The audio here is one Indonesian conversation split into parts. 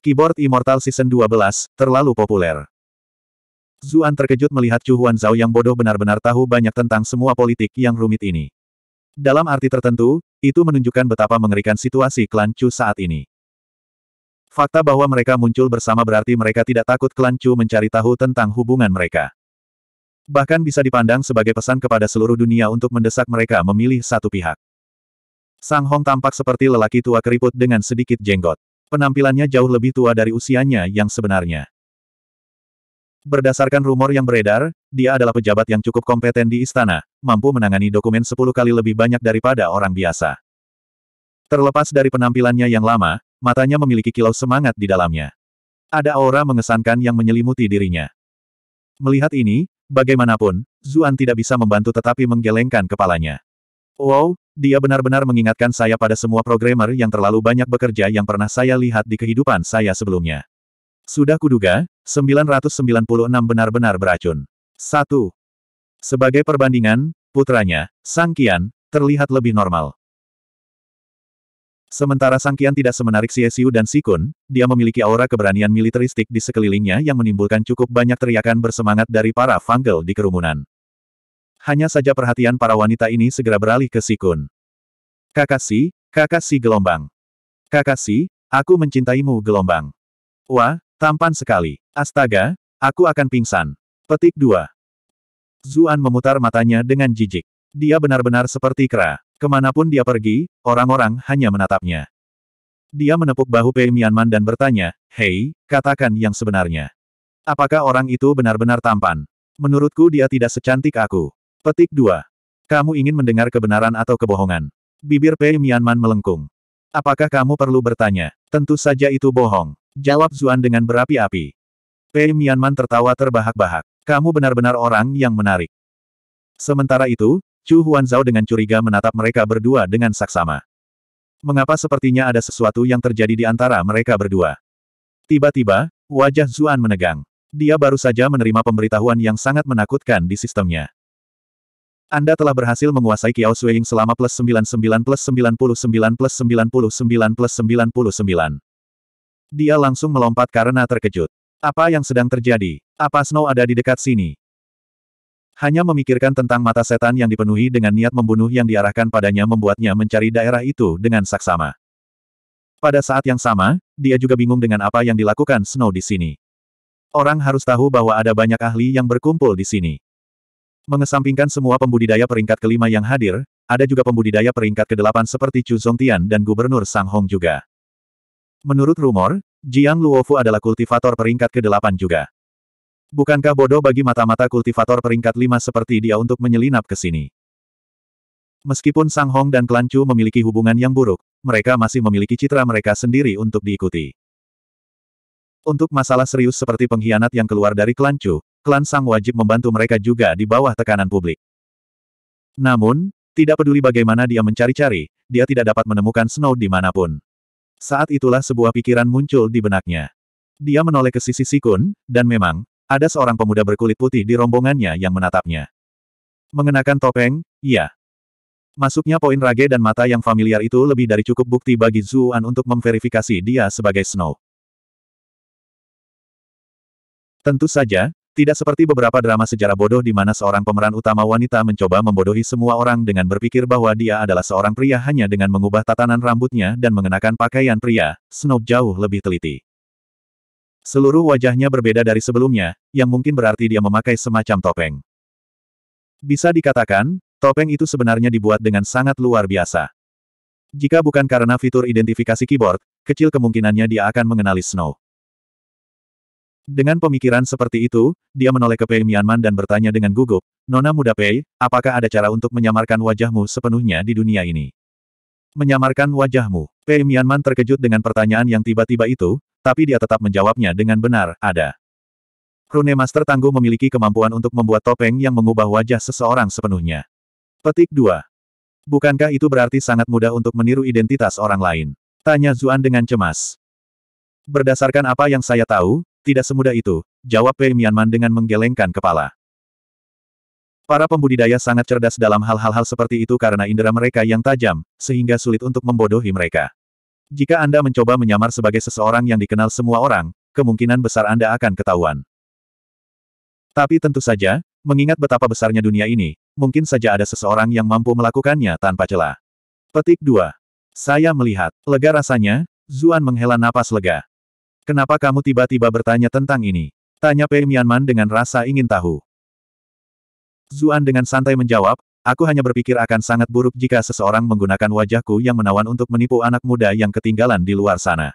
Keyboard Immortal Season 12, terlalu populer. Zuan terkejut melihat Chu Huan Zhao yang bodoh benar-benar tahu banyak tentang semua politik yang rumit ini. Dalam arti tertentu, itu menunjukkan betapa mengerikan situasi klan Chu saat ini. Fakta bahwa mereka muncul bersama berarti mereka tidak takut klan Chu mencari tahu tentang hubungan mereka. Bahkan bisa dipandang sebagai pesan kepada seluruh dunia untuk mendesak mereka memilih satu pihak. Sang Hong tampak seperti lelaki tua keriput dengan sedikit jenggot. Penampilannya jauh lebih tua dari usianya yang sebenarnya. Berdasarkan rumor yang beredar, dia adalah pejabat yang cukup kompeten di istana, mampu menangani dokumen sepuluh kali lebih banyak daripada orang biasa. Terlepas dari penampilannya yang lama, matanya memiliki kilau semangat di dalamnya. Ada aura mengesankan yang menyelimuti dirinya. Melihat ini, bagaimanapun, Zuan tidak bisa membantu tetapi menggelengkan kepalanya. Wow, dia benar-benar mengingatkan saya pada semua programmer yang terlalu banyak bekerja yang pernah saya lihat di kehidupan saya sebelumnya. Sudah kuduga, 996 benar-benar beracun. 1. Sebagai perbandingan, putranya, Sang Kian, terlihat lebih normal. Sementara Sang Kian tidak semenarik Xiu dan Sikun, dia memiliki aura keberanian militeristik di sekelilingnya yang menimbulkan cukup banyak teriakan bersemangat dari para fanggel di kerumunan. Hanya saja perhatian para wanita ini segera beralih ke Sikun. Kakashi, Kakashi gelombang. Kakashi, aku mencintaimu gelombang. Wah, tampan sekali. Astaga, aku akan pingsan. Petik 2. Zuan memutar matanya dengan jijik. Dia benar-benar seperti kera. Kemanapun dia pergi, orang-orang hanya menatapnya. Dia menepuk bahu Pei Mianman dan bertanya, Hei, katakan yang sebenarnya. Apakah orang itu benar-benar tampan? Menurutku dia tidak secantik aku. Petik 2. Kamu ingin mendengar kebenaran atau kebohongan? Bibir Pei Mianman melengkung. Apakah kamu perlu bertanya? Tentu saja itu bohong. Jawab Zuan dengan berapi-api. Pei Mianman tertawa terbahak-bahak. Kamu benar-benar orang yang menarik. Sementara itu, Chu Zhao dengan curiga menatap mereka berdua dengan saksama. Mengapa sepertinya ada sesuatu yang terjadi di antara mereka berdua? Tiba-tiba, wajah Zuan menegang. Dia baru saja menerima pemberitahuan yang sangat menakutkan di sistemnya. Anda telah berhasil menguasai Kiao Shuiying selama plus 99 plus 99 plus 99 plus 99. Dia langsung melompat karena terkejut. Apa yang sedang terjadi? Apa Snow ada di dekat sini? Hanya memikirkan tentang mata setan yang dipenuhi dengan niat membunuh yang diarahkan padanya membuatnya mencari daerah itu dengan saksama. Pada saat yang sama, dia juga bingung dengan apa yang dilakukan Snow di sini. Orang harus tahu bahwa ada banyak ahli yang berkumpul di sini. Mengesampingkan semua pembudidaya peringkat kelima yang hadir, ada juga pembudidaya peringkat kedelapan seperti Chu Zongtian dan Gubernur Sang Hong juga. Menurut rumor, Jiang Luofu adalah kultivator peringkat kedelapan juga. Bukankah bodoh bagi mata-mata kultivator peringkat lima seperti dia untuk menyelinap ke sini? Meskipun Sang Hong dan Klan Chu memiliki hubungan yang buruk, mereka masih memiliki citra mereka sendiri untuk diikuti. Untuk masalah serius seperti pengkhianat yang keluar dari Klan Chu, klan Sang wajib membantu mereka juga di bawah tekanan publik. Namun, tidak peduli bagaimana dia mencari-cari, dia tidak dapat menemukan Snow di dimanapun. Saat itulah sebuah pikiran muncul di benaknya. Dia menoleh ke sisi Sikun, dan memang, ada seorang pemuda berkulit putih di rombongannya yang menatapnya. Mengenakan topeng, iya. Masuknya poin rage dan mata yang familiar itu lebih dari cukup bukti bagi Zuan untuk memverifikasi dia sebagai Snow. Tentu saja, tidak seperti beberapa drama sejarah bodoh di mana seorang pemeran utama wanita mencoba membodohi semua orang dengan berpikir bahwa dia adalah seorang pria hanya dengan mengubah tatanan rambutnya dan mengenakan pakaian pria, Snow jauh lebih teliti. Seluruh wajahnya berbeda dari sebelumnya, yang mungkin berarti dia memakai semacam topeng. Bisa dikatakan, topeng itu sebenarnya dibuat dengan sangat luar biasa. Jika bukan karena fitur identifikasi keyboard, kecil kemungkinannya dia akan mengenali Snow. Dengan pemikiran seperti itu, dia menoleh ke Pei Mianman dan bertanya dengan gugup, Nona muda Pei, apakah ada cara untuk menyamarkan wajahmu sepenuhnya di dunia ini? Menyamarkan wajahmu, Pei Mianman terkejut dengan pertanyaan yang tiba-tiba itu, tapi dia tetap menjawabnya dengan benar, ada. Rune Master tangguh memiliki kemampuan untuk membuat topeng yang mengubah wajah seseorang sepenuhnya. Petik 2. Bukankah itu berarti sangat mudah untuk meniru identitas orang lain? Tanya Zuan dengan cemas. Berdasarkan apa yang saya tahu, tidak semudah itu, jawab Pei Mianman dengan menggelengkan kepala. Para pembudidaya sangat cerdas dalam hal-hal seperti itu karena indera mereka yang tajam, sehingga sulit untuk membodohi mereka. Jika Anda mencoba menyamar sebagai seseorang yang dikenal semua orang, kemungkinan besar Anda akan ketahuan. Tapi tentu saja, mengingat betapa besarnya dunia ini, mungkin saja ada seseorang yang mampu melakukannya tanpa celah. Petik 2. Saya melihat, lega rasanya, Zuan menghela napas lega. Kenapa kamu tiba-tiba bertanya tentang ini? Tanya Pei Mianman dengan rasa ingin tahu. Zuan dengan santai menjawab, aku hanya berpikir akan sangat buruk jika seseorang menggunakan wajahku yang menawan untuk menipu anak muda yang ketinggalan di luar sana.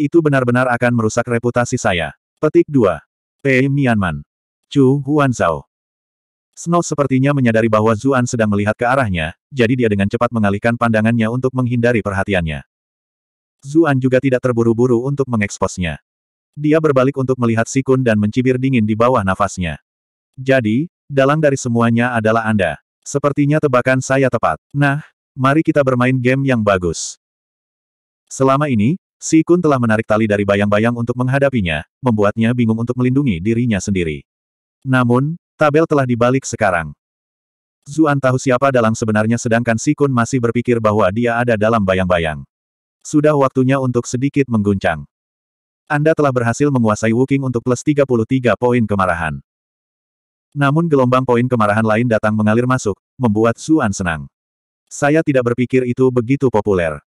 Itu benar-benar akan merusak reputasi saya. Petik 2. Pei Mianman. Chu Zhao. Snow sepertinya menyadari bahwa Zuan sedang melihat ke arahnya, jadi dia dengan cepat mengalihkan pandangannya untuk menghindari perhatiannya. Zuan juga tidak terburu-buru untuk mengeksposnya. Dia berbalik untuk melihat Sikun dan mencibir dingin di bawah nafasnya. Jadi, dalang dari semuanya adalah Anda. Sepertinya tebakan saya tepat. Nah, mari kita bermain game yang bagus. Selama ini, Sikun telah menarik tali dari bayang-bayang untuk menghadapinya, membuatnya bingung untuk melindungi dirinya sendiri. Namun, tabel telah dibalik sekarang. Zuan tahu siapa dalang sebenarnya sedangkan Sikun masih berpikir bahwa dia ada dalam bayang-bayang. Sudah waktunya untuk sedikit mengguncang. Anda telah berhasil menguasai Wuking untuk plus 33 poin kemarahan. Namun gelombang poin kemarahan lain datang mengalir masuk, membuat Suan senang. Saya tidak berpikir itu begitu populer.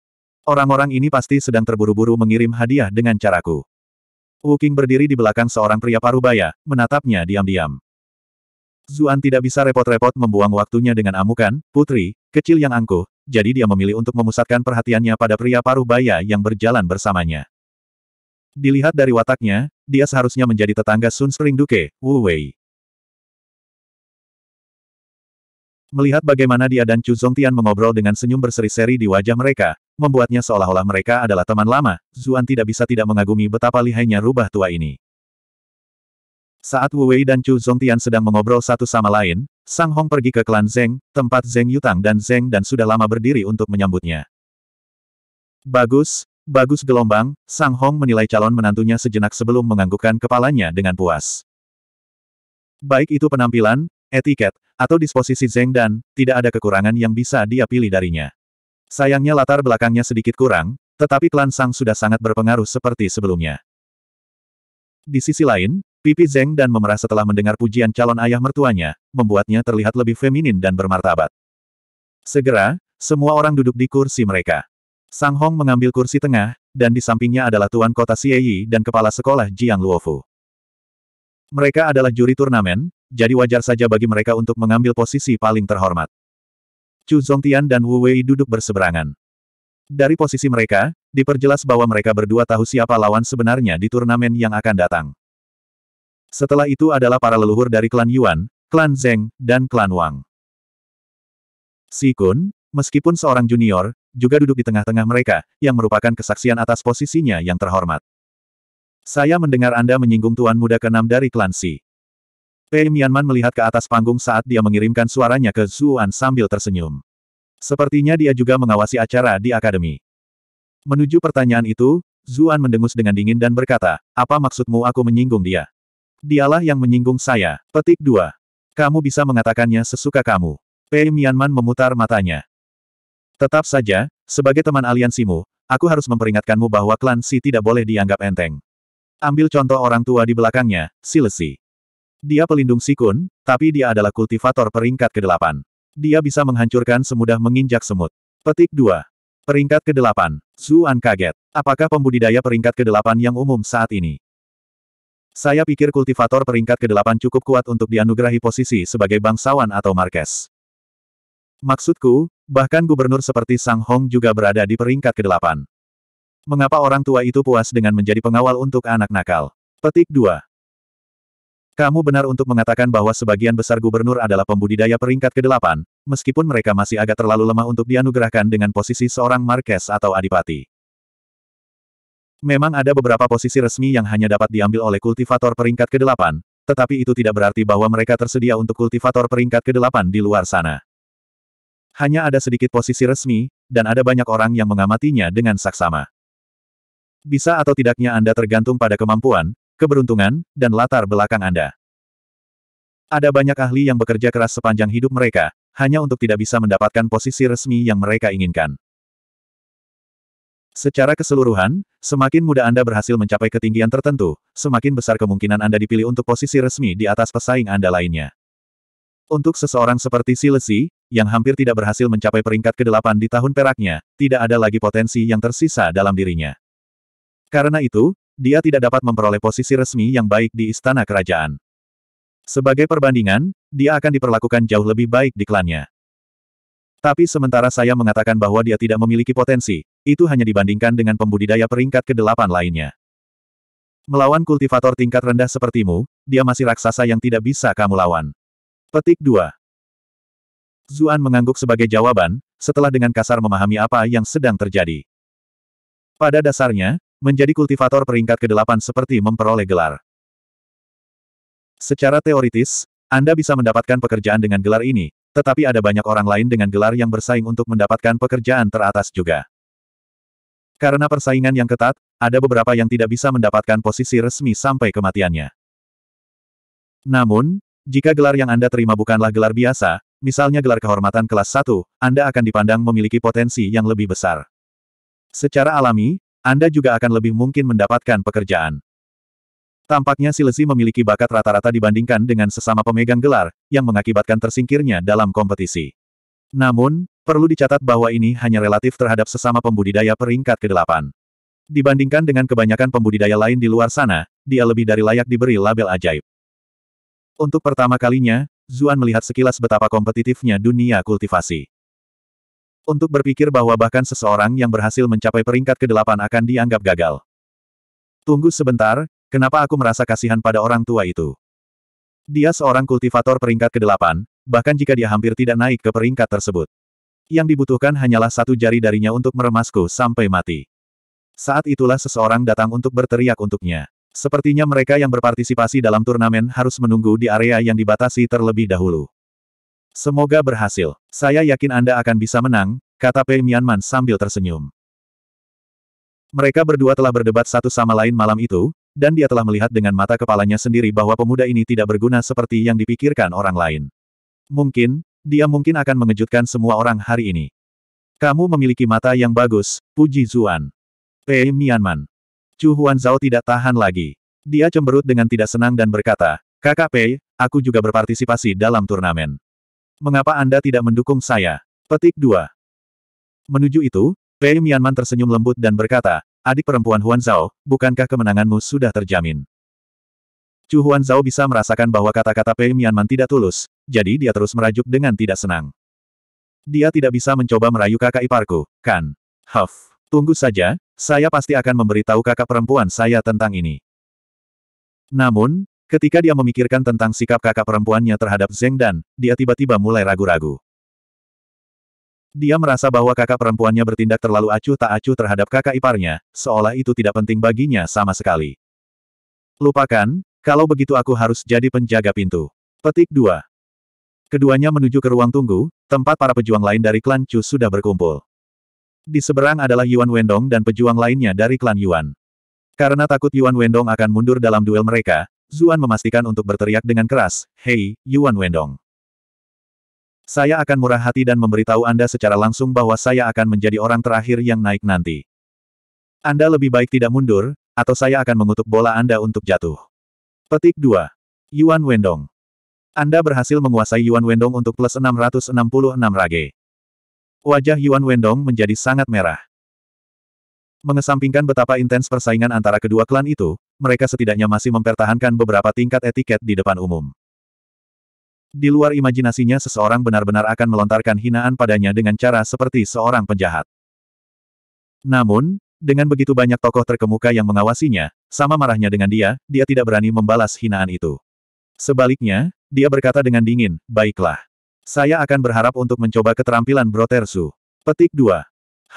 Orang-orang ini pasti sedang terburu-buru mengirim hadiah dengan caraku. Wuking berdiri di belakang seorang pria parubaya, menatapnya diam-diam. Zuan tidak bisa repot-repot membuang waktunya dengan amukan, putri, kecil yang angkuh, jadi dia memilih untuk memusatkan perhatiannya pada pria paruh baya yang berjalan bersamanya. Dilihat dari wataknya, dia seharusnya menjadi tetangga Sun Spring Duke, Wu Wei. Melihat bagaimana dia dan Chu Zongtian mengobrol dengan senyum berseri-seri di wajah mereka, membuatnya seolah-olah mereka adalah teman lama, Zuan tidak bisa tidak mengagumi betapa lihainya rubah tua ini. Saat Wu Wei dan Chu Zongtian sedang mengobrol satu sama lain, Sang Hong pergi ke klan Zeng, tempat Zeng Yutang dan Zeng dan sudah lama berdiri untuk menyambutnya. Bagus, bagus gelombang, Sang Hong menilai calon menantunya sejenak sebelum menganggukkan kepalanya dengan puas. Baik itu penampilan, etiket, atau disposisi Zeng dan, tidak ada kekurangan yang bisa dia pilih darinya. Sayangnya latar belakangnya sedikit kurang, tetapi klan Sang sudah sangat berpengaruh seperti sebelumnya. Di sisi lain, Pipi Zeng dan memerah setelah mendengar pujian calon ayah mertuanya, membuatnya terlihat lebih feminin dan bermartabat. Segera, semua orang duduk di kursi mereka. Sang Hong mengambil kursi tengah, dan di sampingnya adalah Tuan Kota Xieyi dan Kepala Sekolah Jiang Luofu. Mereka adalah juri turnamen, jadi wajar saja bagi mereka untuk mengambil posisi paling terhormat. Chu Zongtian dan Wu Wei duduk berseberangan. Dari posisi mereka, diperjelas bahwa mereka berdua tahu siapa lawan sebenarnya di turnamen yang akan datang. Setelah itu adalah para leluhur dari klan Yuan, klan Zeng, dan klan Wang. Si Kun, meskipun seorang junior, juga duduk di tengah-tengah mereka, yang merupakan kesaksian atas posisinya yang terhormat. Saya mendengar Anda menyinggung tuan muda ke-6 dari klan Si. Pei Mianman melihat ke atas panggung saat dia mengirimkan suaranya ke Zuan sambil tersenyum. Sepertinya dia juga mengawasi acara di akademi. Menuju pertanyaan itu, Zuan mendengus dengan dingin dan berkata, apa maksudmu aku menyinggung dia? Dialah yang menyinggung saya. Petik 2. Kamu bisa mengatakannya sesuka kamu. Pei Mianman memutar matanya. Tetap saja, sebagai teman aliansimu, aku harus memperingatkanmu bahwa klan Si tidak boleh dianggap enteng. Ambil contoh orang tua di belakangnya, Silesi. Dia pelindung Si Kun, tapi dia adalah kultivator peringkat ke-8. Dia bisa menghancurkan semudah menginjak semut. Petik 2. Peringkat ke-8. Zuan kaget. Apakah pembudidaya peringkat ke-8 yang umum saat ini? Saya pikir kultivator peringkat ke-8 cukup kuat untuk dianugerahi posisi sebagai bangsawan atau markes. Maksudku, bahkan gubernur seperti Sang Hong juga berada di peringkat ke-8. Mengapa orang tua itu puas dengan menjadi pengawal untuk anak nakal? Petik 2. Kamu benar untuk mengatakan bahwa sebagian besar gubernur adalah pembudidaya peringkat ke-8, meskipun mereka masih agak terlalu lemah untuk dianugerahkan dengan posisi seorang markes atau adipati. Memang ada beberapa posisi resmi yang hanya dapat diambil oleh kultivator peringkat ke-8, tetapi itu tidak berarti bahwa mereka tersedia untuk kultivator peringkat ke-8 di luar sana. Hanya ada sedikit posisi resmi, dan ada banyak orang yang mengamatinya dengan saksama. Bisa atau tidaknya Anda tergantung pada kemampuan, keberuntungan, dan latar belakang Anda. Ada banyak ahli yang bekerja keras sepanjang hidup mereka, hanya untuk tidak bisa mendapatkan posisi resmi yang mereka inginkan. Secara keseluruhan, semakin mudah Anda berhasil mencapai ketinggian tertentu, semakin besar kemungkinan Anda dipilih untuk posisi resmi di atas pesaing Anda lainnya. Untuk seseorang seperti Silesi, yang hampir tidak berhasil mencapai peringkat ke-8 di tahun peraknya, tidak ada lagi potensi yang tersisa dalam dirinya. Karena itu, dia tidak dapat memperoleh posisi resmi yang baik di istana kerajaan. Sebagai perbandingan, dia akan diperlakukan jauh lebih baik di klannya. Tapi sementara saya mengatakan bahwa dia tidak memiliki potensi, itu hanya dibandingkan dengan pembudidaya peringkat ke-8 lainnya. Melawan kultivator tingkat rendah sepertimu, dia masih raksasa yang tidak bisa kamu lawan. Petik 2. Zuan mengangguk sebagai jawaban, setelah dengan kasar memahami apa yang sedang terjadi. Pada dasarnya, menjadi kultivator peringkat ke-8 seperti memperoleh gelar. Secara teoritis, Anda bisa mendapatkan pekerjaan dengan gelar ini, tetapi ada banyak orang lain dengan gelar yang bersaing untuk mendapatkan pekerjaan teratas juga. Karena persaingan yang ketat, ada beberapa yang tidak bisa mendapatkan posisi resmi sampai kematiannya. Namun, jika gelar yang Anda terima bukanlah gelar biasa, misalnya gelar kehormatan kelas 1, Anda akan dipandang memiliki potensi yang lebih besar. Secara alami, Anda juga akan lebih mungkin mendapatkan pekerjaan. Tampaknya Silesi memiliki bakat rata-rata dibandingkan dengan sesama pemegang gelar, yang mengakibatkan tersingkirnya dalam kompetisi. Namun, perlu dicatat bahwa ini hanya relatif terhadap sesama pembudidaya peringkat ke-8. Dibandingkan dengan kebanyakan pembudidaya lain di luar sana, dia lebih dari layak diberi label ajaib. Untuk pertama kalinya, Zuan melihat sekilas betapa kompetitifnya dunia kultivasi. Untuk berpikir bahwa bahkan seseorang yang berhasil mencapai peringkat ke-8 akan dianggap gagal. Tunggu sebentar, Kenapa aku merasa kasihan pada orang tua itu? Dia seorang kultivator peringkat ke-8, bahkan jika dia hampir tidak naik ke peringkat tersebut. Yang dibutuhkan hanyalah satu jari darinya untuk meremasku sampai mati. Saat itulah seseorang datang untuk berteriak untuknya. Sepertinya mereka yang berpartisipasi dalam turnamen harus menunggu di area yang dibatasi terlebih dahulu. Semoga berhasil. Saya yakin Anda akan bisa menang, kata Pei Mianman sambil tersenyum. Mereka berdua telah berdebat satu sama lain malam itu, dan dia telah melihat dengan mata kepalanya sendiri bahwa pemuda ini tidak berguna seperti yang dipikirkan orang lain. Mungkin, dia mungkin akan mengejutkan semua orang hari ini. Kamu memiliki mata yang bagus, puji Zuan. Pei Mianman. Chu Huan Zhao tidak tahan lagi. Dia cemberut dengan tidak senang dan berkata, Kakak Pei, aku juga berpartisipasi dalam turnamen. Mengapa Anda tidak mendukung saya? Petik 2. Menuju itu, Pei Mianman tersenyum lembut dan berkata, Adik perempuan Huan Zhao, bukankah kemenanganmu sudah terjamin? Chu Huan Zhao bisa merasakan bahwa kata-kata Pei Mianman tidak tulus, jadi dia terus merajuk dengan tidak senang. Dia tidak bisa mencoba merayu kakak iparku, kan? Huff, tunggu saja, saya pasti akan memberitahu kakak perempuan saya tentang ini. Namun, ketika dia memikirkan tentang sikap kakak perempuannya terhadap Zeng Dan, dia tiba-tiba mulai ragu-ragu. Dia merasa bahwa kakak perempuannya bertindak terlalu acuh tak acuh terhadap kakak iparnya, seolah itu tidak penting baginya sama sekali. Lupakan, kalau begitu aku harus jadi penjaga pintu. Petik 2. Keduanya menuju ke ruang tunggu, tempat para pejuang lain dari klan Chu sudah berkumpul. Di seberang adalah Yuan Wendong dan pejuang lainnya dari klan Yuan. Karena takut Yuan Wendong akan mundur dalam duel mereka, Zuan memastikan untuk berteriak dengan keras, Hei, Yuan Wendong. Saya akan murah hati dan memberitahu Anda secara langsung bahwa saya akan menjadi orang terakhir yang naik nanti. Anda lebih baik tidak mundur, atau saya akan mengutuk bola Anda untuk jatuh. Petik 2. Yuan Wendong. Anda berhasil menguasai Yuan Wendong untuk plus 666 rage. Wajah Yuan Wendong menjadi sangat merah. Mengesampingkan betapa intens persaingan antara kedua klan itu, mereka setidaknya masih mempertahankan beberapa tingkat etiket di depan umum. Di luar imajinasinya seseorang benar-benar akan melontarkan hinaan padanya dengan cara seperti seorang penjahat. Namun, dengan begitu banyak tokoh terkemuka yang mengawasinya, sama marahnya dengan dia, dia tidak berani membalas hinaan itu. Sebaliknya, dia berkata dengan dingin, baiklah. Saya akan berharap untuk mencoba keterampilan Brotersu. Petik 2.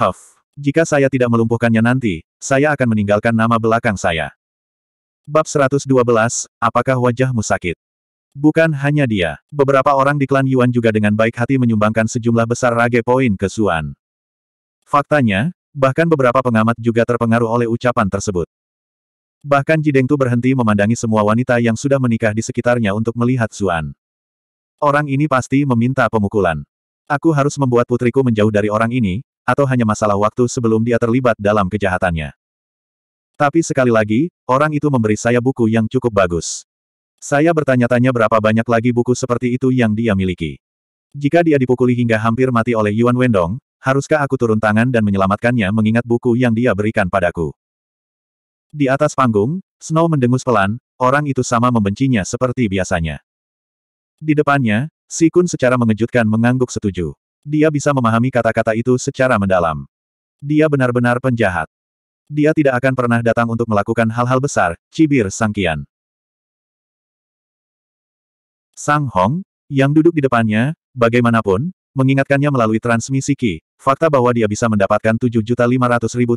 Huff. Jika saya tidak melumpuhkannya nanti, saya akan meninggalkan nama belakang saya. Bab 112, Apakah Wajahmu Sakit? Bukan hanya dia, beberapa orang di klan Yuan juga dengan baik hati menyumbangkan sejumlah besar rage poin ke Suan. Faktanya, bahkan beberapa pengamat juga terpengaruh oleh ucapan tersebut. Bahkan Jidengtu berhenti memandangi semua wanita yang sudah menikah di sekitarnya untuk melihat Suan. Orang ini pasti meminta pemukulan. Aku harus membuat putriku menjauh dari orang ini, atau hanya masalah waktu sebelum dia terlibat dalam kejahatannya. Tapi sekali lagi, orang itu memberi saya buku yang cukup bagus. Saya bertanya-tanya berapa banyak lagi buku seperti itu yang dia miliki. Jika dia dipukuli hingga hampir mati oleh Yuan Wendong, haruskah aku turun tangan dan menyelamatkannya mengingat buku yang dia berikan padaku? Di atas panggung, Snow mendengus pelan, orang itu sama membencinya seperti biasanya. Di depannya, Si Kun secara mengejutkan mengangguk setuju. Dia bisa memahami kata-kata itu secara mendalam. Dia benar-benar penjahat. Dia tidak akan pernah datang untuk melakukan hal-hal besar, cibir Sangkian. Sang Hong, yang duduk di depannya, bagaimanapun, mengingatkannya melalui transmisi ki fakta bahwa dia bisa mendapatkan 7.500.000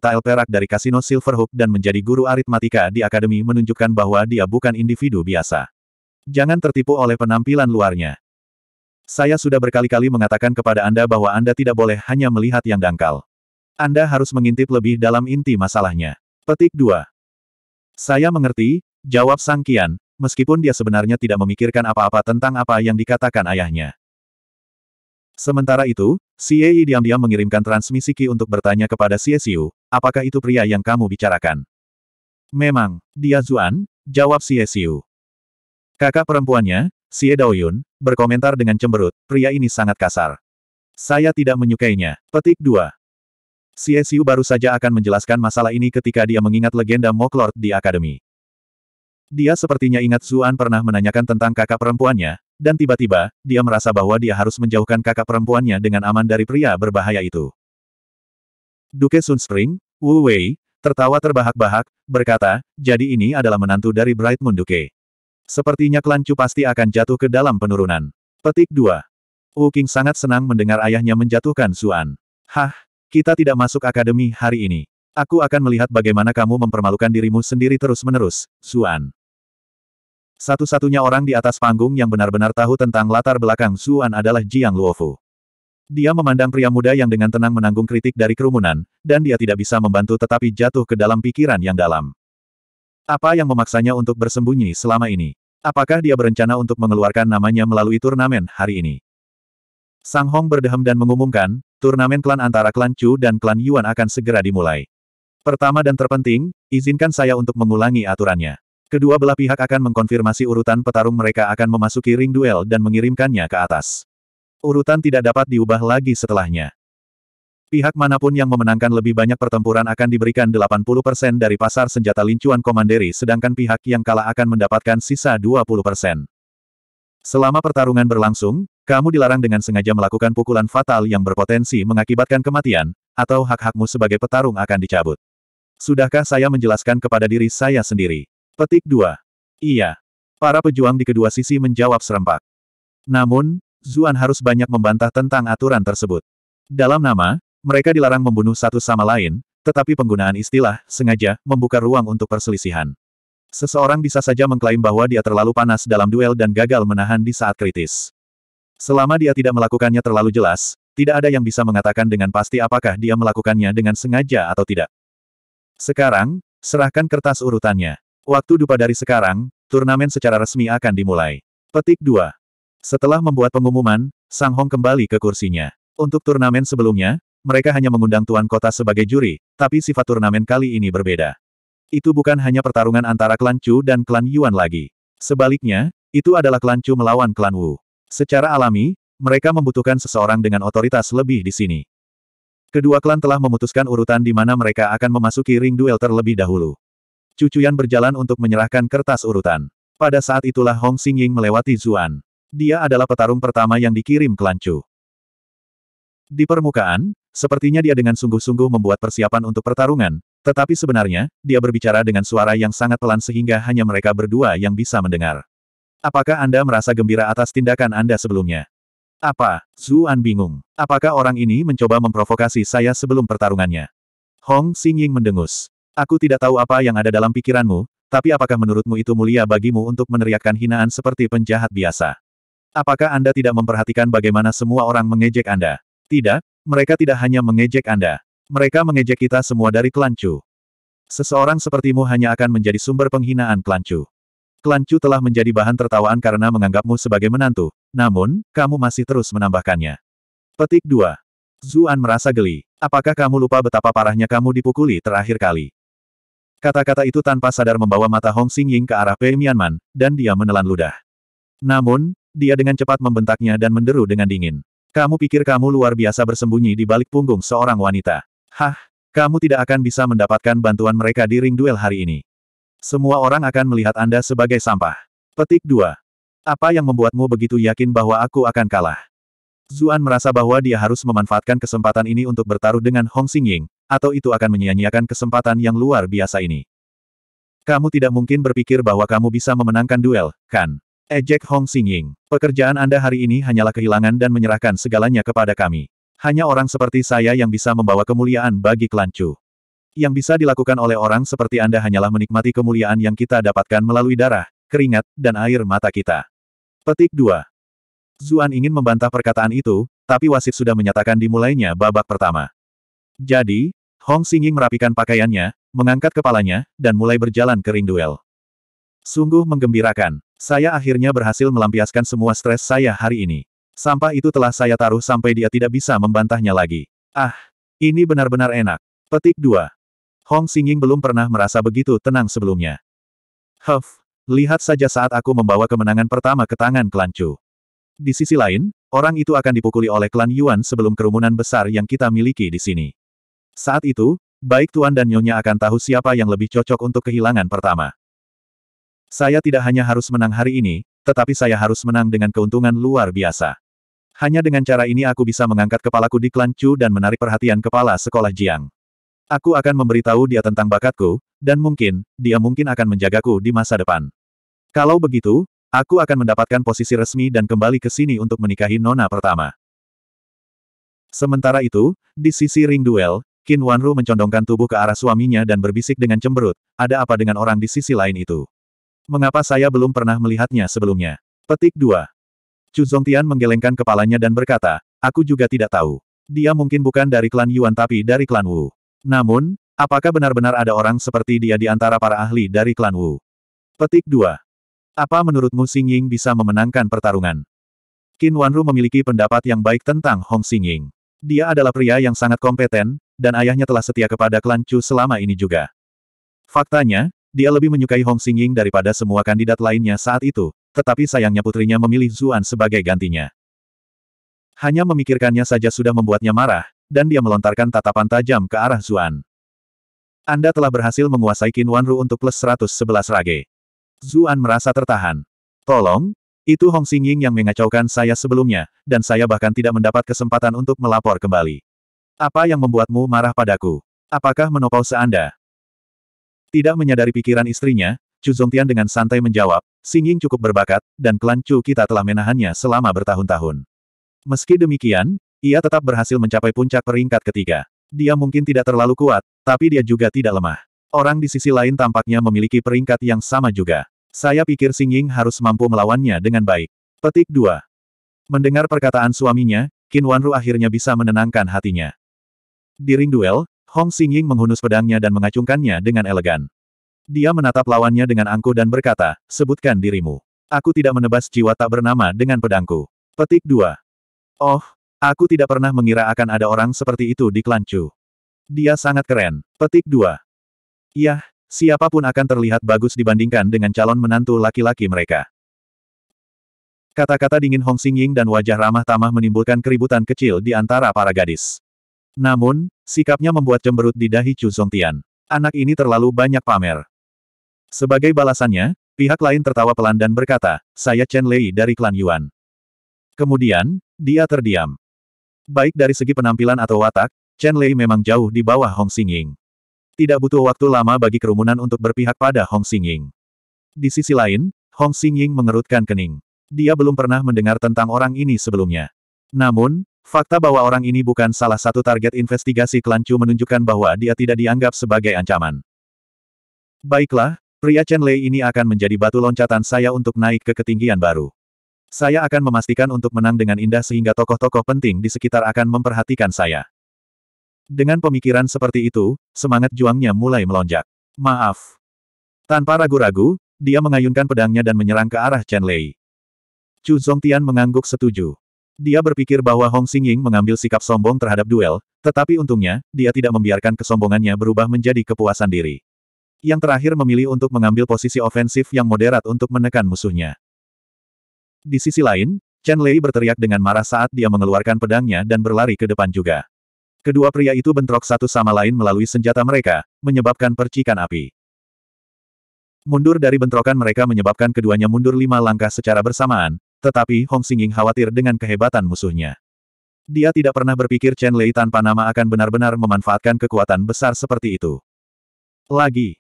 tael perak dari kasino Silverhook dan menjadi guru aritmatika di akademi menunjukkan bahwa dia bukan individu biasa. Jangan tertipu oleh penampilan luarnya. Saya sudah berkali-kali mengatakan kepada Anda bahwa Anda tidak boleh hanya melihat yang dangkal. Anda harus mengintip lebih dalam inti masalahnya. Petik 2. Saya mengerti, jawab Sang Kian, meskipun dia sebenarnya tidak memikirkan apa-apa tentang apa yang dikatakan ayahnya. Sementara itu, Siyei diam-diam mengirimkan transmisi Ki untuk bertanya kepada Xie apakah itu pria yang kamu bicarakan? Memang, dia Zuan, jawab Xie Kakak perempuannya, Xie Daoyun, berkomentar dengan cemberut, pria ini sangat kasar. Saya tidak menyukainya. Petik 2. Xie baru saja akan menjelaskan masalah ini ketika dia mengingat legenda Moklord di Akademi. Dia sepertinya ingat Zuan pernah menanyakan tentang kakak perempuannya, dan tiba-tiba, dia merasa bahwa dia harus menjauhkan kakak perempuannya dengan aman dari pria berbahaya itu. Duke Sun Spring, Wu Wei, tertawa terbahak-bahak, berkata, jadi ini adalah menantu dari Bright Moon Duke. Sepertinya klan Chu pasti akan jatuh ke dalam penurunan. Petik 2. Wu King sangat senang mendengar ayahnya menjatuhkan Zuan. Hah, kita tidak masuk akademi hari ini. Aku akan melihat bagaimana kamu mempermalukan dirimu sendiri terus-menerus, Zuan. Satu-satunya orang di atas panggung yang benar-benar tahu tentang latar belakang Suan adalah Jiang Luofu. Dia memandang pria muda yang dengan tenang menanggung kritik dari kerumunan, dan dia tidak bisa membantu tetapi jatuh ke dalam pikiran yang dalam. Apa yang memaksanya untuk bersembunyi selama ini? Apakah dia berencana untuk mengeluarkan namanya melalui turnamen hari ini? Sang Hong berdehem dan mengumumkan, turnamen klan antara klan Chu dan klan Yuan akan segera dimulai. Pertama dan terpenting, izinkan saya untuk mengulangi aturannya. Kedua belah pihak akan mengkonfirmasi urutan petarung mereka akan memasuki ring duel dan mengirimkannya ke atas. Urutan tidak dapat diubah lagi setelahnya. Pihak manapun yang memenangkan lebih banyak pertempuran akan diberikan 80% dari pasar senjata lincuan komanderi sedangkan pihak yang kalah akan mendapatkan sisa 20%. Selama pertarungan berlangsung, kamu dilarang dengan sengaja melakukan pukulan fatal yang berpotensi mengakibatkan kematian, atau hak-hakmu sebagai petarung akan dicabut. Sudahkah saya menjelaskan kepada diri saya sendiri? Petik 2. Iya. Para pejuang di kedua sisi menjawab serempak. Namun, Zuan harus banyak membantah tentang aturan tersebut. Dalam nama, mereka dilarang membunuh satu sama lain, tetapi penggunaan istilah, sengaja, membuka ruang untuk perselisihan. Seseorang bisa saja mengklaim bahwa dia terlalu panas dalam duel dan gagal menahan di saat kritis. Selama dia tidak melakukannya terlalu jelas, tidak ada yang bisa mengatakan dengan pasti apakah dia melakukannya dengan sengaja atau tidak. Sekarang, serahkan kertas urutannya. Waktu dupa dari sekarang, turnamen secara resmi akan dimulai. Petik 2. Setelah membuat pengumuman, Sang Hong kembali ke kursinya. Untuk turnamen sebelumnya, mereka hanya mengundang tuan kota sebagai juri, tapi sifat turnamen kali ini berbeda. Itu bukan hanya pertarungan antara klan Chu dan klan Yuan lagi. Sebaliknya, itu adalah klan Chu melawan klan Wu. Secara alami, mereka membutuhkan seseorang dengan otoritas lebih di sini. Kedua klan telah memutuskan urutan di mana mereka akan memasuki ring duel terlebih dahulu. Cucuyan berjalan untuk menyerahkan kertas urutan. Pada saat itulah Hong Xingying melewati Zuan. Dia adalah petarung pertama yang dikirim ke Lancu. Di permukaan, sepertinya dia dengan sungguh-sungguh membuat persiapan untuk pertarungan, tetapi sebenarnya, dia berbicara dengan suara yang sangat pelan sehingga hanya mereka berdua yang bisa mendengar. Apakah Anda merasa gembira atas tindakan Anda sebelumnya? Apa? Zuan bingung. Apakah orang ini mencoba memprovokasi saya sebelum pertarungannya? Hong Xingying mendengus. Aku tidak tahu apa yang ada dalam pikiranmu, tapi apakah menurutmu itu mulia bagimu untuk meneriakkan hinaan seperti penjahat biasa? Apakah Anda tidak memperhatikan bagaimana semua orang mengejek Anda? Tidak, mereka tidak hanya mengejek Anda. Mereka mengejek kita semua dari kelancu. Seseorang sepertimu hanya akan menjadi sumber penghinaan kelancu. Kelancu telah menjadi bahan tertawaan karena menganggapmu sebagai menantu, namun, kamu masih terus menambahkannya. Petik 2. Zuan merasa geli. Apakah kamu lupa betapa parahnya kamu dipukuli terakhir kali? Kata-kata itu tanpa sadar membawa mata Hong Xing Ying ke arah Pei Mianman, dan dia menelan ludah. Namun, dia dengan cepat membentaknya dan menderu dengan dingin. Kamu pikir kamu luar biasa bersembunyi di balik punggung seorang wanita. Hah, kamu tidak akan bisa mendapatkan bantuan mereka di ring duel hari ini. Semua orang akan melihat Anda sebagai sampah. Petik 2. Apa yang membuatmu begitu yakin bahwa aku akan kalah? Zuan merasa bahwa dia harus memanfaatkan kesempatan ini untuk bertaruh dengan Hong Xingying, Ying, atau itu akan menyia-nyiakan kesempatan yang luar biasa ini. Kamu tidak mungkin berpikir bahwa kamu bisa memenangkan duel, kan? Ejek eh, Hong Xingying. Pekerjaan Anda hari ini hanyalah kehilangan dan menyerahkan segalanya kepada kami. Hanya orang seperti saya yang bisa membawa kemuliaan bagi klan Yang bisa dilakukan oleh orang seperti Anda hanyalah menikmati kemuliaan yang kita dapatkan melalui darah, keringat, dan air mata kita. Petik 2. Zuan ingin membantah perkataan itu, tapi wasit sudah menyatakan dimulainya babak pertama. Jadi, Hong Xingying merapikan pakaiannya, mengangkat kepalanya, dan mulai berjalan ke ring duel. Sungguh menggembirakan. Saya akhirnya berhasil melampiaskan semua stres saya hari ini. Sampah itu telah saya taruh sampai dia tidak bisa membantahnya lagi. Ah, ini benar-benar enak. Petik 2. Hong Xingying belum pernah merasa begitu tenang sebelumnya. Huff, lihat saja saat aku membawa kemenangan pertama ke tangan klan Chu. Di sisi lain, orang itu akan dipukuli oleh klan Yuan sebelum kerumunan besar yang kita miliki di sini. Saat itu, baik Tuan dan Nyonya akan tahu siapa yang lebih cocok untuk kehilangan pertama. Saya tidak hanya harus menang hari ini, tetapi saya harus menang dengan keuntungan luar biasa. Hanya dengan cara ini aku bisa mengangkat kepalaku di klan Chu dan menarik perhatian kepala sekolah Jiang. Aku akan memberitahu dia tentang bakatku, dan mungkin, dia mungkin akan menjagaku di masa depan. Kalau begitu, aku akan mendapatkan posisi resmi dan kembali ke sini untuk menikahi Nona pertama. Sementara itu, di sisi ring duel, Qin Wanru mencondongkan tubuh ke arah suaminya dan berbisik dengan cemberut, ada apa dengan orang di sisi lain itu? Mengapa saya belum pernah melihatnya sebelumnya? Petik 2. Chu Zongtian menggelengkan kepalanya dan berkata, aku juga tidak tahu. Dia mungkin bukan dari klan Yuan tapi dari klan Wu. Namun, apakah benar-benar ada orang seperti dia di antara para ahli dari klan Wu? Petik 2. Apa menurutmu Xing Ying bisa memenangkan pertarungan? Qin Wanru memiliki pendapat yang baik tentang Hong Xing Ying. Dia adalah pria yang sangat kompeten, dan ayahnya telah setia kepada klan Chu selama ini juga. Faktanya, dia lebih menyukai Hong Xingying daripada semua kandidat lainnya saat itu, tetapi sayangnya putrinya memilih Zuan sebagai gantinya. Hanya memikirkannya saja sudah membuatnya marah, dan dia melontarkan tatapan tajam ke arah Zuan. Anda telah berhasil menguasai Qin Wanru untuk plus 111 rage. Zuan merasa tertahan. Tolong, itu Hong Xingying yang mengacaukan saya sebelumnya, dan saya bahkan tidak mendapat kesempatan untuk melapor kembali. Apa yang membuatmu marah padaku? Apakah menopause Anda? Tidak menyadari pikiran istrinya, Chu Zongtian dengan santai menjawab, Singing cukup berbakat, dan klan Chu kita telah menahannya selama bertahun-tahun. Meski demikian, ia tetap berhasil mencapai puncak peringkat ketiga. Dia mungkin tidak terlalu kuat, tapi dia juga tidak lemah. Orang di sisi lain tampaknya memiliki peringkat yang sama juga. Saya pikir Singing harus mampu melawannya dengan baik. Petik 2. Mendengar perkataan suaminya, Qin Wanru akhirnya bisa menenangkan hatinya. Di ring duel, Hong Xingying menghunus pedangnya dan mengacungkannya dengan elegan. Dia menatap lawannya dengan angkuh dan berkata, sebutkan dirimu. Aku tidak menebas jiwa tak bernama dengan pedangku. Petik 2. Oh, aku tidak pernah mengira akan ada orang seperti itu di klan Chu. Dia sangat keren. Petik 2. Yah, siapapun akan terlihat bagus dibandingkan dengan calon menantu laki-laki mereka. Kata-kata dingin Hong Xingying dan wajah ramah tamah menimbulkan keributan kecil di antara para gadis. Namun, sikapnya membuat cemberut di dahi Chu Zongtian. Anak ini terlalu banyak pamer. Sebagai balasannya, pihak lain tertawa pelan dan berkata, saya Chen Lei dari klan Yuan. Kemudian, dia terdiam. Baik dari segi penampilan atau watak, Chen Lei memang jauh di bawah Hong Xingying. Tidak butuh waktu lama bagi kerumunan untuk berpihak pada Hong Xingying. Di sisi lain, Hong Xingying mengerutkan kening. Dia belum pernah mendengar tentang orang ini sebelumnya. Namun, Fakta bahwa orang ini bukan salah satu target investigasi klan Chu menunjukkan bahwa dia tidak dianggap sebagai ancaman. Baiklah, pria Chen Lei ini akan menjadi batu loncatan saya untuk naik ke ketinggian baru. Saya akan memastikan untuk menang dengan indah sehingga tokoh-tokoh penting di sekitar akan memperhatikan saya. Dengan pemikiran seperti itu, semangat juangnya mulai melonjak. Maaf. Tanpa ragu-ragu, dia mengayunkan pedangnya dan menyerang ke arah Chen Lei. Chu Zongtian mengangguk setuju. Dia berpikir bahwa Hong Xingying mengambil sikap sombong terhadap duel, tetapi untungnya, dia tidak membiarkan kesombongannya berubah menjadi kepuasan diri. Yang terakhir memilih untuk mengambil posisi ofensif yang moderat untuk menekan musuhnya. Di sisi lain, Chen Lei berteriak dengan marah saat dia mengeluarkan pedangnya dan berlari ke depan juga. Kedua pria itu bentrok satu sama lain melalui senjata mereka, menyebabkan percikan api. Mundur dari bentrokan mereka menyebabkan keduanya mundur lima langkah secara bersamaan, tetapi Hong Xingying khawatir dengan kehebatan musuhnya. Dia tidak pernah berpikir Chen Lei tanpa nama akan benar-benar memanfaatkan kekuatan besar seperti itu. Lagi.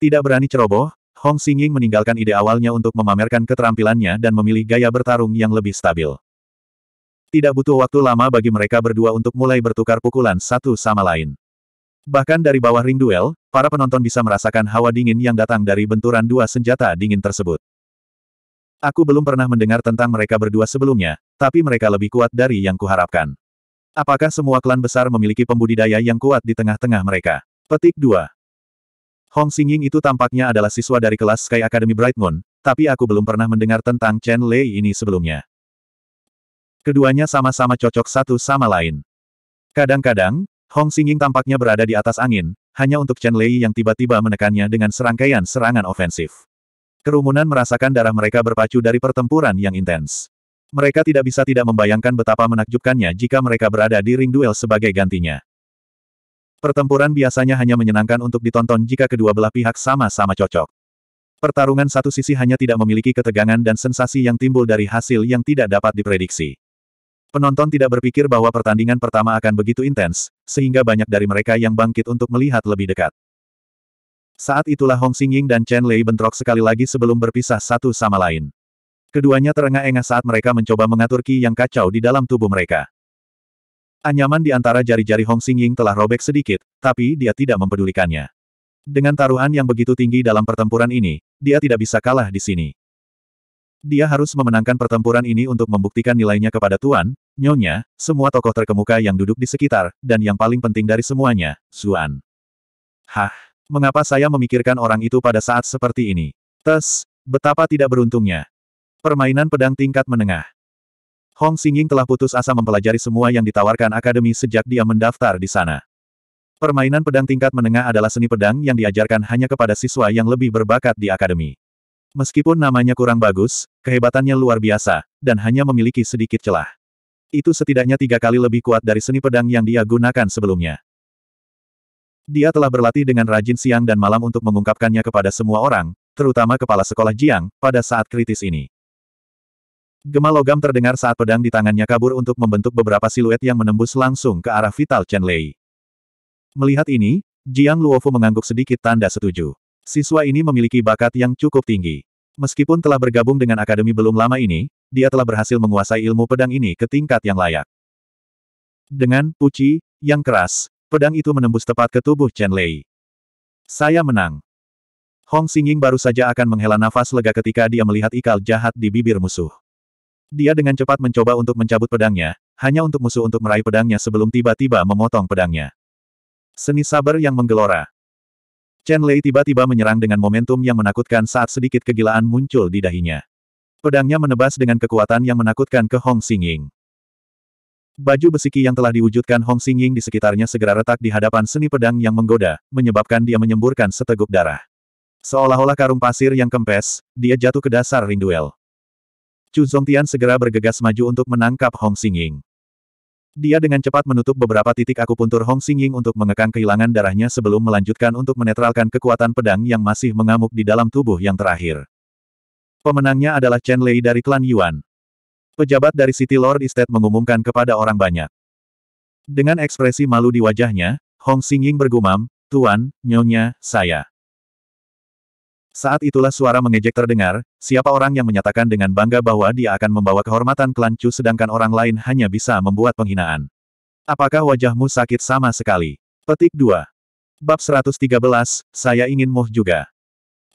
Tidak berani ceroboh, Hong Xingying meninggalkan ide awalnya untuk memamerkan keterampilannya dan memilih gaya bertarung yang lebih stabil. Tidak butuh waktu lama bagi mereka berdua untuk mulai bertukar pukulan satu sama lain. Bahkan dari bawah ring duel, para penonton bisa merasakan hawa dingin yang datang dari benturan dua senjata dingin tersebut. Aku belum pernah mendengar tentang mereka berdua sebelumnya, tapi mereka lebih kuat dari yang kuharapkan. Apakah semua klan besar memiliki pembudidaya yang kuat di tengah-tengah mereka? Petik 2. Hong Xingying itu tampaknya adalah siswa dari kelas Sky Academy Bright Moon, tapi aku belum pernah mendengar tentang Chen Lei ini sebelumnya. Keduanya sama-sama cocok satu sama lain. Kadang-kadang, Hong Xingying tampaknya berada di atas angin, hanya untuk Chen Lei yang tiba-tiba menekannya dengan serangkaian serangan ofensif. Kerumunan merasakan darah mereka berpacu dari pertempuran yang intens. Mereka tidak bisa tidak membayangkan betapa menakjubkannya jika mereka berada di ring duel sebagai gantinya. Pertempuran biasanya hanya menyenangkan untuk ditonton jika kedua belah pihak sama-sama cocok. Pertarungan satu sisi hanya tidak memiliki ketegangan dan sensasi yang timbul dari hasil yang tidak dapat diprediksi. Penonton tidak berpikir bahwa pertandingan pertama akan begitu intens, sehingga banyak dari mereka yang bangkit untuk melihat lebih dekat. Saat itulah Hong Xingying dan Chen Lei bentrok sekali lagi sebelum berpisah satu sama lain. Keduanya terengah-engah saat mereka mencoba mengatur ki yang kacau di dalam tubuh mereka. Anyaman di antara jari-jari Hong Xingying telah robek sedikit, tapi dia tidak mempedulikannya. Dengan taruhan yang begitu tinggi dalam pertempuran ini, dia tidak bisa kalah di sini. Dia harus memenangkan pertempuran ini untuk membuktikan nilainya kepada Tuan, Nyonya, semua tokoh terkemuka yang duduk di sekitar, dan yang paling penting dari semuanya, Zuan. Hah? mengapa saya memikirkan orang itu pada saat seperti ini? Tes, betapa tidak beruntungnya. Permainan pedang tingkat menengah. Hong Singing telah putus asa mempelajari semua yang ditawarkan akademi sejak dia mendaftar di sana. Permainan pedang tingkat menengah adalah seni pedang yang diajarkan hanya kepada siswa yang lebih berbakat di akademi. Meskipun namanya kurang bagus, kehebatannya luar biasa, dan hanya memiliki sedikit celah. Itu setidaknya tiga kali lebih kuat dari seni pedang yang dia gunakan sebelumnya. Dia telah berlatih dengan rajin siang dan malam untuk mengungkapkannya kepada semua orang, terutama kepala sekolah Jiang, pada saat kritis ini. Gema logam terdengar saat pedang di tangannya kabur untuk membentuk beberapa siluet yang menembus langsung ke arah vital Chen Lei. Melihat ini, Jiang Luofu mengangguk sedikit tanda setuju. Siswa ini memiliki bakat yang cukup tinggi. Meskipun telah bergabung dengan akademi belum lama ini, dia telah berhasil menguasai ilmu pedang ini ke tingkat yang layak. Dengan puci yang keras, Pedang itu menembus tepat ke tubuh Chen Lei. Saya menang. Hong Singing baru saja akan menghela nafas lega ketika dia melihat ikal jahat di bibir musuh. Dia dengan cepat mencoba untuk mencabut pedangnya, hanya untuk musuh untuk meraih pedangnya sebelum tiba-tiba memotong pedangnya. Seni sabar yang menggelora. Chen Lei tiba-tiba menyerang dengan momentum yang menakutkan saat sedikit kegilaan muncul di dahinya. Pedangnya menebas dengan kekuatan yang menakutkan ke Hong Singing. Baju besiki yang telah diwujudkan Hong Xingying di sekitarnya segera retak di hadapan seni pedang yang menggoda, menyebabkan dia menyemburkan seteguk darah. Seolah-olah karung pasir yang kempes, dia jatuh ke dasar ring duel. Chu Zongtian segera bergegas maju untuk menangkap Hong Xingying. Dia dengan cepat menutup beberapa titik akupuntur Hong Xingying untuk mengekang kehilangan darahnya sebelum melanjutkan untuk menetralkan kekuatan pedang yang masih mengamuk di dalam tubuh yang terakhir. Pemenangnya adalah Chen Lei dari klan Yuan. Pejabat dari City Lord Estate mengumumkan kepada orang banyak. Dengan ekspresi malu di wajahnya, Hong Xingying bergumam, Tuan, Nyonya, saya. Saat itulah suara mengejek terdengar, siapa orang yang menyatakan dengan bangga bahwa dia akan membawa kehormatan klan Chu sedangkan orang lain hanya bisa membuat penghinaan. Apakah wajahmu sakit sama sekali? Petik 2. Bab 113, saya ingin muh juga.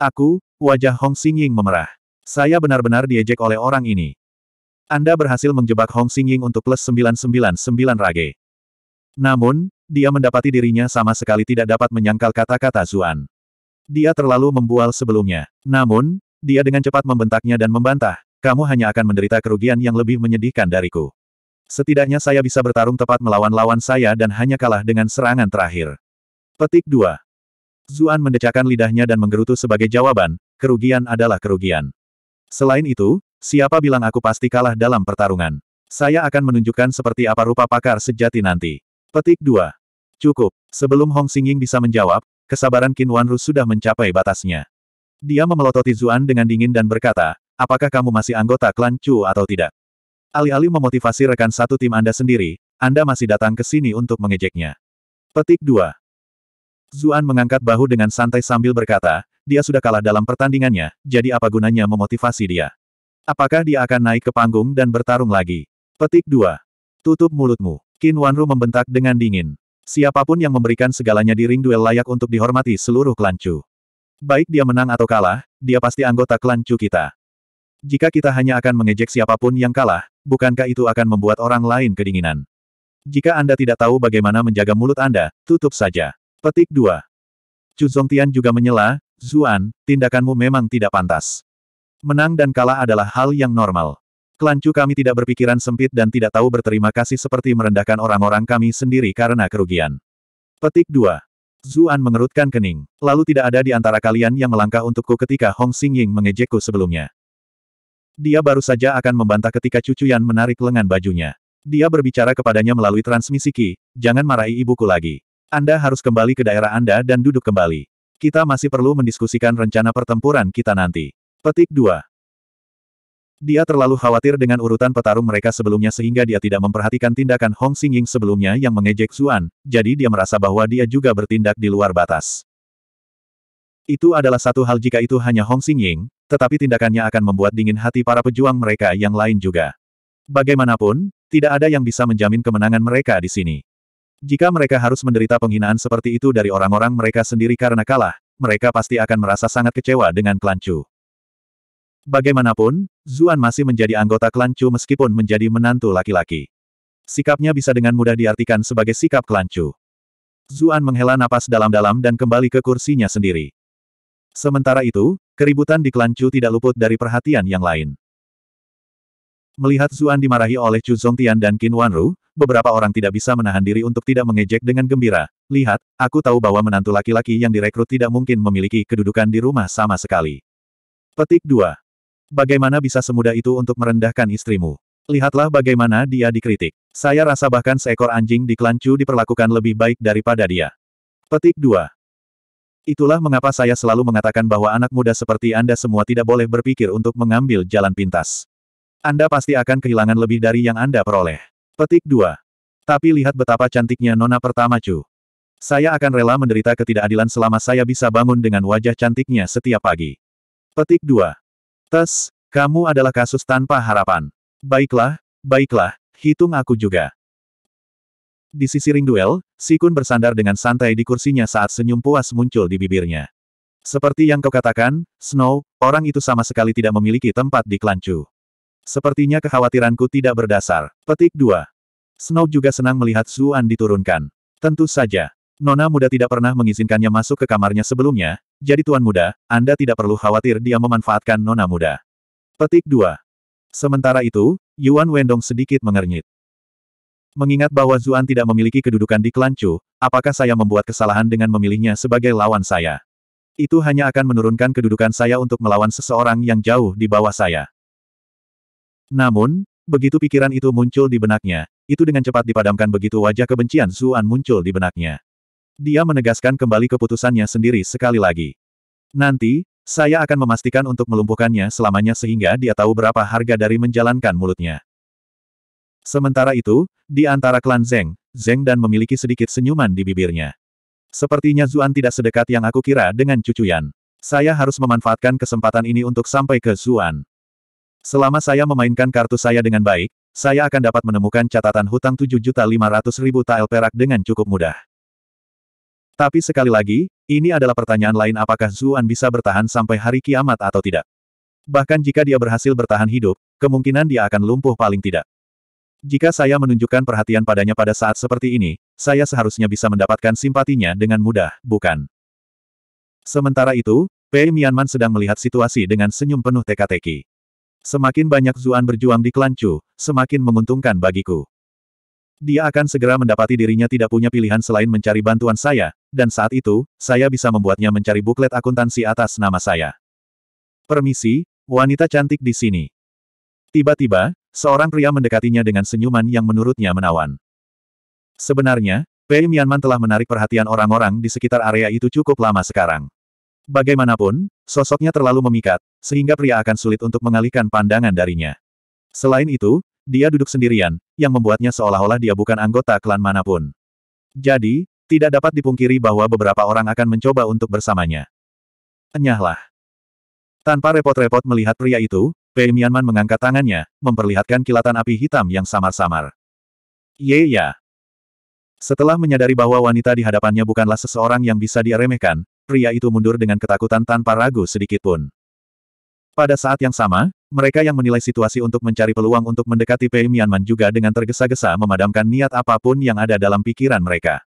Aku, wajah Hong Xingying memerah. Saya benar-benar diejek oleh orang ini. Anda berhasil menjebak Hong Xingying untuk plus 999 rage. Namun, dia mendapati dirinya sama sekali tidak dapat menyangkal kata-kata Zuan. Dia terlalu membual sebelumnya. Namun, dia dengan cepat membentaknya dan membantah, kamu hanya akan menderita kerugian yang lebih menyedihkan dariku. Setidaknya saya bisa bertarung tepat melawan lawan saya dan hanya kalah dengan serangan terakhir. Petik 2. Zuan mendecakkan lidahnya dan menggerutu sebagai jawaban, kerugian adalah kerugian. Selain itu, Siapa bilang aku pasti kalah dalam pertarungan? Saya akan menunjukkan seperti apa rupa pakar sejati nanti. Petik 2. Cukup. Sebelum Hong Xingying bisa menjawab, kesabaran Qin Wanru sudah mencapai batasnya. Dia memelototi Zuan dengan dingin dan berkata, apakah kamu masih anggota klan Chu atau tidak? Alih-alih memotivasi rekan satu tim Anda sendiri, Anda masih datang ke sini untuk mengejeknya. Petik 2. Zuan mengangkat bahu dengan santai sambil berkata, dia sudah kalah dalam pertandingannya, jadi apa gunanya memotivasi dia? Apakah dia akan naik ke panggung dan bertarung lagi? Petik 2. Tutup mulutmu. Qin Wanru membentak dengan dingin. Siapapun yang memberikan segalanya di ring duel layak untuk dihormati seluruh klan Chu. Baik dia menang atau kalah, dia pasti anggota klan Chu kita. Jika kita hanya akan mengejek siapapun yang kalah, bukankah itu akan membuat orang lain kedinginan? Jika Anda tidak tahu bagaimana menjaga mulut Anda, tutup saja. Petik 2. Chu Zongtian juga menyela, Zuan, tindakanmu memang tidak pantas. Menang dan kalah adalah hal yang normal. Klan kami tidak berpikiran sempit dan tidak tahu berterima kasih seperti merendahkan orang-orang kami sendiri karena kerugian. Petik 2. Zuan mengerutkan kening. Lalu tidak ada di antara kalian yang melangkah untukku ketika Hong Xingying mengejekku sebelumnya. Dia baru saja akan membantah ketika Cucu Yan menarik lengan bajunya. Dia berbicara kepadanya melalui transmisi Ki, jangan marahi ibuku lagi. Anda harus kembali ke daerah Anda dan duduk kembali. Kita masih perlu mendiskusikan rencana pertempuran kita nanti. Petik 2. Dia terlalu khawatir dengan urutan petarung mereka sebelumnya sehingga dia tidak memperhatikan tindakan Hong Xingying sebelumnya yang mengejek Zuan, jadi dia merasa bahwa dia juga bertindak di luar batas. Itu adalah satu hal jika itu hanya Hong Xingying, tetapi tindakannya akan membuat dingin hati para pejuang mereka yang lain juga. Bagaimanapun, tidak ada yang bisa menjamin kemenangan mereka di sini. Jika mereka harus menderita penghinaan seperti itu dari orang-orang mereka sendiri karena kalah, mereka pasti akan merasa sangat kecewa dengan Klan Bagaimanapun, Zuan masih menjadi anggota klan Chu meskipun menjadi menantu laki-laki. Sikapnya bisa dengan mudah diartikan sebagai sikap klan Chu. Zuan menghela napas dalam-dalam dan kembali ke kursinya sendiri. Sementara itu, keributan di klan Chu tidak luput dari perhatian yang lain. Melihat Zuan dimarahi oleh Chu Zongtian dan Qin Wanru, beberapa orang tidak bisa menahan diri untuk tidak mengejek dengan gembira. Lihat, aku tahu bahwa menantu laki-laki yang direkrut tidak mungkin memiliki kedudukan di rumah sama sekali. Petik 2. Bagaimana bisa semudah itu untuk merendahkan istrimu? Lihatlah bagaimana dia dikritik. Saya rasa bahkan seekor anjing di Kelancu diperlakukan lebih baik daripada dia. Petik 2. Itulah mengapa saya selalu mengatakan bahwa anak muda seperti Anda semua tidak boleh berpikir untuk mengambil jalan pintas. Anda pasti akan kehilangan lebih dari yang Anda peroleh. Petik 2. Tapi lihat betapa cantiknya nona pertama Chu. Saya akan rela menderita ketidakadilan selama saya bisa bangun dengan wajah cantiknya setiap pagi. Petik 2. Tes, kamu adalah kasus tanpa harapan. Baiklah, baiklah, hitung aku juga. Di sisi ring duel, Sikun bersandar dengan santai di kursinya saat senyum puas muncul di bibirnya. Seperti yang kau katakan, Snow, orang itu sama sekali tidak memiliki tempat di Klancu. Sepertinya kekhawatiranku tidak berdasar. Petik 2. Snow juga senang melihat Zuan diturunkan. Tentu saja. Nona muda tidak pernah mengizinkannya masuk ke kamarnya sebelumnya, jadi tuan muda, Anda tidak perlu khawatir dia memanfaatkan nona muda. Petik 2. Sementara itu, Yuan Wendong sedikit mengernyit. Mengingat bahwa Zuan tidak memiliki kedudukan di klan apakah saya membuat kesalahan dengan memilihnya sebagai lawan saya? Itu hanya akan menurunkan kedudukan saya untuk melawan seseorang yang jauh di bawah saya. Namun, begitu pikiran itu muncul di benaknya, itu dengan cepat dipadamkan begitu wajah kebencian Zuan muncul di benaknya. Dia menegaskan kembali keputusannya sendiri sekali lagi. Nanti, saya akan memastikan untuk melumpuhkannya selamanya sehingga dia tahu berapa harga dari menjalankan mulutnya. Sementara itu, di antara klan Zeng, Zeng dan memiliki sedikit senyuman di bibirnya. Sepertinya Zuan tidak sedekat yang aku kira dengan cucuyan. Saya harus memanfaatkan kesempatan ini untuk sampai ke Zuan. Selama saya memainkan kartu saya dengan baik, saya akan dapat menemukan catatan hutang 7.500.000 tael perak dengan cukup mudah. Tapi sekali lagi, ini adalah pertanyaan lain apakah Zuan bisa bertahan sampai hari kiamat atau tidak. Bahkan jika dia berhasil bertahan hidup, kemungkinan dia akan lumpuh paling tidak. Jika saya menunjukkan perhatian padanya pada saat seperti ini, saya seharusnya bisa mendapatkan simpatinya dengan mudah, bukan? Sementara itu, Pei Mianman sedang melihat situasi dengan senyum penuh teka-teki. Semakin banyak Zuan berjuang di Kelancu, semakin menguntungkan bagiku. Dia akan segera mendapati dirinya tidak punya pilihan selain mencari bantuan saya, dan saat itu, saya bisa membuatnya mencari buklet akuntansi atas nama saya. Permisi, wanita cantik di sini. Tiba-tiba, seorang pria mendekatinya dengan senyuman yang menurutnya menawan. Sebenarnya, Pei Mianman telah menarik perhatian orang-orang di sekitar area itu cukup lama sekarang. Bagaimanapun, sosoknya terlalu memikat, sehingga pria akan sulit untuk mengalihkan pandangan darinya. Selain itu, dia duduk sendirian, yang membuatnya seolah-olah dia bukan anggota klan manapun. Jadi, tidak dapat dipungkiri bahwa beberapa orang akan mencoba untuk bersamanya. Enyahlah. Tanpa repot-repot melihat pria itu, Pei Mianman mengangkat tangannya, memperlihatkan kilatan api hitam yang samar-samar. Ye ya. Setelah menyadari bahwa wanita di hadapannya bukanlah seseorang yang bisa diremehkan, pria itu mundur dengan ketakutan tanpa ragu sedikitpun. Pada saat yang sama, mereka yang menilai situasi untuk mencari peluang untuk mendekati Pei Mianman juga dengan tergesa-gesa memadamkan niat apapun yang ada dalam pikiran mereka.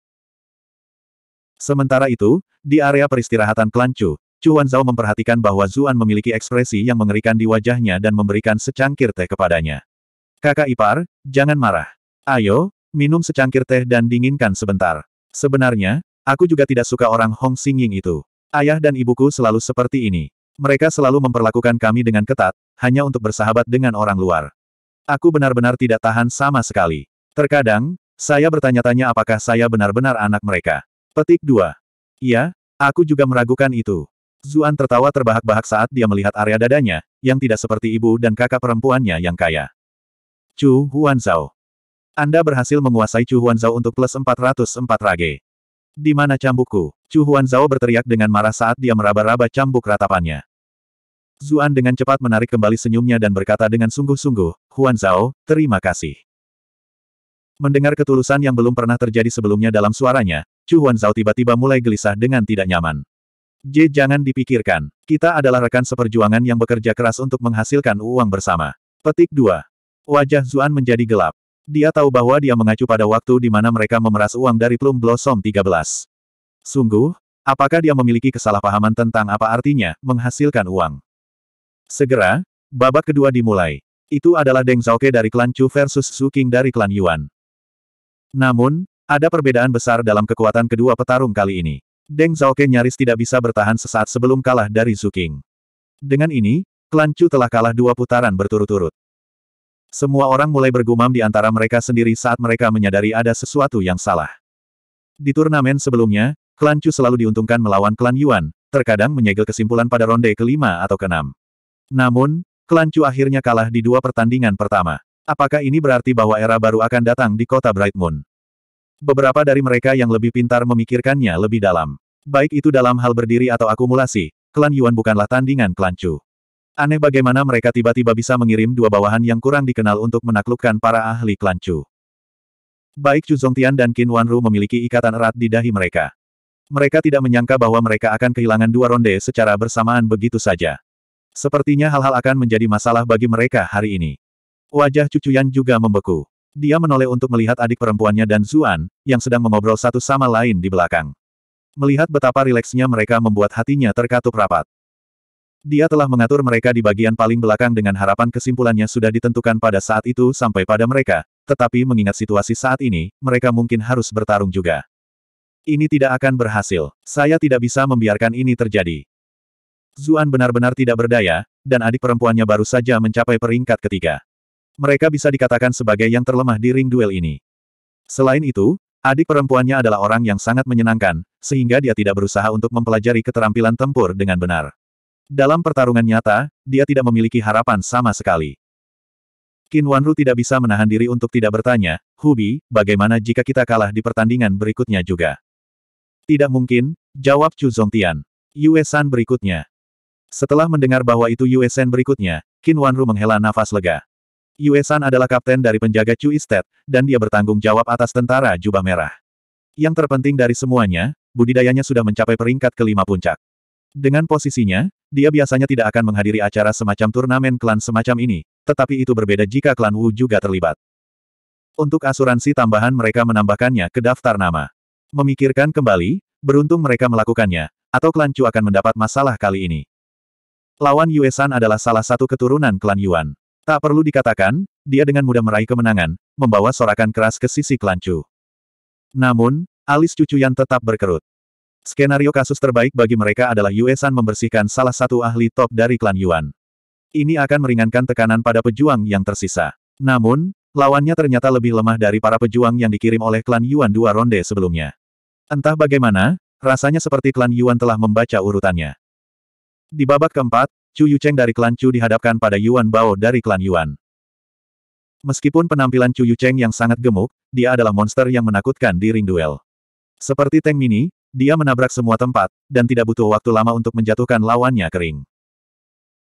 Sementara itu, di area peristirahatan klan Chu, Chu Zhao memperhatikan bahwa Zuan memiliki ekspresi yang mengerikan di wajahnya dan memberikan secangkir teh kepadanya. Kakak ipar, jangan marah. Ayo, minum secangkir teh dan dinginkan sebentar. Sebenarnya, aku juga tidak suka orang Hong Xingying itu. Ayah dan ibuku selalu seperti ini. Mereka selalu memperlakukan kami dengan ketat, hanya untuk bersahabat dengan orang luar. Aku benar-benar tidak tahan sama sekali. Terkadang, saya bertanya-tanya apakah saya benar-benar anak mereka. Petik 2. Ya, aku juga meragukan itu. Zuan tertawa terbahak-bahak saat dia melihat area dadanya, yang tidak seperti ibu dan kakak perempuannya yang kaya. Chu Huanzao. Anda berhasil menguasai Chu Huanzao untuk plus 404 rage. Di mana cambukku? Chu Huanzao berteriak dengan marah saat dia meraba-raba cambuk ratapannya. Zuan dengan cepat menarik kembali senyumnya dan berkata dengan sungguh-sungguh, Huanzao, terima kasih. Mendengar ketulusan yang belum pernah terjadi sebelumnya dalam suaranya, Chu Zhao tiba-tiba mulai gelisah dengan tidak nyaman. J jangan dipikirkan, kita adalah rekan seperjuangan yang bekerja keras untuk menghasilkan uang bersama. Petik 2. Wajah Zuan menjadi gelap. Dia tahu bahwa dia mengacu pada waktu di mana mereka memeras uang dari Plum Blossom 13. Sungguh, apakah dia memiliki kesalahpahaman tentang apa artinya menghasilkan uang? Segera, babak kedua dimulai. Itu adalah Deng Zhaoke dari klan Chu versus Su King dari klan Yuan. Namun, ada perbedaan besar dalam kekuatan kedua petarung kali ini. Deng Zhaoke nyaris tidak bisa bertahan sesaat sebelum kalah dari Zuking. Dengan ini, klan Chu telah kalah dua putaran berturut-turut. Semua orang mulai bergumam di antara mereka sendiri saat mereka menyadari ada sesuatu yang salah. Di turnamen sebelumnya, klan Chu selalu diuntungkan melawan klan Yuan, terkadang menyegel kesimpulan pada ronde kelima atau keenam. Namun, klan Chu akhirnya kalah di dua pertandingan pertama. Apakah ini berarti bahwa era baru akan datang di kota Bright Moon? Beberapa dari mereka yang lebih pintar memikirkannya lebih dalam. Baik itu dalam hal berdiri atau akumulasi, klan Yuan bukanlah tandingan klan Chu. Aneh bagaimana mereka tiba-tiba bisa mengirim dua bawahan yang kurang dikenal untuk menaklukkan para ahli klan Chu. Baik Chu Zongtian dan Qin Wanru memiliki ikatan erat di dahi mereka. Mereka tidak menyangka bahwa mereka akan kehilangan dua ronde secara bersamaan begitu saja. Sepertinya hal-hal akan menjadi masalah bagi mereka hari ini. Wajah cucuyan juga membeku. Dia menoleh untuk melihat adik perempuannya dan Zuan, yang sedang mengobrol satu sama lain di belakang. Melihat betapa rileksnya mereka membuat hatinya terkatup rapat. Dia telah mengatur mereka di bagian paling belakang dengan harapan kesimpulannya sudah ditentukan pada saat itu sampai pada mereka, tetapi mengingat situasi saat ini, mereka mungkin harus bertarung juga. Ini tidak akan berhasil. Saya tidak bisa membiarkan ini terjadi. Zuan benar-benar tidak berdaya, dan adik perempuannya baru saja mencapai peringkat ketiga mereka bisa dikatakan sebagai yang terlemah di ring duel ini. Selain itu, adik perempuannya adalah orang yang sangat menyenangkan, sehingga dia tidak berusaha untuk mempelajari keterampilan tempur dengan benar. Dalam pertarungan nyata, dia tidak memiliki harapan sama sekali. Qin Wanru tidak bisa menahan diri untuk tidak bertanya, Hubi, bagaimana jika kita kalah di pertandingan berikutnya juga? Tidak mungkin, jawab Chu Zongtian. Yue San berikutnya. Setelah mendengar bahwa itu Yue San berikutnya, Qin Wanru menghela nafas lega. Yue San adalah kapten dari penjaga Chu Istet, dan dia bertanggung jawab atas tentara jubah merah. Yang terpenting dari semuanya, budidayanya sudah mencapai peringkat kelima puncak. Dengan posisinya, dia biasanya tidak akan menghadiri acara semacam turnamen klan semacam ini, tetapi itu berbeda jika klan Wu juga terlibat. Untuk asuransi tambahan mereka menambahkannya ke daftar nama. Memikirkan kembali, beruntung mereka melakukannya, atau klan Chu akan mendapat masalah kali ini. Lawan Yue San adalah salah satu keturunan klan Yuan. Tak perlu dikatakan, dia dengan mudah meraih kemenangan, membawa sorakan keras ke sisi kelancu. Namun, alis cucu yang tetap berkerut. Skenario kasus terbaik bagi mereka adalah Yuesan membersihkan salah satu ahli top dari klan Yuan. Ini akan meringankan tekanan pada pejuang yang tersisa. Namun, lawannya ternyata lebih lemah dari para pejuang yang dikirim oleh klan Yuan dua ronde sebelumnya. Entah bagaimana, rasanya seperti klan Yuan telah membaca urutannya. Di babak keempat, Chu Yucheng dari klan Chu dihadapkan pada Yuan Bao dari klan Yuan. Meskipun penampilan Chu Yucheng yang sangat gemuk, dia adalah monster yang menakutkan di ring duel. Seperti Tang mini, dia menabrak semua tempat, dan tidak butuh waktu lama untuk menjatuhkan lawannya kering.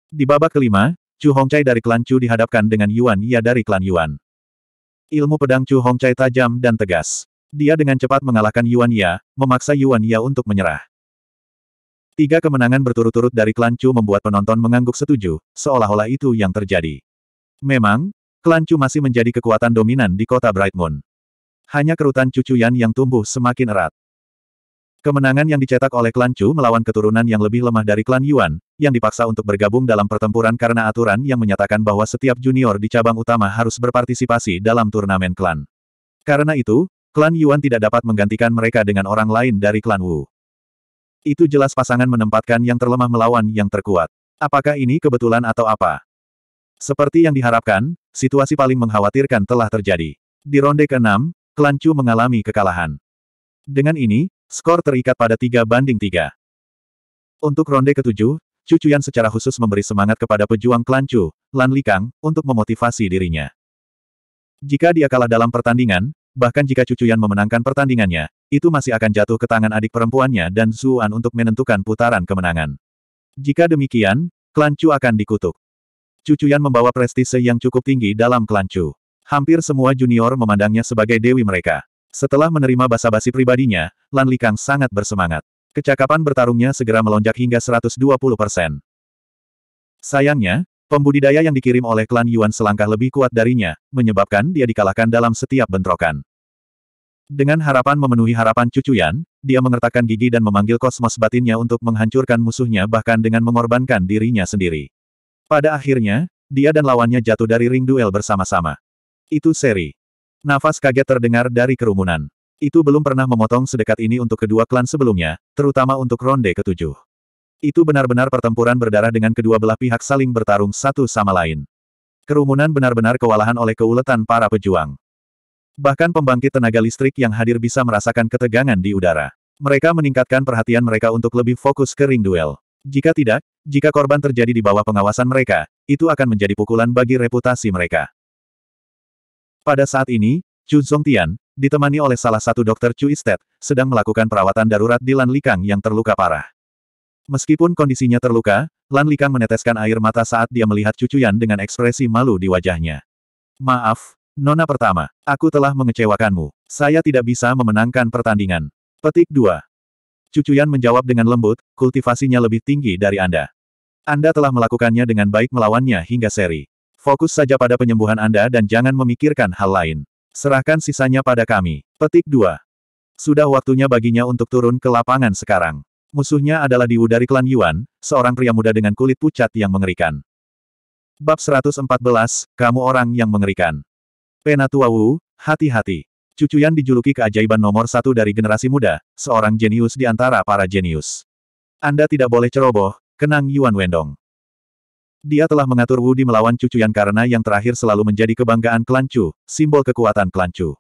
Di babak kelima, Chu Hongcai dari klan Chu dihadapkan dengan Yuan Ya dari klan Yuan. Ilmu pedang Chu Hongcai tajam dan tegas. Dia dengan cepat mengalahkan Yuan Ya, memaksa Yuan Ya untuk menyerah. Tiga kemenangan berturut-turut dari klan Chu membuat penonton mengangguk setuju, seolah-olah itu yang terjadi. Memang, klan Chu masih menjadi kekuatan dominan di kota Bright Moon. Hanya kerutan cucuyan yang tumbuh semakin erat. Kemenangan yang dicetak oleh klan Chu melawan keturunan yang lebih lemah dari klan Yuan, yang dipaksa untuk bergabung dalam pertempuran karena aturan yang menyatakan bahwa setiap junior di cabang utama harus berpartisipasi dalam turnamen klan. Karena itu, klan Yuan tidak dapat menggantikan mereka dengan orang lain dari klan Wu. Itu jelas pasangan menempatkan yang terlemah melawan yang terkuat. Apakah ini kebetulan atau apa? Seperti yang diharapkan, situasi paling mengkhawatirkan telah terjadi. Di ronde ke-6, klan Chu mengalami kekalahan. Dengan ini, skor terikat pada 3 banding 3. Untuk ronde ke-7, Chu Chuyan secara khusus memberi semangat kepada pejuang klan Chu, Lan Likang, untuk memotivasi dirinya. Jika dia kalah dalam pertandingan, bahkan jika Cucu Yan memenangkan pertandingannya, itu masih akan jatuh ke tangan adik perempuannya dan Zuan untuk menentukan putaran kemenangan. Jika demikian, klan Chu akan dikutuk. Cucu Yan membawa prestise yang cukup tinggi dalam klan Chu. Hampir semua junior memandangnya sebagai dewi mereka. Setelah menerima basa-basi pribadinya, Lan Likang sangat bersemangat. Kecakapan bertarungnya segera melonjak hingga 120 Sayangnya, Pembudidaya yang dikirim oleh klan Yuan selangkah lebih kuat darinya, menyebabkan dia dikalahkan dalam setiap bentrokan. Dengan harapan memenuhi harapan cucu Yan, dia mengertakkan gigi dan memanggil kosmos batinnya untuk menghancurkan musuhnya bahkan dengan mengorbankan dirinya sendiri. Pada akhirnya, dia dan lawannya jatuh dari ring duel bersama-sama. Itu seri. Nafas kaget terdengar dari kerumunan. Itu belum pernah memotong sedekat ini untuk kedua klan sebelumnya, terutama untuk ronde ketujuh. Itu benar-benar pertempuran berdarah dengan kedua belah pihak saling bertarung satu sama lain. Kerumunan benar-benar kewalahan oleh keuletan para pejuang. Bahkan pembangkit tenaga listrik yang hadir bisa merasakan ketegangan di udara. Mereka meningkatkan perhatian mereka untuk lebih fokus ke ring duel. Jika tidak, jika korban terjadi di bawah pengawasan mereka, itu akan menjadi pukulan bagi reputasi mereka. Pada saat ini, Chu Zongtian, ditemani oleh salah satu dokter Chu Istet, sedang melakukan perawatan darurat di Lan Likang yang terluka parah. Meskipun kondisinya terluka, Lan Likang meneteskan air mata saat dia melihat Cucu Yan dengan ekspresi malu di wajahnya. Maaf, Nona pertama, aku telah mengecewakanmu. Saya tidak bisa memenangkan pertandingan. Petik 2. Yan menjawab dengan lembut, kultivasinya lebih tinggi dari Anda. Anda telah melakukannya dengan baik melawannya hingga seri. Fokus saja pada penyembuhan Anda dan jangan memikirkan hal lain. Serahkan sisanya pada kami. Petik 2. Sudah waktunya baginya untuk turun ke lapangan sekarang. Musuhnya adalah Diwu dari klan Yuan, seorang pria muda dengan kulit pucat yang mengerikan. Bab 114, Kamu Orang Yang Mengerikan. Penatua Wu, hati-hati. Cucu Yan dijuluki keajaiban nomor satu dari generasi muda, seorang jenius di antara para jenius. Anda tidak boleh ceroboh, kenang Yuan Wendong. Dia telah mengatur Wu di melawan Cucu Yan karena yang terakhir selalu menjadi kebanggaan klan Chu, simbol kekuatan klan Chu.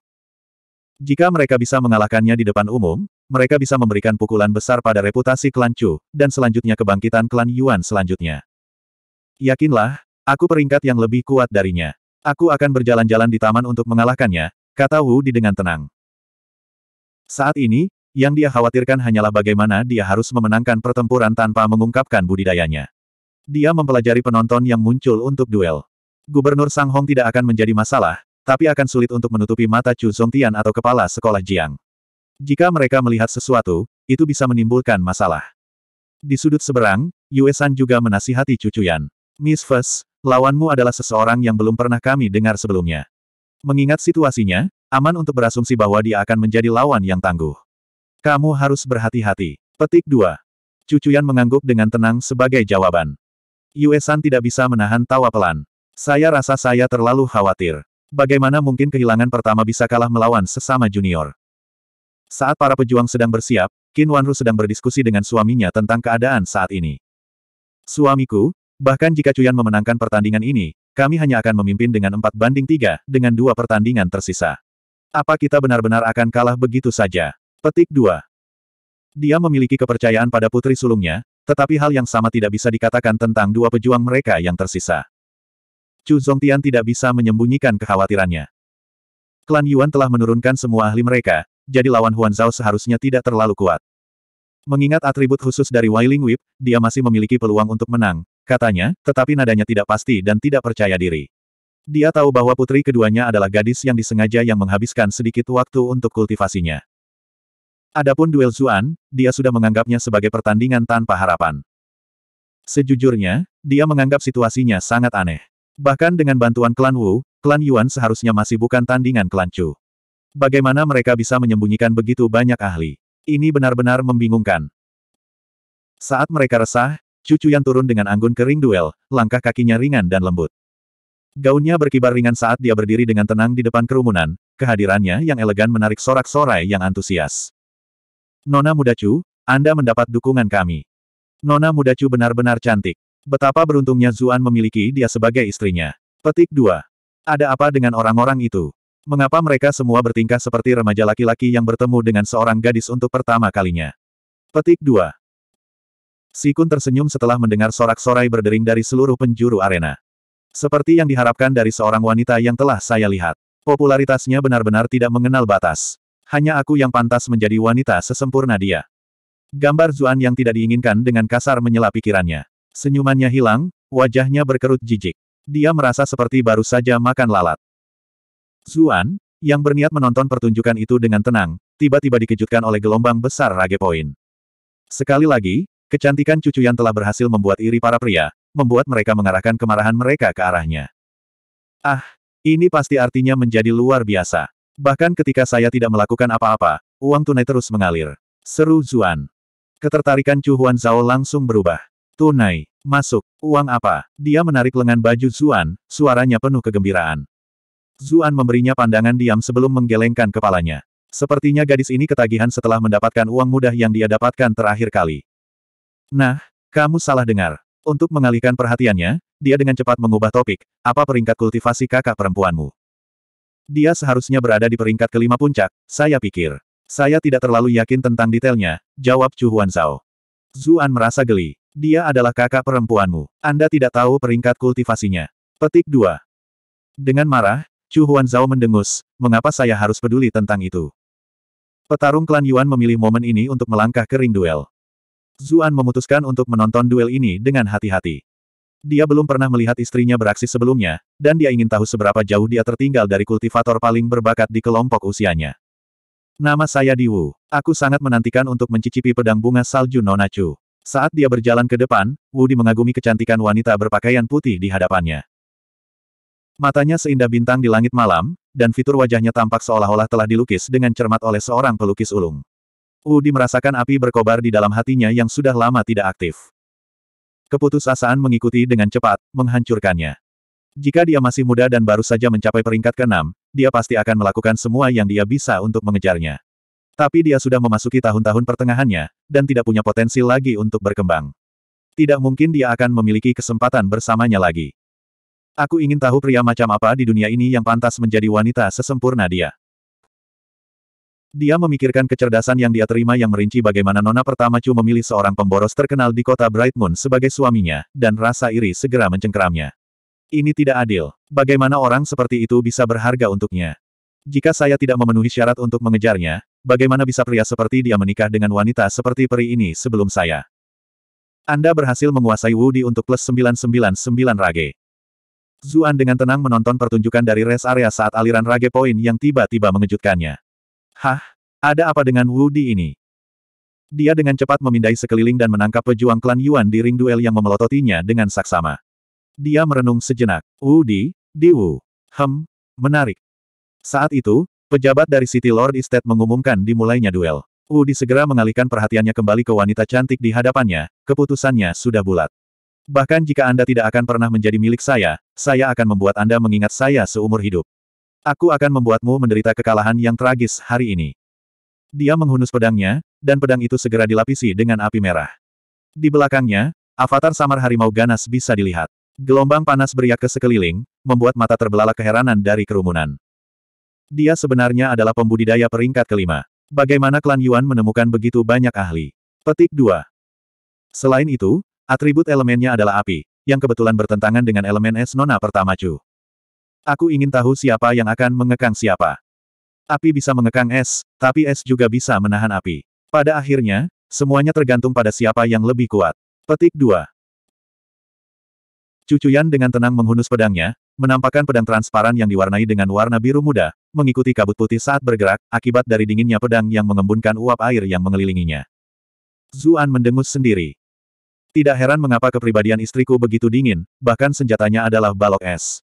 Jika mereka bisa mengalahkannya di depan umum, mereka bisa memberikan pukulan besar pada reputasi klan Chu, dan selanjutnya kebangkitan klan Yuan selanjutnya. Yakinlah, aku peringkat yang lebih kuat darinya. Aku akan berjalan-jalan di taman untuk mengalahkannya, kata Wu Di dengan tenang. Saat ini, yang dia khawatirkan hanyalah bagaimana dia harus memenangkan pertempuran tanpa mengungkapkan budidayanya. Dia mempelajari penonton yang muncul untuk duel. Gubernur Sang Hong tidak akan menjadi masalah, tapi akan sulit untuk menutupi mata Chu Zongtian atau kepala sekolah Jiang. Jika mereka melihat sesuatu, itu bisa menimbulkan masalah. Di sudut seberang, Yue juga menasihati cucu Yan. Miss Fuss, lawanmu adalah seseorang yang belum pernah kami dengar sebelumnya. Mengingat situasinya, aman untuk berasumsi bahwa dia akan menjadi lawan yang tangguh. Kamu harus berhati-hati. Petik 2. Cucu Yan mengangguk dengan tenang sebagai jawaban. Yue tidak bisa menahan tawa pelan. Saya rasa saya terlalu khawatir. Bagaimana mungkin kehilangan pertama bisa kalah melawan sesama junior? Saat para pejuang sedang bersiap, Qin Wanru sedang berdiskusi dengan suaminya tentang keadaan saat ini. Suamiku, bahkan jika Cuyan memenangkan pertandingan ini, kami hanya akan memimpin dengan empat banding tiga dengan dua pertandingan tersisa. Apa kita benar-benar akan kalah begitu saja? Petik 2. Dia memiliki kepercayaan pada putri sulungnya, tetapi hal yang sama tidak bisa dikatakan tentang dua pejuang mereka yang tersisa. Chu Zongtian tidak bisa menyembunyikan kekhawatirannya. Klan Yuan telah menurunkan semua ahli mereka, jadi lawan Huan Zhao seharusnya tidak terlalu kuat. Mengingat atribut khusus dari Wailing Whip, dia masih memiliki peluang untuk menang, katanya, tetapi nadanya tidak pasti dan tidak percaya diri. Dia tahu bahwa putri keduanya adalah gadis yang disengaja yang menghabiskan sedikit waktu untuk kultivasinya. Adapun duel Zuan, dia sudah menganggapnya sebagai pertandingan tanpa harapan. Sejujurnya, dia menganggap situasinya sangat aneh. Bahkan dengan bantuan klan Wu, klan Yuan seharusnya masih bukan tandingan klan Chu. Bagaimana mereka bisa menyembunyikan begitu banyak ahli? Ini benar-benar membingungkan. Saat mereka resah, cucu yang turun dengan anggun kering duel, langkah kakinya ringan dan lembut. Gaunnya berkibar ringan saat dia berdiri dengan tenang di depan kerumunan, kehadirannya yang elegan menarik sorak-sorai yang antusias. Nona Muda Chu, Anda mendapat dukungan kami. Nona Muda Chu benar-benar cantik. Betapa beruntungnya Zuan memiliki dia sebagai istrinya. Petik 2. Ada apa dengan orang-orang itu? Mengapa mereka semua bertingkah seperti remaja laki-laki yang bertemu dengan seorang gadis untuk pertama kalinya? Petik 2. Sikun tersenyum setelah mendengar sorak-sorai berdering dari seluruh penjuru arena. Seperti yang diharapkan dari seorang wanita yang telah saya lihat. Popularitasnya benar-benar tidak mengenal batas. Hanya aku yang pantas menjadi wanita sesempurna dia. Gambar Zuan yang tidak diinginkan dengan kasar menyela pikirannya. Senyumannya hilang, wajahnya berkerut jijik. Dia merasa seperti baru saja makan lalat. Zuan, yang berniat menonton pertunjukan itu dengan tenang, tiba-tiba dikejutkan oleh gelombang besar rage poin. Sekali lagi, kecantikan cucu yang telah berhasil membuat iri para pria, membuat mereka mengarahkan kemarahan mereka ke arahnya. Ah, ini pasti artinya menjadi luar biasa. Bahkan ketika saya tidak melakukan apa-apa, uang tunai terus mengalir. Seru Zuan. Ketertarikan Chu Huan Zhao langsung berubah. Tunai, masuk, uang apa? Dia menarik lengan baju Zuan, suaranya penuh kegembiraan. Zuan memberinya pandangan diam sebelum menggelengkan kepalanya. Sepertinya gadis ini ketagihan setelah mendapatkan uang mudah yang dia dapatkan terakhir kali. Nah, kamu salah dengar. Untuk mengalihkan perhatiannya, dia dengan cepat mengubah topik, apa peringkat kultivasi kakak perempuanmu? Dia seharusnya berada di peringkat kelima puncak, saya pikir. Saya tidak terlalu yakin tentang detailnya, jawab Chu Huan Zhao. Zuan merasa geli. Dia adalah kakak perempuanmu. Anda tidak tahu peringkat kultivasinya. Petik 2. Dengan marah, Chu Huanzao mendengus, mengapa saya harus peduli tentang itu? Petarung klan Yuan memilih momen ini untuk melangkah ke ring duel. Zuan memutuskan untuk menonton duel ini dengan hati-hati. Dia belum pernah melihat istrinya beraksi sebelumnya, dan dia ingin tahu seberapa jauh dia tertinggal dari kultivator paling berbakat di kelompok usianya. Nama saya Diwu. Aku sangat menantikan untuk mencicipi pedang bunga salju Nona Saat dia berjalan ke depan, Wu Di mengagumi kecantikan wanita berpakaian putih di hadapannya. Matanya seindah bintang di langit malam, dan fitur wajahnya tampak seolah-olah telah dilukis dengan cermat oleh seorang pelukis ulung. Udi merasakan api berkobar di dalam hatinya yang sudah lama tidak aktif. Keputusasaan mengikuti dengan cepat, menghancurkannya. Jika dia masih muda dan baru saja mencapai peringkat keenam, dia pasti akan melakukan semua yang dia bisa untuk mengejarnya. Tapi dia sudah memasuki tahun-tahun pertengahannya, dan tidak punya potensi lagi untuk berkembang. Tidak mungkin dia akan memiliki kesempatan bersamanya lagi. Aku ingin tahu pria macam apa di dunia ini yang pantas menjadi wanita sesempurna dia. Dia memikirkan kecerdasan yang dia terima yang merinci bagaimana Nona pertama Chu memilih seorang pemboros terkenal di kota Bright Moon sebagai suaminya, dan rasa iri segera mencengkeramnya. Ini tidak adil. Bagaimana orang seperti itu bisa berharga untuknya? Jika saya tidak memenuhi syarat untuk mengejarnya, bagaimana bisa pria seperti dia menikah dengan wanita seperti peri ini sebelum saya? Anda berhasil menguasai Wudi untuk plus 999 rage. Zuan dengan tenang menonton pertunjukan dari res area saat aliran rage poin yang tiba-tiba mengejutkannya. Hah? Ada apa dengan Wu Di ini? Dia dengan cepat memindai sekeliling dan menangkap pejuang klan Yuan di ring duel yang memelototinya dengan saksama. Dia merenung sejenak. Wu Di, Di Wu. Hem, menarik. Saat itu, pejabat dari City Lord Estate mengumumkan dimulainya duel. Wu Di segera mengalihkan perhatiannya kembali ke wanita cantik di hadapannya, keputusannya sudah bulat. Bahkan jika Anda tidak akan pernah menjadi milik saya, saya akan membuat Anda mengingat saya seumur hidup. Aku akan membuatmu menderita kekalahan yang tragis hari ini. Dia menghunus pedangnya, dan pedang itu segera dilapisi dengan api merah. Di belakangnya, avatar samar harimau ganas bisa dilihat. Gelombang panas beriak ke sekeliling, membuat mata terbelalak keheranan dari kerumunan. Dia sebenarnya adalah pembudidaya peringkat kelima. Bagaimana klan Yuan menemukan begitu banyak ahli? Petik 2. Selain itu, Atribut elemennya adalah api, yang kebetulan bertentangan dengan elemen es nona pertama Chu. Aku ingin tahu siapa yang akan mengekang siapa. Api bisa mengekang es, tapi es juga bisa menahan api. Pada akhirnya, semuanya tergantung pada siapa yang lebih kuat. Petik 2. Cucuyan dengan tenang menghunus pedangnya, menampakkan pedang transparan yang diwarnai dengan warna biru muda, mengikuti kabut putih saat bergerak, akibat dari dinginnya pedang yang mengembunkan uap air yang mengelilinginya. Zuan mendengus sendiri. Tidak heran mengapa kepribadian istriku begitu dingin, bahkan senjatanya adalah balok es.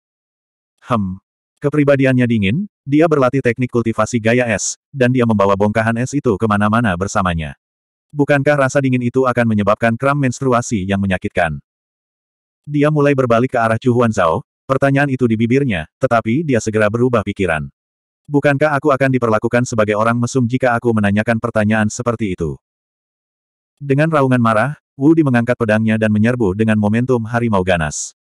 Hem. Kepribadiannya dingin, dia berlatih teknik kultivasi gaya es, dan dia membawa bongkahan es itu kemana-mana bersamanya. Bukankah rasa dingin itu akan menyebabkan kram menstruasi yang menyakitkan? Dia mulai berbalik ke arah Chu Zhao. pertanyaan itu di bibirnya, tetapi dia segera berubah pikiran. Bukankah aku akan diperlakukan sebagai orang mesum jika aku menanyakan pertanyaan seperti itu? Dengan raungan marah, Wu Di mengangkat pedangnya dan menyerbu dengan momentum harimau ganas.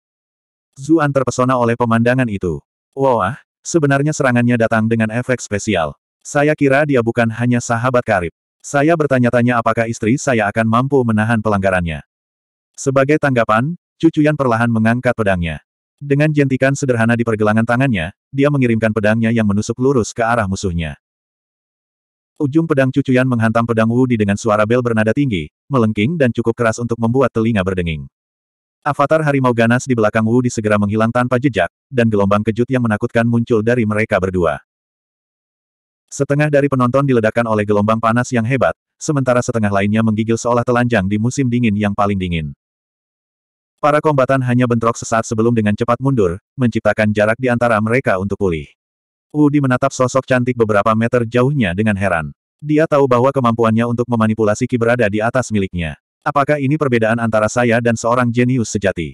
Zuan terpesona oleh pemandangan itu. Wah, sebenarnya serangannya datang dengan efek spesial. Saya kira dia bukan hanya sahabat karib. Saya bertanya-tanya apakah istri saya akan mampu menahan pelanggarannya. Sebagai tanggapan, cucu Cucuyan perlahan mengangkat pedangnya. Dengan jentikan sederhana di pergelangan tangannya, dia mengirimkan pedangnya yang menusuk lurus ke arah musuhnya. Ujung pedang cucuyan menghantam pedang Di dengan suara bel bernada tinggi, melengking dan cukup keras untuk membuat telinga berdenging. Avatar harimau ganas di belakang Di segera menghilang tanpa jejak, dan gelombang kejut yang menakutkan muncul dari mereka berdua. Setengah dari penonton diledakkan oleh gelombang panas yang hebat, sementara setengah lainnya menggigil seolah telanjang di musim dingin yang paling dingin. Para kombatan hanya bentrok sesaat sebelum dengan cepat mundur, menciptakan jarak di antara mereka untuk pulih. Wudi menatap sosok cantik beberapa meter jauhnya dengan heran. Dia tahu bahwa kemampuannya untuk memanipulasi Ki berada di atas miliknya. Apakah ini perbedaan antara saya dan seorang jenius sejati?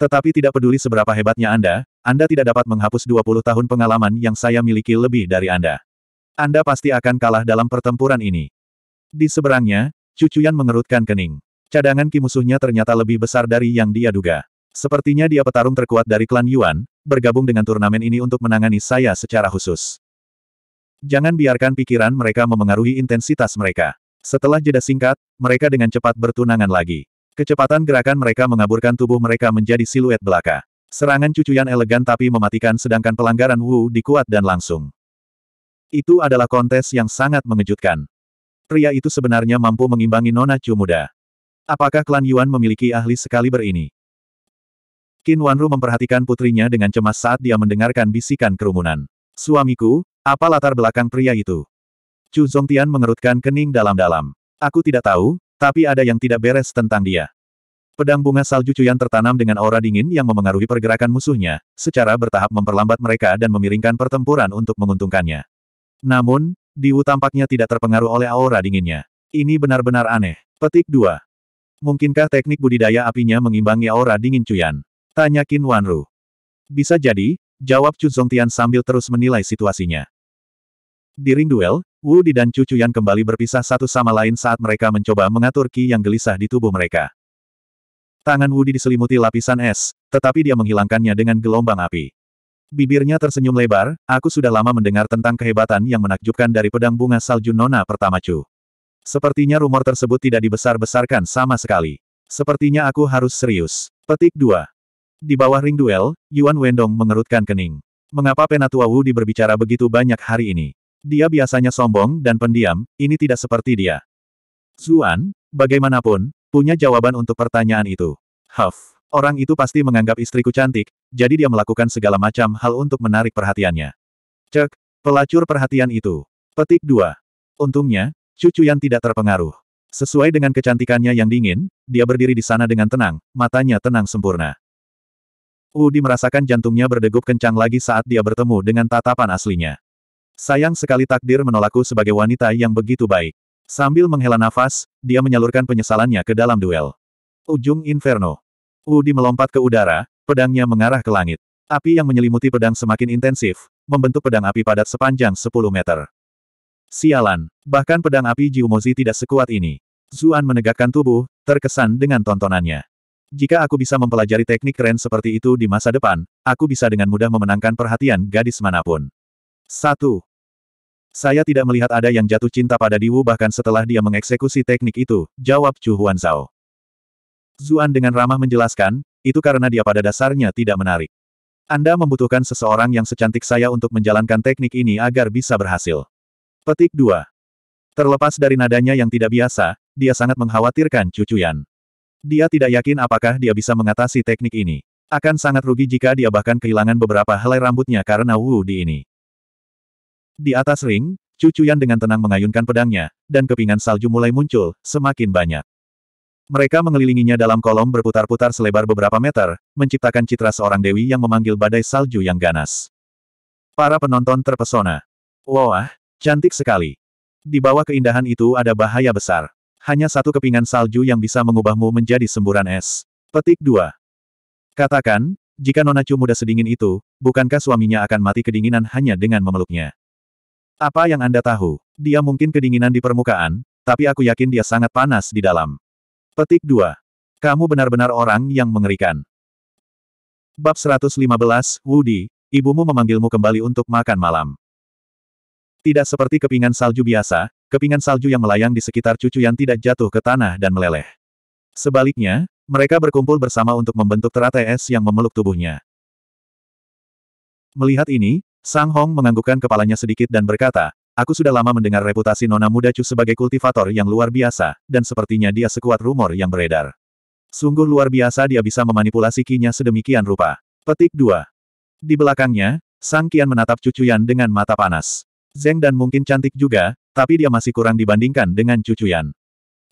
Tetapi tidak peduli seberapa hebatnya Anda, Anda tidak dapat menghapus 20 tahun pengalaman yang saya miliki lebih dari Anda. Anda pasti akan kalah dalam pertempuran ini. Di seberangnya, Cucuyan mengerutkan kening. Cadangan Ki ternyata lebih besar dari yang dia duga. Sepertinya dia petarung terkuat dari klan Yuan, bergabung dengan turnamen ini untuk menangani saya secara khusus. Jangan biarkan pikiran mereka memengaruhi intensitas mereka. Setelah jeda singkat, mereka dengan cepat bertunangan lagi. Kecepatan gerakan mereka mengaburkan tubuh mereka menjadi siluet belaka. Serangan cucuyan elegan tapi mematikan sedangkan pelanggaran Wu dikuat dan langsung. Itu adalah kontes yang sangat mengejutkan. Pria itu sebenarnya mampu mengimbangi Nona Chu muda. Apakah klan Yuan memiliki ahli sekaliber ini? Qin Wanru memperhatikan putrinya dengan cemas saat dia mendengarkan bisikan kerumunan. Suamiku, apa latar belakang pria itu? Chu Zongtian mengerutkan kening dalam-dalam. Aku tidak tahu, tapi ada yang tidak beres tentang dia. Pedang bunga salju Cuyan tertanam dengan aura dingin yang memengaruhi pergerakan musuhnya, secara bertahap memperlambat mereka dan memiringkan pertempuran untuk menguntungkannya. Namun, Diwu tampaknya tidak terpengaruh oleh aura dinginnya. Ini benar-benar aneh. Petik 2. Mungkinkah teknik budidaya apinya mengimbangi aura dingin Cuyan? Tanya Qin Wanru. Bisa jadi, jawab Chu Zongtian sambil terus menilai situasinya. Di ring duel, Wu Di dan Chu Chuyan kembali berpisah satu sama lain saat mereka mencoba mengatur ki yang gelisah di tubuh mereka. Tangan Wu Di diselimuti lapisan es, tetapi dia menghilangkannya dengan gelombang api. Bibirnya tersenyum lebar, aku sudah lama mendengar tentang kehebatan yang menakjubkan dari pedang bunga salju nona pertama Chu. Sepertinya rumor tersebut tidak dibesar-besarkan sama sekali. Sepertinya aku harus serius. Petik 2. Di bawah ring duel, Yuan Wendong mengerutkan kening. Mengapa Penatua Wu diberbicara begitu banyak hari ini? Dia biasanya sombong dan pendiam, ini tidak seperti dia. Zuan, bagaimanapun, punya jawaban untuk pertanyaan itu. Huff, orang itu pasti menganggap istriku cantik, jadi dia melakukan segala macam hal untuk menarik perhatiannya. Cek, pelacur perhatian itu. Petik 2. Untungnya, cucu yang tidak terpengaruh. Sesuai dengan kecantikannya yang dingin, dia berdiri di sana dengan tenang, matanya tenang sempurna. Udi merasakan jantungnya berdegup kencang lagi saat dia bertemu dengan tatapan aslinya. Sayang sekali takdir menolakku sebagai wanita yang begitu baik. Sambil menghela nafas, dia menyalurkan penyesalannya ke dalam duel. Ujung Inferno. Udi melompat ke udara, pedangnya mengarah ke langit. Api yang menyelimuti pedang semakin intensif, membentuk pedang api padat sepanjang 10 meter. Sialan, bahkan pedang api Jiumozi tidak sekuat ini. Zuan menegakkan tubuh, terkesan dengan tontonannya. Jika aku bisa mempelajari teknik keren seperti itu di masa depan, aku bisa dengan mudah memenangkan perhatian gadis manapun. 1. Saya tidak melihat ada yang jatuh cinta pada Diwu bahkan setelah dia mengeksekusi teknik itu, jawab Chu Zhao. Zuan dengan ramah menjelaskan, itu karena dia pada dasarnya tidak menarik. Anda membutuhkan seseorang yang secantik saya untuk menjalankan teknik ini agar bisa berhasil. Petik 2. Terlepas dari nadanya yang tidak biasa, dia sangat mengkhawatirkan cucuyan. Dia tidak yakin apakah dia bisa mengatasi teknik ini. Akan sangat rugi jika dia bahkan kehilangan beberapa helai rambutnya karena Wu Di ini. Di atas ring, Cucu Yan dengan tenang mengayunkan pedangnya, dan kepingan salju mulai muncul, semakin banyak. Mereka mengelilinginya dalam kolom berputar-putar selebar beberapa meter, menciptakan citra seorang dewi yang memanggil badai salju yang ganas. Para penonton terpesona. Wah, cantik sekali. Di bawah keindahan itu ada bahaya besar. Hanya satu kepingan salju yang bisa mengubahmu menjadi semburan es. Petik 2. Katakan, jika Nonacu muda sedingin itu, bukankah suaminya akan mati kedinginan hanya dengan memeluknya? Apa yang Anda tahu? Dia mungkin kedinginan di permukaan, tapi aku yakin dia sangat panas di dalam. Petik 2. Kamu benar-benar orang yang mengerikan. Bab 115, Woody, ibumu memanggilmu kembali untuk makan malam. Tidak seperti kepingan salju biasa, kepingan salju yang melayang di sekitar cucu yang tidak jatuh ke tanah dan meleleh. Sebaliknya, mereka berkumpul bersama untuk membentuk teratai es yang memeluk tubuhnya. Melihat ini, Sang Hong menganggukkan kepalanya sedikit dan berkata, Aku sudah lama mendengar reputasi Nona Muda Chu sebagai kultivator yang luar biasa, dan sepertinya dia sekuat rumor yang beredar. Sungguh luar biasa dia bisa memanipulasi kinya sedemikian rupa. Petik 2. Di belakangnya, Sang Kian menatap cucuyan dengan mata panas. Zeng dan mungkin cantik juga, tapi dia masih kurang dibandingkan dengan cucuyan.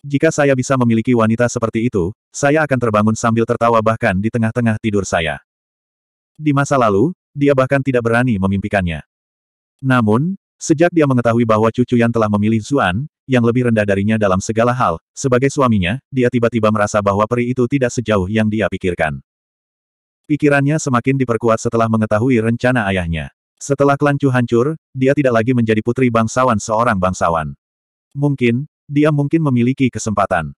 Jika saya bisa memiliki wanita seperti itu, saya akan terbangun sambil tertawa bahkan di tengah-tengah tidur saya. Di masa lalu, dia bahkan tidak berani memimpikannya. Namun, sejak dia mengetahui bahwa cucu Yan telah memilih Zuan, yang lebih rendah darinya dalam segala hal, sebagai suaminya, dia tiba-tiba merasa bahwa peri itu tidak sejauh yang dia pikirkan. Pikirannya semakin diperkuat setelah mengetahui rencana ayahnya. Setelah klan Chu hancur, dia tidak lagi menjadi putri bangsawan seorang bangsawan. Mungkin, dia mungkin memiliki kesempatan.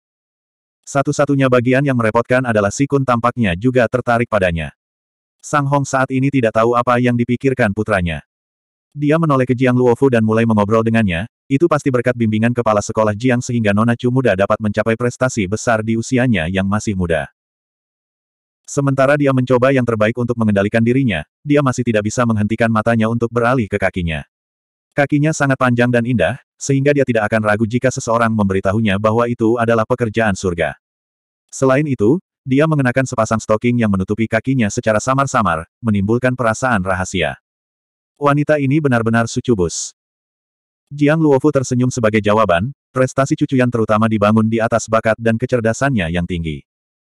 Satu-satunya bagian yang merepotkan adalah Sikun tampaknya juga tertarik padanya. Sang Hong saat ini tidak tahu apa yang dipikirkan putranya. Dia menoleh ke Jiang Luofu dan mulai mengobrol dengannya, itu pasti berkat bimbingan kepala sekolah Jiang sehingga Nona Chu muda dapat mencapai prestasi besar di usianya yang masih muda. Sementara dia mencoba yang terbaik untuk mengendalikan dirinya, dia masih tidak bisa menghentikan matanya untuk beralih ke kakinya. Kakinya sangat panjang dan indah, sehingga dia tidak akan ragu jika seseorang memberitahunya bahwa itu adalah pekerjaan surga. Selain itu, dia mengenakan sepasang stoking yang menutupi kakinya secara samar-samar, menimbulkan perasaan rahasia. Wanita ini benar-benar sucubus. Jiang Luofu tersenyum sebagai jawaban, prestasi cucu yang terutama dibangun di atas bakat dan kecerdasannya yang tinggi.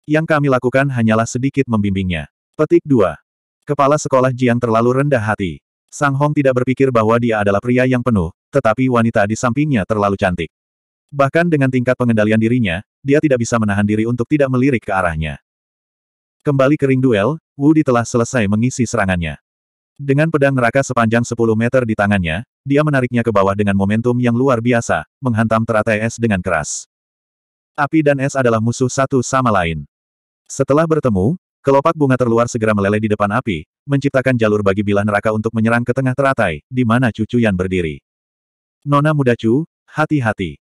Yang kami lakukan hanyalah sedikit membimbingnya. Petik 2. Kepala sekolah Jiang terlalu rendah hati. Sang Hong tidak berpikir bahwa dia adalah pria yang penuh, tetapi wanita di sampingnya terlalu cantik. Bahkan dengan tingkat pengendalian dirinya, dia tidak bisa menahan diri untuk tidak melirik ke arahnya. Kembali ke ring duel, Wu telah selesai mengisi serangannya. Dengan pedang neraka sepanjang 10 meter di tangannya, dia menariknya ke bawah dengan momentum yang luar biasa, menghantam teratai es dengan keras. Api dan es adalah musuh satu sama lain. Setelah bertemu, kelopak bunga terluar segera meleleh di depan api, menciptakan jalur bagi bilah neraka untuk menyerang ke tengah teratai, di mana Cucu Yan berdiri. Nona muda Cu, hati-hati.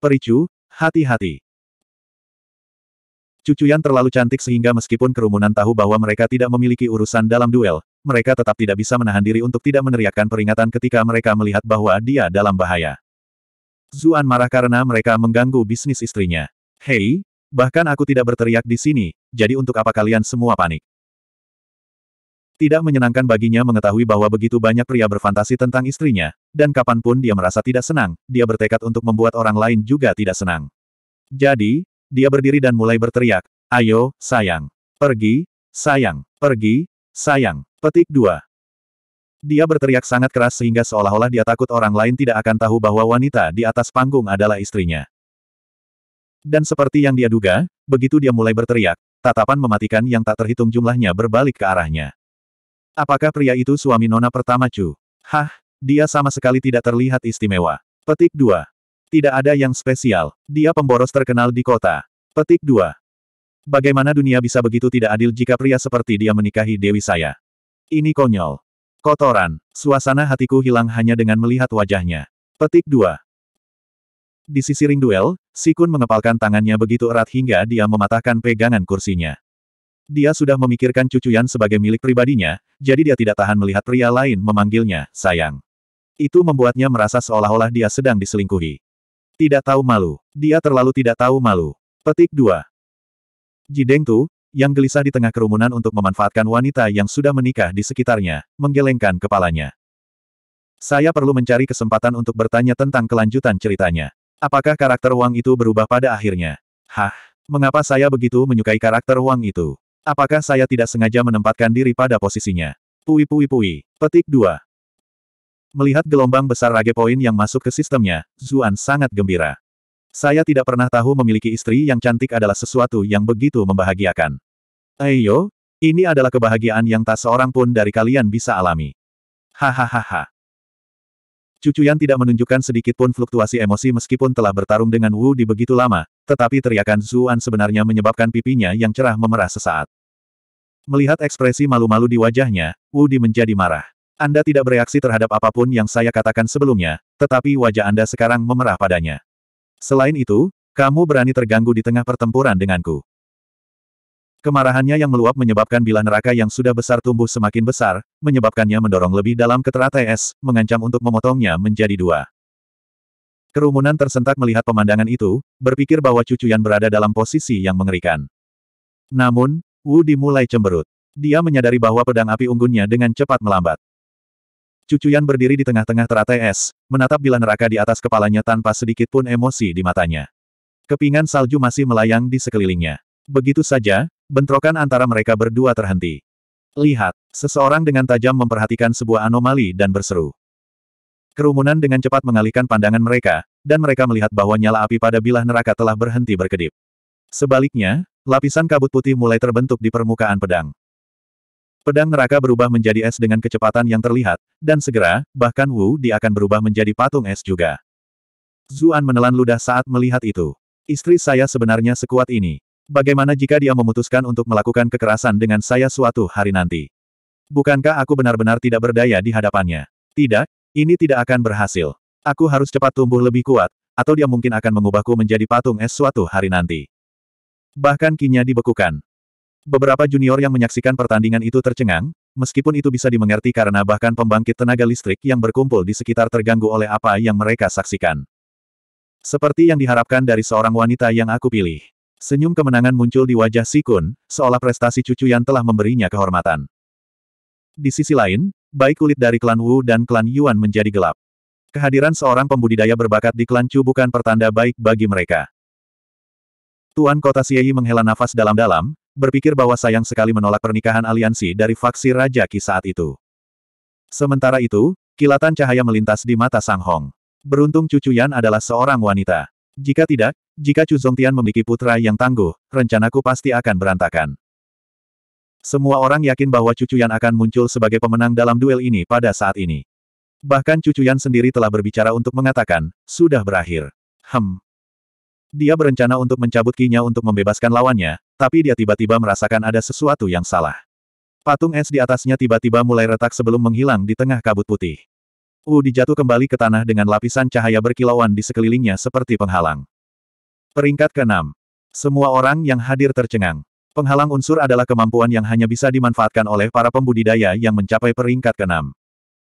Pericu, hati-hati. Cucu yang terlalu cantik sehingga meskipun kerumunan tahu bahwa mereka tidak memiliki urusan dalam duel, mereka tetap tidak bisa menahan diri untuk tidak meneriakkan peringatan ketika mereka melihat bahwa dia dalam bahaya. Zuan marah karena mereka mengganggu bisnis istrinya. Hei, Bahkan aku tidak berteriak di sini, jadi untuk apa kalian semua panik? Tidak menyenangkan baginya mengetahui bahwa begitu banyak pria berfantasi tentang istrinya, dan kapanpun dia merasa tidak senang, dia bertekad untuk membuat orang lain juga tidak senang. Jadi, dia berdiri dan mulai berteriak, Ayo, sayang. Pergi, sayang. Pergi, sayang. Petik 2. Dia berteriak sangat keras sehingga seolah-olah dia takut orang lain tidak akan tahu bahwa wanita di atas panggung adalah istrinya. Dan seperti yang dia duga, begitu dia mulai berteriak, tatapan mematikan yang tak terhitung jumlahnya berbalik ke arahnya. Apakah pria itu suami nona pertama Chu? Hah, dia sama sekali tidak terlihat istimewa. Petik 2. Tidak ada yang spesial. Dia pemboros terkenal di kota. Petik 2. Bagaimana dunia bisa begitu tidak adil jika pria seperti dia menikahi dewi saya? Ini konyol. Kotoran. Suasana hatiku hilang hanya dengan melihat wajahnya. Petik 2. Di sisi ring duel, Sikun mengepalkan tangannya begitu erat hingga dia mematahkan pegangan kursinya. Dia sudah memikirkan cucu Yan sebagai milik pribadinya, jadi dia tidak tahan melihat pria lain memanggilnya, sayang. Itu membuatnya merasa seolah-olah dia sedang diselingkuhi. Tidak tahu malu. Dia terlalu tidak tahu malu. Petik 2. Jideng Tu, yang gelisah di tengah kerumunan untuk memanfaatkan wanita yang sudah menikah di sekitarnya, menggelengkan kepalanya. Saya perlu mencari kesempatan untuk bertanya tentang kelanjutan ceritanya. Apakah karakter Wang itu berubah pada akhirnya? Hah? Mengapa saya begitu menyukai karakter Wang itu? Apakah saya tidak sengaja menempatkan diri pada posisinya? Pui pui pui. Petik 2. Melihat gelombang besar rage poin yang masuk ke sistemnya, Zuan sangat gembira. Saya tidak pernah tahu memiliki istri yang cantik adalah sesuatu yang begitu membahagiakan. Ayo, ini adalah kebahagiaan yang tak seorang pun dari kalian bisa alami. Hahaha. Cucu Yan tidak menunjukkan sedikit pun fluktuasi emosi meskipun telah bertarung dengan Wu di begitu lama, tetapi teriakan Zuan sebenarnya menyebabkan pipinya yang cerah memerah sesaat. Melihat ekspresi malu-malu di wajahnya, Wu Di menjadi marah. Anda tidak bereaksi terhadap apapun yang saya katakan sebelumnya, tetapi wajah Anda sekarang memerah padanya. Selain itu, kamu berani terganggu di tengah pertempuran denganku. Kemarahannya yang meluap menyebabkan bilah neraka yang sudah besar tumbuh semakin besar, menyebabkannya mendorong lebih dalam ke teratai es, mengancam untuk memotongnya menjadi dua. Kerumunan tersentak melihat pemandangan itu, berpikir bahwa cucu yang berada dalam posisi yang mengerikan. Namun, Wu dimulai cemberut. Dia menyadari bahwa pedang api unggunnya dengan cepat melambat. Cucuyan berdiri di tengah-tengah teratai es, menatap bilah neraka di atas kepalanya tanpa sedikit pun emosi di matanya. Kepingan salju masih melayang di sekelilingnya. Begitu saja, Bentrokan antara mereka berdua terhenti. Lihat, seseorang dengan tajam memperhatikan sebuah anomali dan berseru. Kerumunan dengan cepat mengalihkan pandangan mereka, dan mereka melihat bahwa nyala api pada bilah neraka telah berhenti berkedip. Sebaliknya, lapisan kabut putih mulai terbentuk di permukaan pedang. Pedang neraka berubah menjadi es dengan kecepatan yang terlihat, dan segera, bahkan Wu Di akan berubah menjadi patung es juga. Zuan menelan ludah saat melihat itu. Istri saya sebenarnya sekuat ini. Bagaimana jika dia memutuskan untuk melakukan kekerasan dengan saya suatu hari nanti? Bukankah aku benar-benar tidak berdaya di hadapannya? Tidak, ini tidak akan berhasil. Aku harus cepat tumbuh lebih kuat, atau dia mungkin akan mengubahku menjadi patung es suatu hari nanti. Bahkan kinya dibekukan. Beberapa junior yang menyaksikan pertandingan itu tercengang, meskipun itu bisa dimengerti karena bahkan pembangkit tenaga listrik yang berkumpul di sekitar terganggu oleh apa yang mereka saksikan. Seperti yang diharapkan dari seorang wanita yang aku pilih. Senyum kemenangan muncul di wajah Sikun, seolah prestasi cucu yang telah memberinya kehormatan. Di sisi lain, baik kulit dari klan Wu dan klan Yuan menjadi gelap. Kehadiran seorang pembudidaya berbakat di klan Chu bukan pertanda baik bagi mereka. Tuan Kota Siei menghela nafas dalam-dalam, berpikir bahwa sayang sekali menolak pernikahan aliansi dari faksi Raja Ki saat itu. Sementara itu, kilatan cahaya melintas di mata Sang Hong. Beruntung cucu Yan adalah seorang wanita. Jika tidak, jika Chu Zongtian memiliki putra yang tangguh, rencanaku pasti akan berantakan. Semua orang yakin bahwa Cucuyan akan muncul sebagai pemenang dalam duel ini pada saat ini. Bahkan Cucuyan sendiri telah berbicara untuk mengatakan, sudah berakhir. Hem. Dia berencana untuk mencabut kinya untuk membebaskan lawannya, tapi dia tiba-tiba merasakan ada sesuatu yang salah. Patung es di atasnya tiba-tiba mulai retak sebelum menghilang di tengah kabut putih. Wu jatuh kembali ke tanah dengan lapisan cahaya berkilauan di sekelilingnya seperti penghalang. Peringkat ke-6. Semua orang yang hadir tercengang. Penghalang unsur adalah kemampuan yang hanya bisa dimanfaatkan oleh para pembudidaya yang mencapai peringkat ke-6.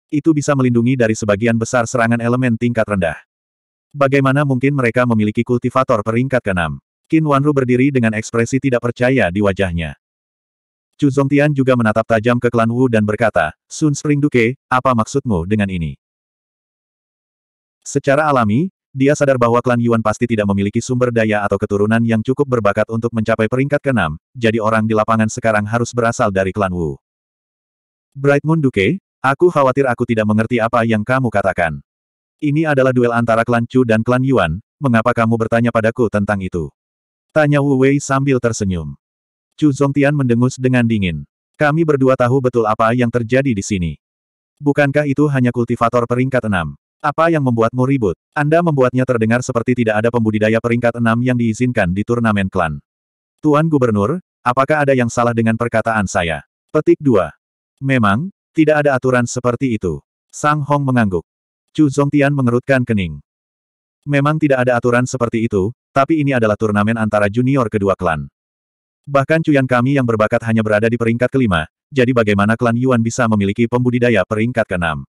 Itu bisa melindungi dari sebagian besar serangan elemen tingkat rendah. Bagaimana mungkin mereka memiliki kultivator peringkat ke-6? Qin Wanru berdiri dengan ekspresi tidak percaya di wajahnya. Chu Zhongtian juga menatap tajam ke klan Wu dan berkata, Sun Spring Duke, apa maksudmu dengan ini? Secara alami, dia sadar bahwa klan Yuan pasti tidak memiliki sumber daya atau keturunan yang cukup berbakat untuk mencapai peringkat keenam, jadi orang di lapangan sekarang harus berasal dari klan Wu. Bright Moon Duke, aku khawatir aku tidak mengerti apa yang kamu katakan. Ini adalah duel antara klan Chu dan klan Yuan, mengapa kamu bertanya padaku tentang itu? Tanya Wu Wei sambil tersenyum. Chu Zongtian mendengus dengan dingin. Kami berdua tahu betul apa yang terjadi di sini. Bukankah itu hanya kultivator peringkat enam? Apa yang membuatmu ribut? Anda membuatnya terdengar seperti tidak ada pembudidaya peringkat enam yang diizinkan di turnamen klan. Tuan Gubernur, apakah ada yang salah dengan perkataan saya? Petik 2. Memang, tidak ada aturan seperti itu. Sang Hong mengangguk. Chu Zongtian mengerutkan kening. Memang tidak ada aturan seperti itu, tapi ini adalah turnamen antara junior kedua klan. Bahkan cuyan kami yang berbakat hanya berada di peringkat kelima, jadi bagaimana klan Yuan bisa memiliki pembudidaya peringkat keenam?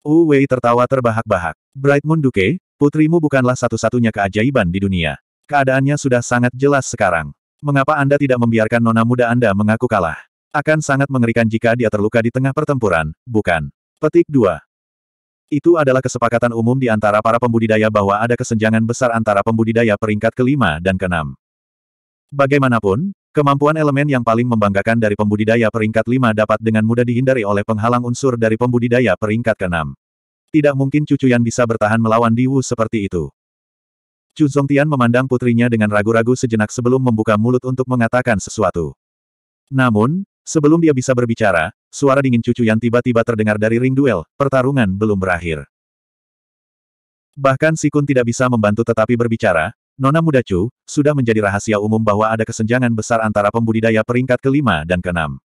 Wu Wei tertawa terbahak-bahak. Bright Moon Duke, putrimu bukanlah satu-satunya keajaiban di dunia. Keadaannya sudah sangat jelas sekarang. Mengapa Anda tidak membiarkan nona muda Anda mengaku kalah? Akan sangat mengerikan jika dia terluka di tengah pertempuran, bukan? Petik 2. Itu adalah kesepakatan umum di antara para pembudidaya bahwa ada kesenjangan besar antara pembudidaya peringkat kelima dan keenam. Bagaimanapun, Kemampuan elemen yang paling membanggakan dari pembudidaya peringkat 5 dapat dengan mudah dihindari oleh penghalang unsur dari pembudidaya peringkat ke-6. Tidak mungkin Cucu yang bisa bertahan melawan Diwu seperti itu. Chu Zongtian memandang putrinya dengan ragu-ragu sejenak sebelum membuka mulut untuk mengatakan sesuatu. Namun, sebelum dia bisa berbicara, suara dingin Cucu yang tiba-tiba terdengar dari ring duel, pertarungan belum berakhir. Bahkan Sikun tidak bisa membantu tetapi berbicara, Nona muda Chu, sudah menjadi rahasia umum bahwa ada kesenjangan besar antara pembudidaya peringkat kelima dan keenam.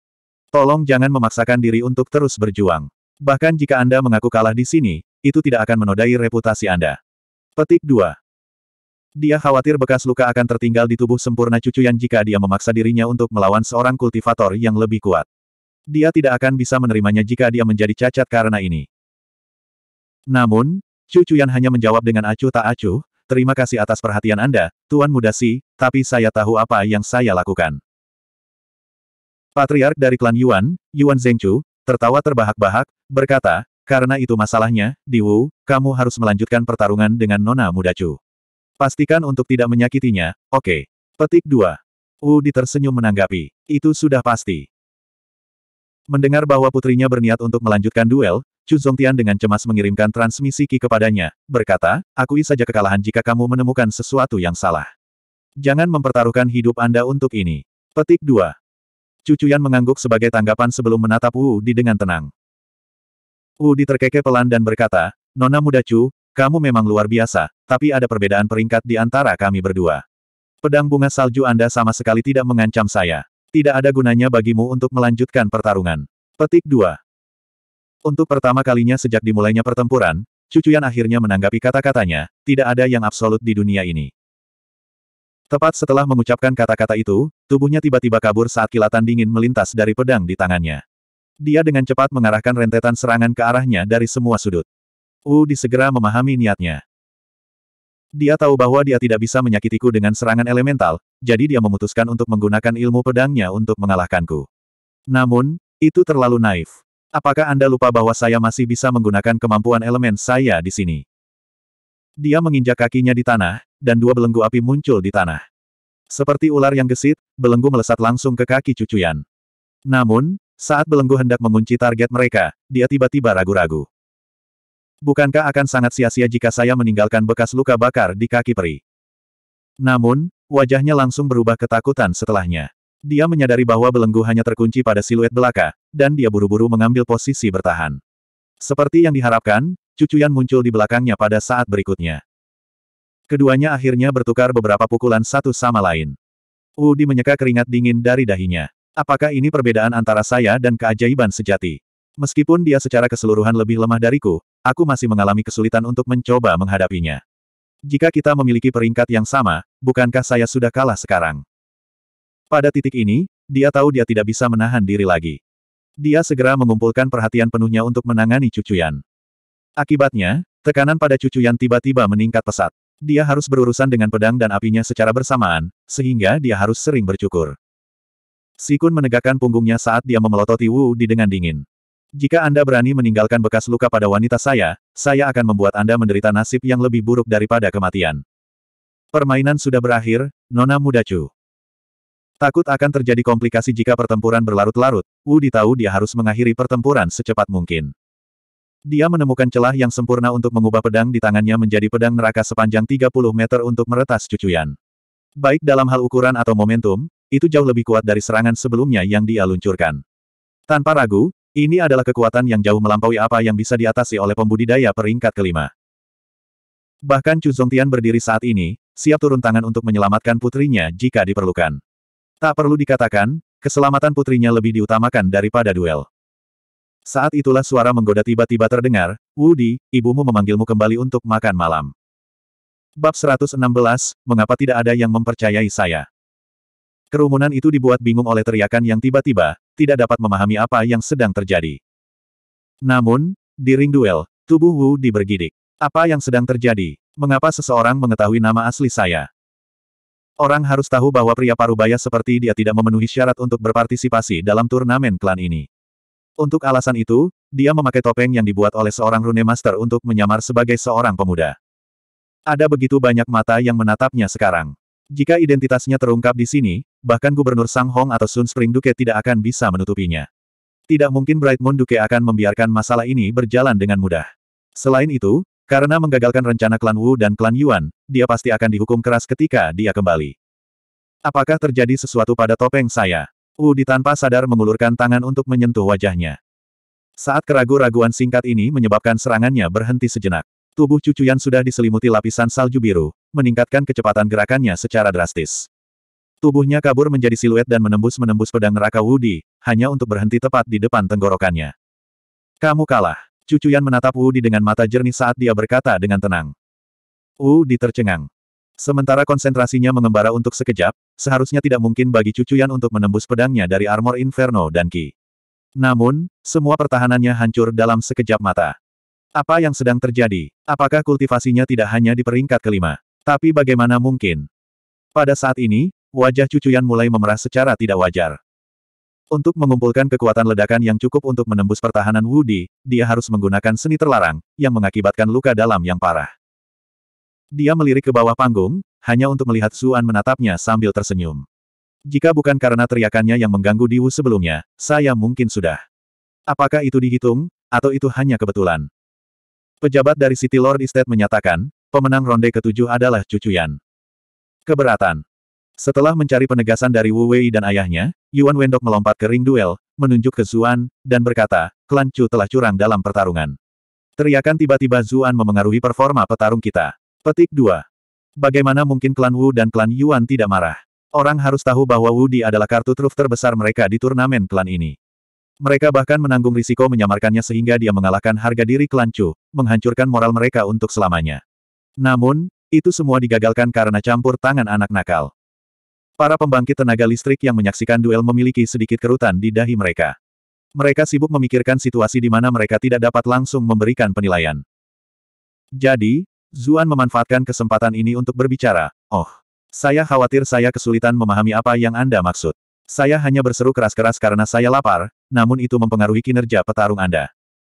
Tolong jangan memaksakan diri untuk terus berjuang. Bahkan jika Anda mengaku kalah di sini, itu tidak akan menodai reputasi Anda. Petik 2. Dia khawatir bekas luka akan tertinggal di tubuh sempurna cucu yang jika dia memaksa dirinya untuk melawan seorang kultivator yang lebih kuat. Dia tidak akan bisa menerimanya jika dia menjadi cacat karena ini. Namun, cucu yang hanya menjawab dengan acuh tak acuh, Terima kasih atas perhatian Anda, Tuan Muda Si, tapi saya tahu apa yang saya lakukan. Patriark dari klan Yuan, Yuan Zhengchu, tertawa terbahak-bahak, berkata, karena itu masalahnya, Di Wu, kamu harus melanjutkan pertarungan dengan Nona Muda Chu. Pastikan untuk tidak menyakitinya, oke. Okay. Petik 2. Wu Di tersenyum menanggapi, itu sudah pasti. Mendengar bahwa putrinya berniat untuk melanjutkan duel, Chu Zongtian dengan cemas mengirimkan transmisi Qi kepadanya, berkata, akui saja kekalahan jika kamu menemukan sesuatu yang salah. Jangan mempertaruhkan hidup Anda untuk ini. Petik 2. Cucuyan mengangguk sebagai tanggapan sebelum menatap Wu Di dengan tenang. Wu Di terkekeh pelan dan berkata, Nona muda Chu, kamu memang luar biasa, tapi ada perbedaan peringkat di antara kami berdua. Pedang bunga salju Anda sama sekali tidak mengancam saya. Tidak ada gunanya bagimu untuk melanjutkan pertarungan. Petik 2. Untuk pertama kalinya sejak dimulainya pertempuran, Cucuyan akhirnya menanggapi kata-katanya, tidak ada yang absolut di dunia ini. Tepat setelah mengucapkan kata-kata itu, tubuhnya tiba-tiba kabur saat kilatan dingin melintas dari pedang di tangannya. Dia dengan cepat mengarahkan rentetan serangan ke arahnya dari semua sudut. U disegera memahami niatnya. Dia tahu bahwa dia tidak bisa menyakitiku dengan serangan elemental, jadi dia memutuskan untuk menggunakan ilmu pedangnya untuk mengalahkanku. Namun, itu terlalu naif. Apakah Anda lupa bahwa saya masih bisa menggunakan kemampuan elemen saya di sini? Dia menginjak kakinya di tanah, dan dua belenggu api muncul di tanah. Seperti ular yang gesit, belenggu melesat langsung ke kaki cucuyan. Namun, saat belenggu hendak mengunci target mereka, dia tiba-tiba ragu-ragu. Bukankah akan sangat sia-sia jika saya meninggalkan bekas luka bakar di kaki peri? Namun, wajahnya langsung berubah ketakutan setelahnya. Dia menyadari bahwa belenggu hanya terkunci pada siluet belaka, dan dia buru-buru mengambil posisi bertahan. Seperti yang diharapkan, cucuyan muncul di belakangnya pada saat berikutnya. Keduanya akhirnya bertukar beberapa pukulan satu sama lain. Udi menyeka keringat dingin dari dahinya. Apakah ini perbedaan antara saya dan keajaiban sejati? Meskipun dia secara keseluruhan lebih lemah dariku, aku masih mengalami kesulitan untuk mencoba menghadapinya. Jika kita memiliki peringkat yang sama, bukankah saya sudah kalah sekarang? Pada titik ini, dia tahu dia tidak bisa menahan diri lagi. Dia segera mengumpulkan perhatian penuhnya untuk menangani cucuyan. Akibatnya, tekanan pada cucuyan tiba-tiba meningkat pesat. Dia harus berurusan dengan pedang dan apinya secara bersamaan, sehingga dia harus sering bercukur. Sikun menegakkan punggungnya saat dia memelototi Wu di dengan dingin. Jika Anda berani meninggalkan bekas luka pada wanita saya, saya akan membuat Anda menderita nasib yang lebih buruk daripada kematian. Permainan sudah berakhir, Nona Muda Chu. Takut akan terjadi komplikasi jika pertempuran berlarut-larut, Wu tahu dia harus mengakhiri pertempuran secepat mungkin. Dia menemukan celah yang sempurna untuk mengubah pedang di tangannya menjadi pedang neraka sepanjang 30 meter untuk meretas cucuyan. Baik dalam hal ukuran atau momentum, itu jauh lebih kuat dari serangan sebelumnya yang dia luncurkan. Tanpa ragu, ini adalah kekuatan yang jauh melampaui apa yang bisa diatasi oleh pembudidaya peringkat kelima. Bahkan Chu Zongtian berdiri saat ini, siap turun tangan untuk menyelamatkan putrinya jika diperlukan. Tak perlu dikatakan, keselamatan putrinya lebih diutamakan daripada duel. Saat itulah suara menggoda tiba-tiba terdengar, Wudi, ibumu memanggilmu kembali untuk makan malam. Bab 116, Mengapa Tidak Ada Yang Mempercayai Saya? Kerumunan itu dibuat bingung oleh teriakan yang tiba-tiba, tidak dapat memahami apa yang sedang terjadi. Namun, di ring duel, tubuh Wu dibergidik. bergidik. Apa yang sedang terjadi? Mengapa seseorang mengetahui nama asli saya? Orang harus tahu bahwa pria parubaya seperti dia tidak memenuhi syarat untuk berpartisipasi dalam turnamen klan ini. Untuk alasan itu, dia memakai topeng yang dibuat oleh seorang rune master untuk menyamar sebagai seorang pemuda. Ada begitu banyak mata yang menatapnya sekarang. Jika identitasnya terungkap di sini, bahkan Gubernur Sang Hong atau Sun Spring Duke tidak akan bisa menutupinya. Tidak mungkin Bright Moon Duke akan membiarkan masalah ini berjalan dengan mudah. Selain itu, karena menggagalkan rencana klan Wu dan klan Yuan, dia pasti akan dihukum keras ketika dia kembali. Apakah terjadi sesuatu pada topeng saya? Wu Di tanpa sadar mengulurkan tangan untuk menyentuh wajahnya. Saat keraguan-raguan singkat ini menyebabkan serangannya berhenti sejenak. Tubuh cucu Yan sudah diselimuti lapisan salju biru, meningkatkan kecepatan gerakannya secara drastis. Tubuhnya kabur menjadi siluet dan menembus-menembus pedang neraka Wudi, hanya untuk berhenti tepat di depan tenggorokannya. Kamu kalah. Cucuyan menatap Wu Di dengan mata jernih saat dia berkata dengan tenang. Wu Di tercengang. Sementara konsentrasinya mengembara untuk sekejap, seharusnya tidak mungkin bagi Cucuyan untuk menembus pedangnya dari armor Inferno dan Ki. Namun, semua pertahanannya hancur dalam sekejap mata. Apa yang sedang terjadi? Apakah kultivasinya tidak hanya di peringkat kelima? Tapi bagaimana mungkin? Pada saat ini, wajah Cucuyan mulai memerah secara tidak wajar. Untuk mengumpulkan kekuatan ledakan yang cukup untuk menembus pertahanan Wudi, dia harus menggunakan seni terlarang, yang mengakibatkan luka dalam yang parah. Dia melirik ke bawah panggung, hanya untuk melihat Zuan menatapnya sambil tersenyum. Jika bukan karena teriakannya yang mengganggu Diwu sebelumnya, saya mungkin sudah. Apakah itu dihitung, atau itu hanya kebetulan? Pejabat dari City Lord Estate menyatakan, pemenang ronde ketujuh adalah Cucuyan. Keberatan. Setelah mencari penegasan dari Wu Wei dan ayahnya, Yuan Wendok melompat ke ring duel, menunjuk ke Zuan, dan berkata, klan Chu telah curang dalam pertarungan. Teriakan tiba-tiba Zuan memengaruhi performa petarung kita. Petik 2. Bagaimana mungkin klan Wu dan klan Yuan tidak marah? Orang harus tahu bahwa Wu Di adalah kartu truf terbesar mereka di turnamen klan ini. Mereka bahkan menanggung risiko menyamarkannya sehingga dia mengalahkan harga diri klan Chu, menghancurkan moral mereka untuk selamanya. Namun, itu semua digagalkan karena campur tangan anak nakal. Para pembangkit tenaga listrik yang menyaksikan duel memiliki sedikit kerutan di dahi mereka. Mereka sibuk memikirkan situasi di mana mereka tidak dapat langsung memberikan penilaian. Jadi, Zuan memanfaatkan kesempatan ini untuk berbicara, Oh, saya khawatir saya kesulitan memahami apa yang Anda maksud. Saya hanya berseru keras-keras karena saya lapar, namun itu mempengaruhi kinerja petarung Anda.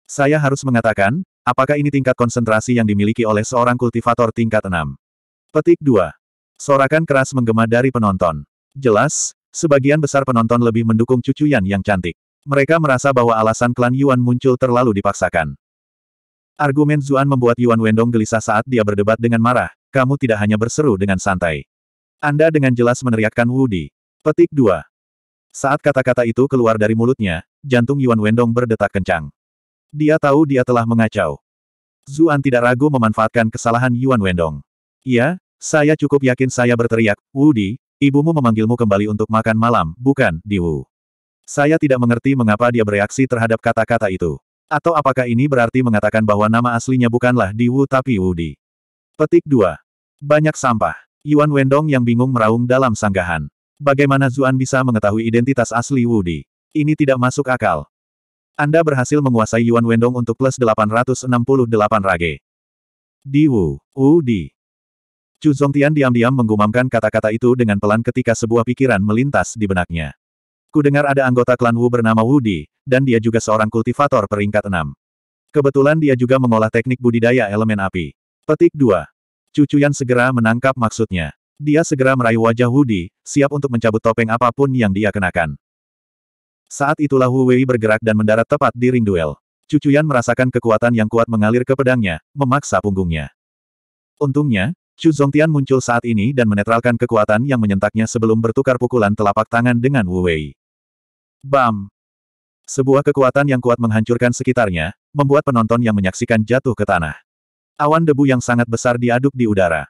Saya harus mengatakan, apakah ini tingkat konsentrasi yang dimiliki oleh seorang kultivator tingkat 6? Petik 2. Sorakan keras menggema dari penonton. Jelas, sebagian besar penonton lebih mendukung cucu Yan yang cantik. Mereka merasa bahwa alasan klan Yuan muncul terlalu dipaksakan. Argumen Zuan membuat Yuan Wendong gelisah saat dia berdebat dengan marah, kamu tidak hanya berseru dengan santai. Anda dengan jelas meneriakkan Wudi. Petik 2. Saat kata-kata itu keluar dari mulutnya, jantung Yuan Wendong berdetak kencang. Dia tahu dia telah mengacau. Zuan tidak ragu memanfaatkan kesalahan Yuan Wendong. Ia, saya cukup yakin saya berteriak, Wudi, ibumu memanggilmu kembali untuk makan malam, bukan, Diwu. Saya tidak mengerti mengapa dia bereaksi terhadap kata-kata itu. Atau apakah ini berarti mengatakan bahwa nama aslinya bukanlah Diwu tapi Wudi. Petik 2. Banyak sampah. Yuan Wendong yang bingung meraung dalam sanggahan. Bagaimana Zuan bisa mengetahui identitas asli Wudi? Ini tidak masuk akal. Anda berhasil menguasai Yuan Wendong untuk plus 868 rage. Di Wu, Wudi. Chu Zongtian diam-diam menggumamkan kata-kata itu dengan pelan ketika sebuah pikiran melintas di benaknya. Ku dengar ada anggota klan Wu bernama Di, dan dia juga seorang kultivator peringkat enam. Kebetulan dia juga mengolah teknik budidaya elemen api. Petik 2. Cucuyan segera menangkap maksudnya. Dia segera meraih wajah Di, siap untuk mencabut topeng apapun yang dia kenakan. Saat itulah Hu Wei bergerak dan mendarat tepat di ring duel. Cucuyan merasakan kekuatan yang kuat mengalir ke pedangnya, memaksa punggungnya. Untungnya, Chu Zongtian muncul saat ini dan menetralkan kekuatan yang menyentaknya sebelum bertukar pukulan telapak tangan dengan Wu Wei. Bam! Sebuah kekuatan yang kuat menghancurkan sekitarnya, membuat penonton yang menyaksikan jatuh ke tanah. Awan debu yang sangat besar diaduk di udara.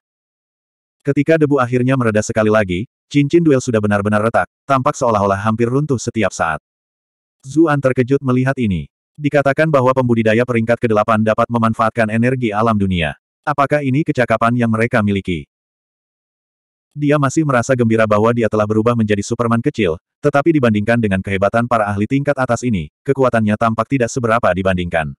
Ketika debu akhirnya mereda sekali lagi, cincin duel sudah benar-benar retak, tampak seolah-olah hampir runtuh setiap saat. Zuan terkejut melihat ini. Dikatakan bahwa pembudidaya peringkat ke-8 dapat memanfaatkan energi alam dunia. Apakah ini kecakapan yang mereka miliki? Dia masih merasa gembira bahwa dia telah berubah menjadi Superman kecil, tetapi dibandingkan dengan kehebatan para ahli tingkat atas ini, kekuatannya tampak tidak seberapa dibandingkan.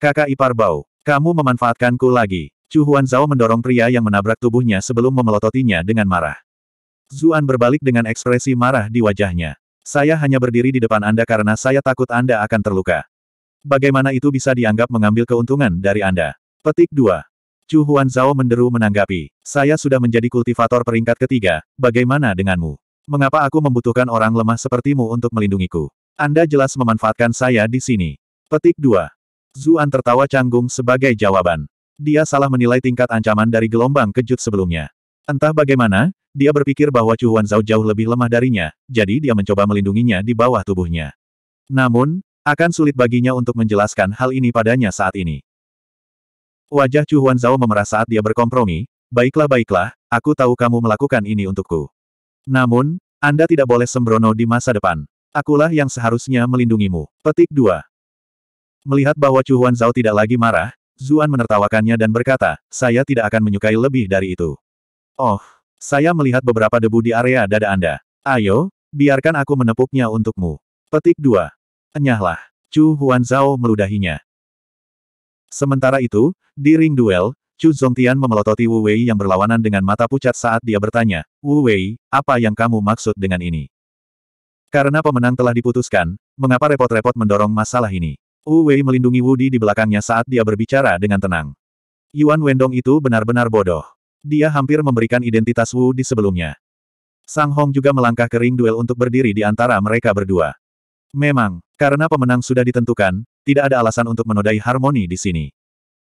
Kakak ipar Bau, kamu memanfaatkanku lagi. Chu Huan Zhao mendorong pria yang menabrak tubuhnya sebelum memelototinya dengan marah. Zuan berbalik dengan ekspresi marah di wajahnya. Saya hanya berdiri di depan Anda karena saya takut Anda akan terluka. Bagaimana itu bisa dianggap mengambil keuntungan dari Anda? Petik 2. Chu Huan Zhao menderu menanggapi, saya sudah menjadi kultivator peringkat ketiga, bagaimana denganmu? Mengapa aku membutuhkan orang lemah sepertimu untuk melindungiku? Anda jelas memanfaatkan saya di sini. Petik 2. Zuan tertawa canggung sebagai jawaban. Dia salah menilai tingkat ancaman dari gelombang kejut sebelumnya. Entah bagaimana, dia berpikir bahwa Chu Huan Zhao jauh lebih lemah darinya, jadi dia mencoba melindunginya di bawah tubuhnya. Namun, akan sulit baginya untuk menjelaskan hal ini padanya saat ini. Wajah Chu Huan Zhao memerah saat dia berkompromi, baiklah-baiklah, aku tahu kamu melakukan ini untukku. Namun, Anda tidak boleh sembrono di masa depan. Akulah yang seharusnya melindungimu. Petik 2. Melihat bahwa Chu Huan Zhao tidak lagi marah, Zuan menertawakannya dan berkata, saya tidak akan menyukai lebih dari itu. Oh, saya melihat beberapa debu di area dada Anda. Ayo, biarkan aku menepuknya untukmu. Petik 2. Enyahlah. Chu Huan Zhao meludahinya. Sementara itu, di ring duel, Chu Zongtian memelototi Wu Wei yang berlawanan dengan mata pucat saat dia bertanya, Wu Wei, apa yang kamu maksud dengan ini? Karena pemenang telah diputuskan, mengapa repot-repot mendorong masalah ini? Wu Wei melindungi Wu Di di belakangnya saat dia berbicara dengan tenang. Yuan Wendong itu benar-benar bodoh. Dia hampir memberikan identitas Wu Di sebelumnya. Sang Hong juga melangkah ke ring duel untuk berdiri di antara mereka berdua. Memang, karena pemenang sudah ditentukan, tidak ada alasan untuk menodai harmoni di sini.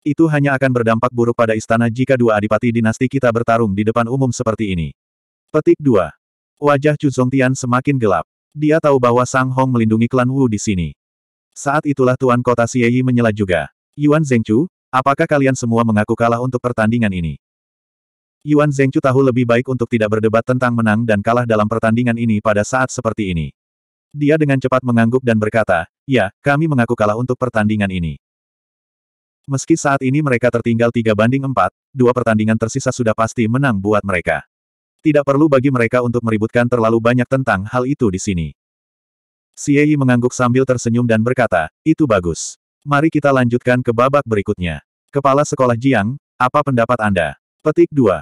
Itu hanya akan berdampak buruk pada istana jika dua adipati dinasti kita bertarung di depan umum seperti ini. Petik 2. Wajah Chu Zongtian semakin gelap. Dia tahu bahwa Sang Hong melindungi klan Wu di sini. Saat itulah Tuan Kota Xieyi menyela juga. Yuan Zhengchu, apakah kalian semua mengaku kalah untuk pertandingan ini? Yuan Zhengchu tahu lebih baik untuk tidak berdebat tentang menang dan kalah dalam pertandingan ini pada saat seperti ini. Dia dengan cepat mengangguk dan berkata, ya, kami mengaku kalah untuk pertandingan ini. Meski saat ini mereka tertinggal tiga banding empat, dua pertandingan tersisa sudah pasti menang buat mereka. Tidak perlu bagi mereka untuk meributkan terlalu banyak tentang hal itu di sini. Siyei mengangguk sambil tersenyum dan berkata, itu bagus. Mari kita lanjutkan ke babak berikutnya. Kepala Sekolah Jiang, apa pendapat Anda? Petik 2.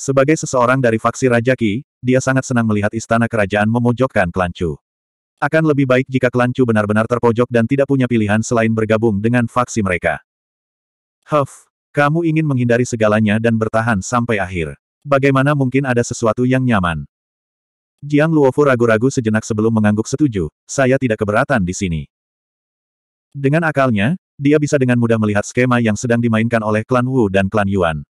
Sebagai seseorang dari faksi Rajaki, dia sangat senang melihat istana kerajaan memojokkan Kelancu. Akan lebih baik jika Kelancu benar-benar terpojok dan tidak punya pilihan selain bergabung dengan faksi mereka. Huff, kamu ingin menghindari segalanya dan bertahan sampai akhir. Bagaimana mungkin ada sesuatu yang nyaman? Jiang Luofu ragu-ragu sejenak sebelum mengangguk setuju, saya tidak keberatan di sini. Dengan akalnya, dia bisa dengan mudah melihat skema yang sedang dimainkan oleh klan Wu dan klan Yuan.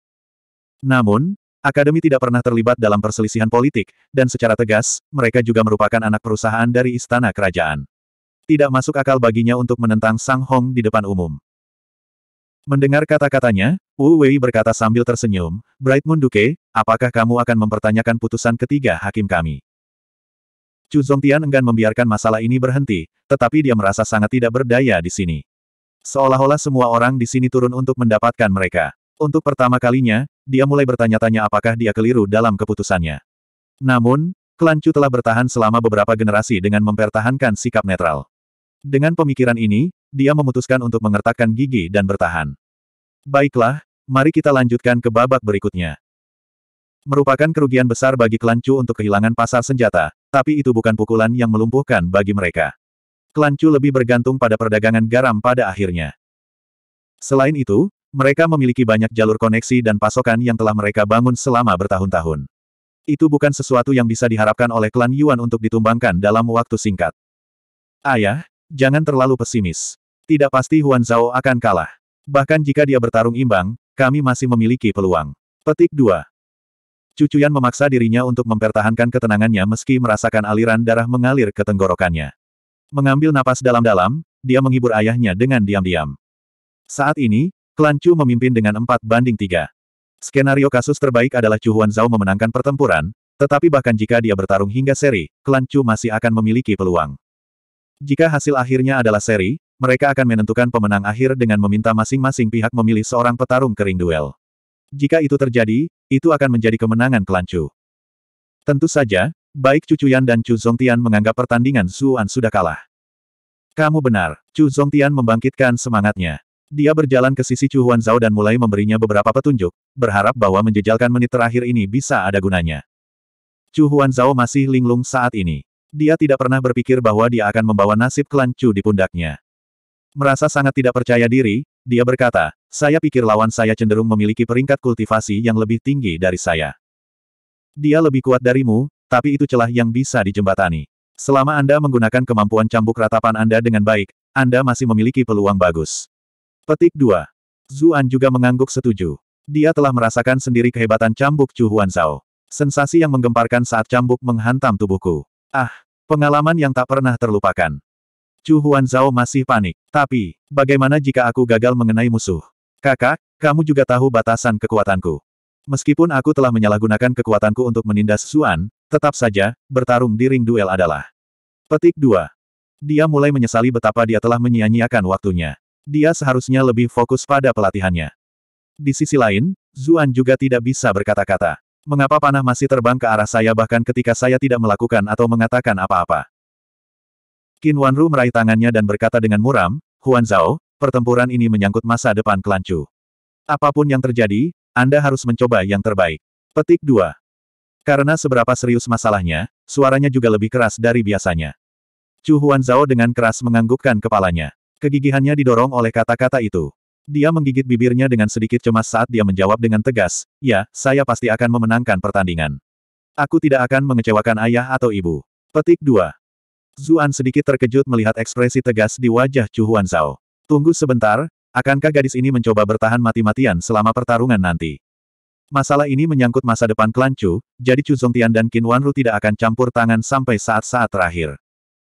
Namun, Akademi tidak pernah terlibat dalam perselisihan politik, dan secara tegas, mereka juga merupakan anak perusahaan dari istana kerajaan. Tidak masuk akal baginya untuk menentang Sang Hong di depan umum. Mendengar kata-katanya, Wu Wei berkata sambil tersenyum, Bright Moon Duke, apakah kamu akan mempertanyakan putusan ketiga hakim kami? Chu Zhongtian enggan membiarkan masalah ini berhenti, tetapi dia merasa sangat tidak berdaya di sini. Seolah-olah semua orang di sini turun untuk mendapatkan mereka. Untuk pertama kalinya, dia mulai bertanya-tanya apakah dia keliru dalam keputusannya. Namun, klan Chu telah bertahan selama beberapa generasi dengan mempertahankan sikap netral. Dengan pemikiran ini, dia memutuskan untuk mengertakkan gigi dan bertahan. Baiklah, mari kita lanjutkan ke babak berikutnya. Merupakan kerugian besar bagi klan Chu untuk kehilangan pasar senjata, tapi itu bukan pukulan yang melumpuhkan bagi mereka. Klan Chu lebih bergantung pada perdagangan garam pada akhirnya. Selain itu, mereka memiliki banyak jalur koneksi dan pasokan yang telah mereka bangun selama bertahun-tahun. Itu bukan sesuatu yang bisa diharapkan oleh klan Yuan untuk ditumbangkan dalam waktu singkat. Ayah, jangan terlalu pesimis. Tidak pasti Huan Zhao akan kalah. Bahkan jika dia bertarung imbang, kami masih memiliki peluang. Petik 2. Yuan memaksa dirinya untuk mempertahankan ketenangannya meski merasakan aliran darah mengalir ke tenggorokannya. Mengambil napas dalam-dalam, dia menghibur ayahnya dengan diam-diam. Saat ini, Klan Chu memimpin dengan 4 banding 3. Skenario kasus terbaik adalah Chu Huan Zhao memenangkan pertempuran, tetapi bahkan jika dia bertarung hingga seri, klan Chu masih akan memiliki peluang. Jika hasil akhirnya adalah seri, mereka akan menentukan pemenang akhir dengan meminta masing-masing pihak memilih seorang petarung kering duel. Jika itu terjadi, itu akan menjadi kemenangan klan Chu. Tentu saja, baik Chu Chuyan dan Chu Zongtian menganggap pertandingan Zhuan sudah kalah. Kamu benar, Chu Zongtian membangkitkan semangatnya. Dia berjalan ke sisi Chu Huan Zhao dan mulai memberinya beberapa petunjuk, berharap bahwa menjejalkan menit terakhir ini bisa ada gunanya. Chu Huan Zhao masih linglung saat ini. Dia tidak pernah berpikir bahwa dia akan membawa nasib klan Chu di pundaknya. Merasa sangat tidak percaya diri, dia berkata, saya pikir lawan saya cenderung memiliki peringkat kultivasi yang lebih tinggi dari saya. Dia lebih kuat darimu, tapi itu celah yang bisa dijembatani. Selama Anda menggunakan kemampuan cambuk ratapan Anda dengan baik, Anda masih memiliki peluang bagus. Petik 2. Zuan juga mengangguk setuju. Dia telah merasakan sendiri kehebatan cambuk Chu Huan Zhao. Sensasi yang menggemparkan saat cambuk menghantam tubuhku. Ah, pengalaman yang tak pernah terlupakan. Chu Huan Zhao masih panik. Tapi, bagaimana jika aku gagal mengenai musuh? Kakak, kamu juga tahu batasan kekuatanku. Meskipun aku telah menyalahgunakan kekuatanku untuk menindas Zuan, tetap saja, bertarung di ring duel adalah. Petik 2. Dia mulai menyesali betapa dia telah menyia-nyiakan waktunya. Dia seharusnya lebih fokus pada pelatihannya. Di sisi lain, Zuan juga tidak bisa berkata-kata. Mengapa panah masih terbang ke arah saya bahkan ketika saya tidak melakukan atau mengatakan apa-apa? Qin Wanru meraih tangannya dan berkata dengan muram, Huan Zhao, pertempuran ini menyangkut masa depan kelancu. Apapun yang terjadi, Anda harus mencoba yang terbaik. Petik 2. Karena seberapa serius masalahnya, suaranya juga lebih keras dari biasanya. Chu Huan Zhao dengan keras menganggukkan kepalanya. Kegigihannya didorong oleh kata-kata itu. Dia menggigit bibirnya dengan sedikit cemas saat dia menjawab dengan tegas, ya, saya pasti akan memenangkan pertandingan. Aku tidak akan mengecewakan ayah atau ibu. Petik 2. Zuan sedikit terkejut melihat ekspresi tegas di wajah Chu Huan Zhao. Tunggu sebentar, akankah gadis ini mencoba bertahan mati-matian selama pertarungan nanti? Masalah ini menyangkut masa depan klan Chu, jadi Chu Zongtian dan Qin Wanru tidak akan campur tangan sampai saat-saat terakhir.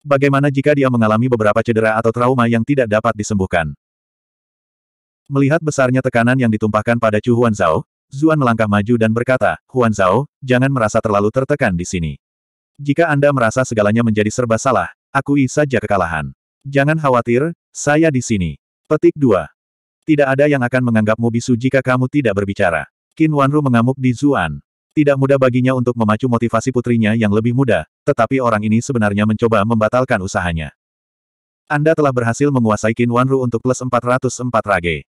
Bagaimana jika dia mengalami beberapa cedera atau trauma yang tidak dapat disembuhkan? Melihat besarnya tekanan yang ditumpahkan pada Chu Huan Zhao, Zuan melangkah maju dan berkata, Huan Zhao, jangan merasa terlalu tertekan di sini. Jika Anda merasa segalanya menjadi serba salah, akui saja kekalahan. Jangan khawatir, saya di sini. Petik 2. Tidak ada yang akan menganggapmu bisu jika kamu tidak berbicara. Qin Wanru mengamuk di Zuan. Tidak mudah baginya untuk memacu motivasi putrinya yang lebih muda, tetapi orang ini sebenarnya mencoba membatalkan usahanya. Anda telah berhasil menguasai Qin Wanru untuk plus 404 rage.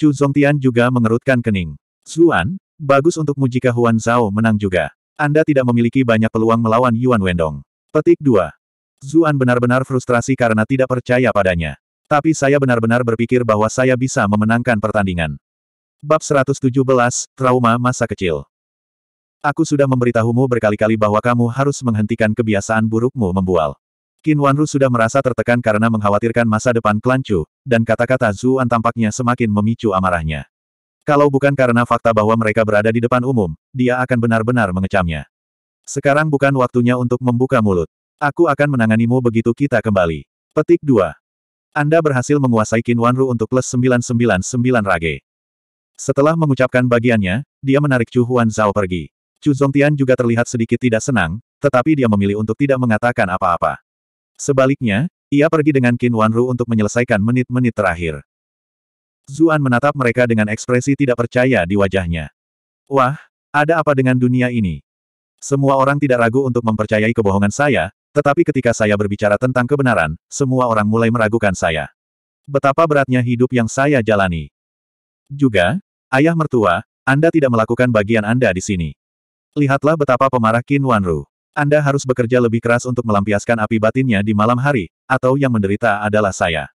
Chu Zongtian juga mengerutkan kening. Zuan, bagus untukmu jika Huan Zhao menang juga. Anda tidak memiliki banyak peluang melawan Yuan Wendong. Petik 2. Zuan benar-benar frustrasi karena tidak percaya padanya. Tapi saya benar-benar berpikir bahwa saya bisa memenangkan pertandingan. Bab 117, Trauma Masa Kecil Aku sudah memberitahumu berkali-kali bahwa kamu harus menghentikan kebiasaan burukmu membual. Qin Wanru sudah merasa tertekan karena mengkhawatirkan masa depan klan Chu, dan kata-kata Zuan tampaknya semakin memicu amarahnya. Kalau bukan karena fakta bahwa mereka berada di depan umum, dia akan benar-benar mengecamnya. Sekarang bukan waktunya untuk membuka mulut. Aku akan menanganimu begitu kita kembali. Petik 2. Anda berhasil menguasai Qin Wanru untuk plus 999 rage. Setelah mengucapkan bagiannya, dia menarik Chu Huan Zhao pergi. Chu Zongtian juga terlihat sedikit tidak senang, tetapi dia memilih untuk tidak mengatakan apa-apa. Sebaliknya, ia pergi dengan Qin Wanru untuk menyelesaikan menit-menit terakhir. Zuan menatap mereka dengan ekspresi tidak percaya di wajahnya. Wah, ada apa dengan dunia ini? Semua orang tidak ragu untuk mempercayai kebohongan saya, tetapi ketika saya berbicara tentang kebenaran, semua orang mulai meragukan saya. Betapa beratnya hidup yang saya jalani. Juga, ayah mertua, Anda tidak melakukan bagian Anda di sini. Lihatlah betapa pemarah Qin Wanru. Anda harus bekerja lebih keras untuk melampiaskan api batinnya di malam hari, atau yang menderita adalah saya.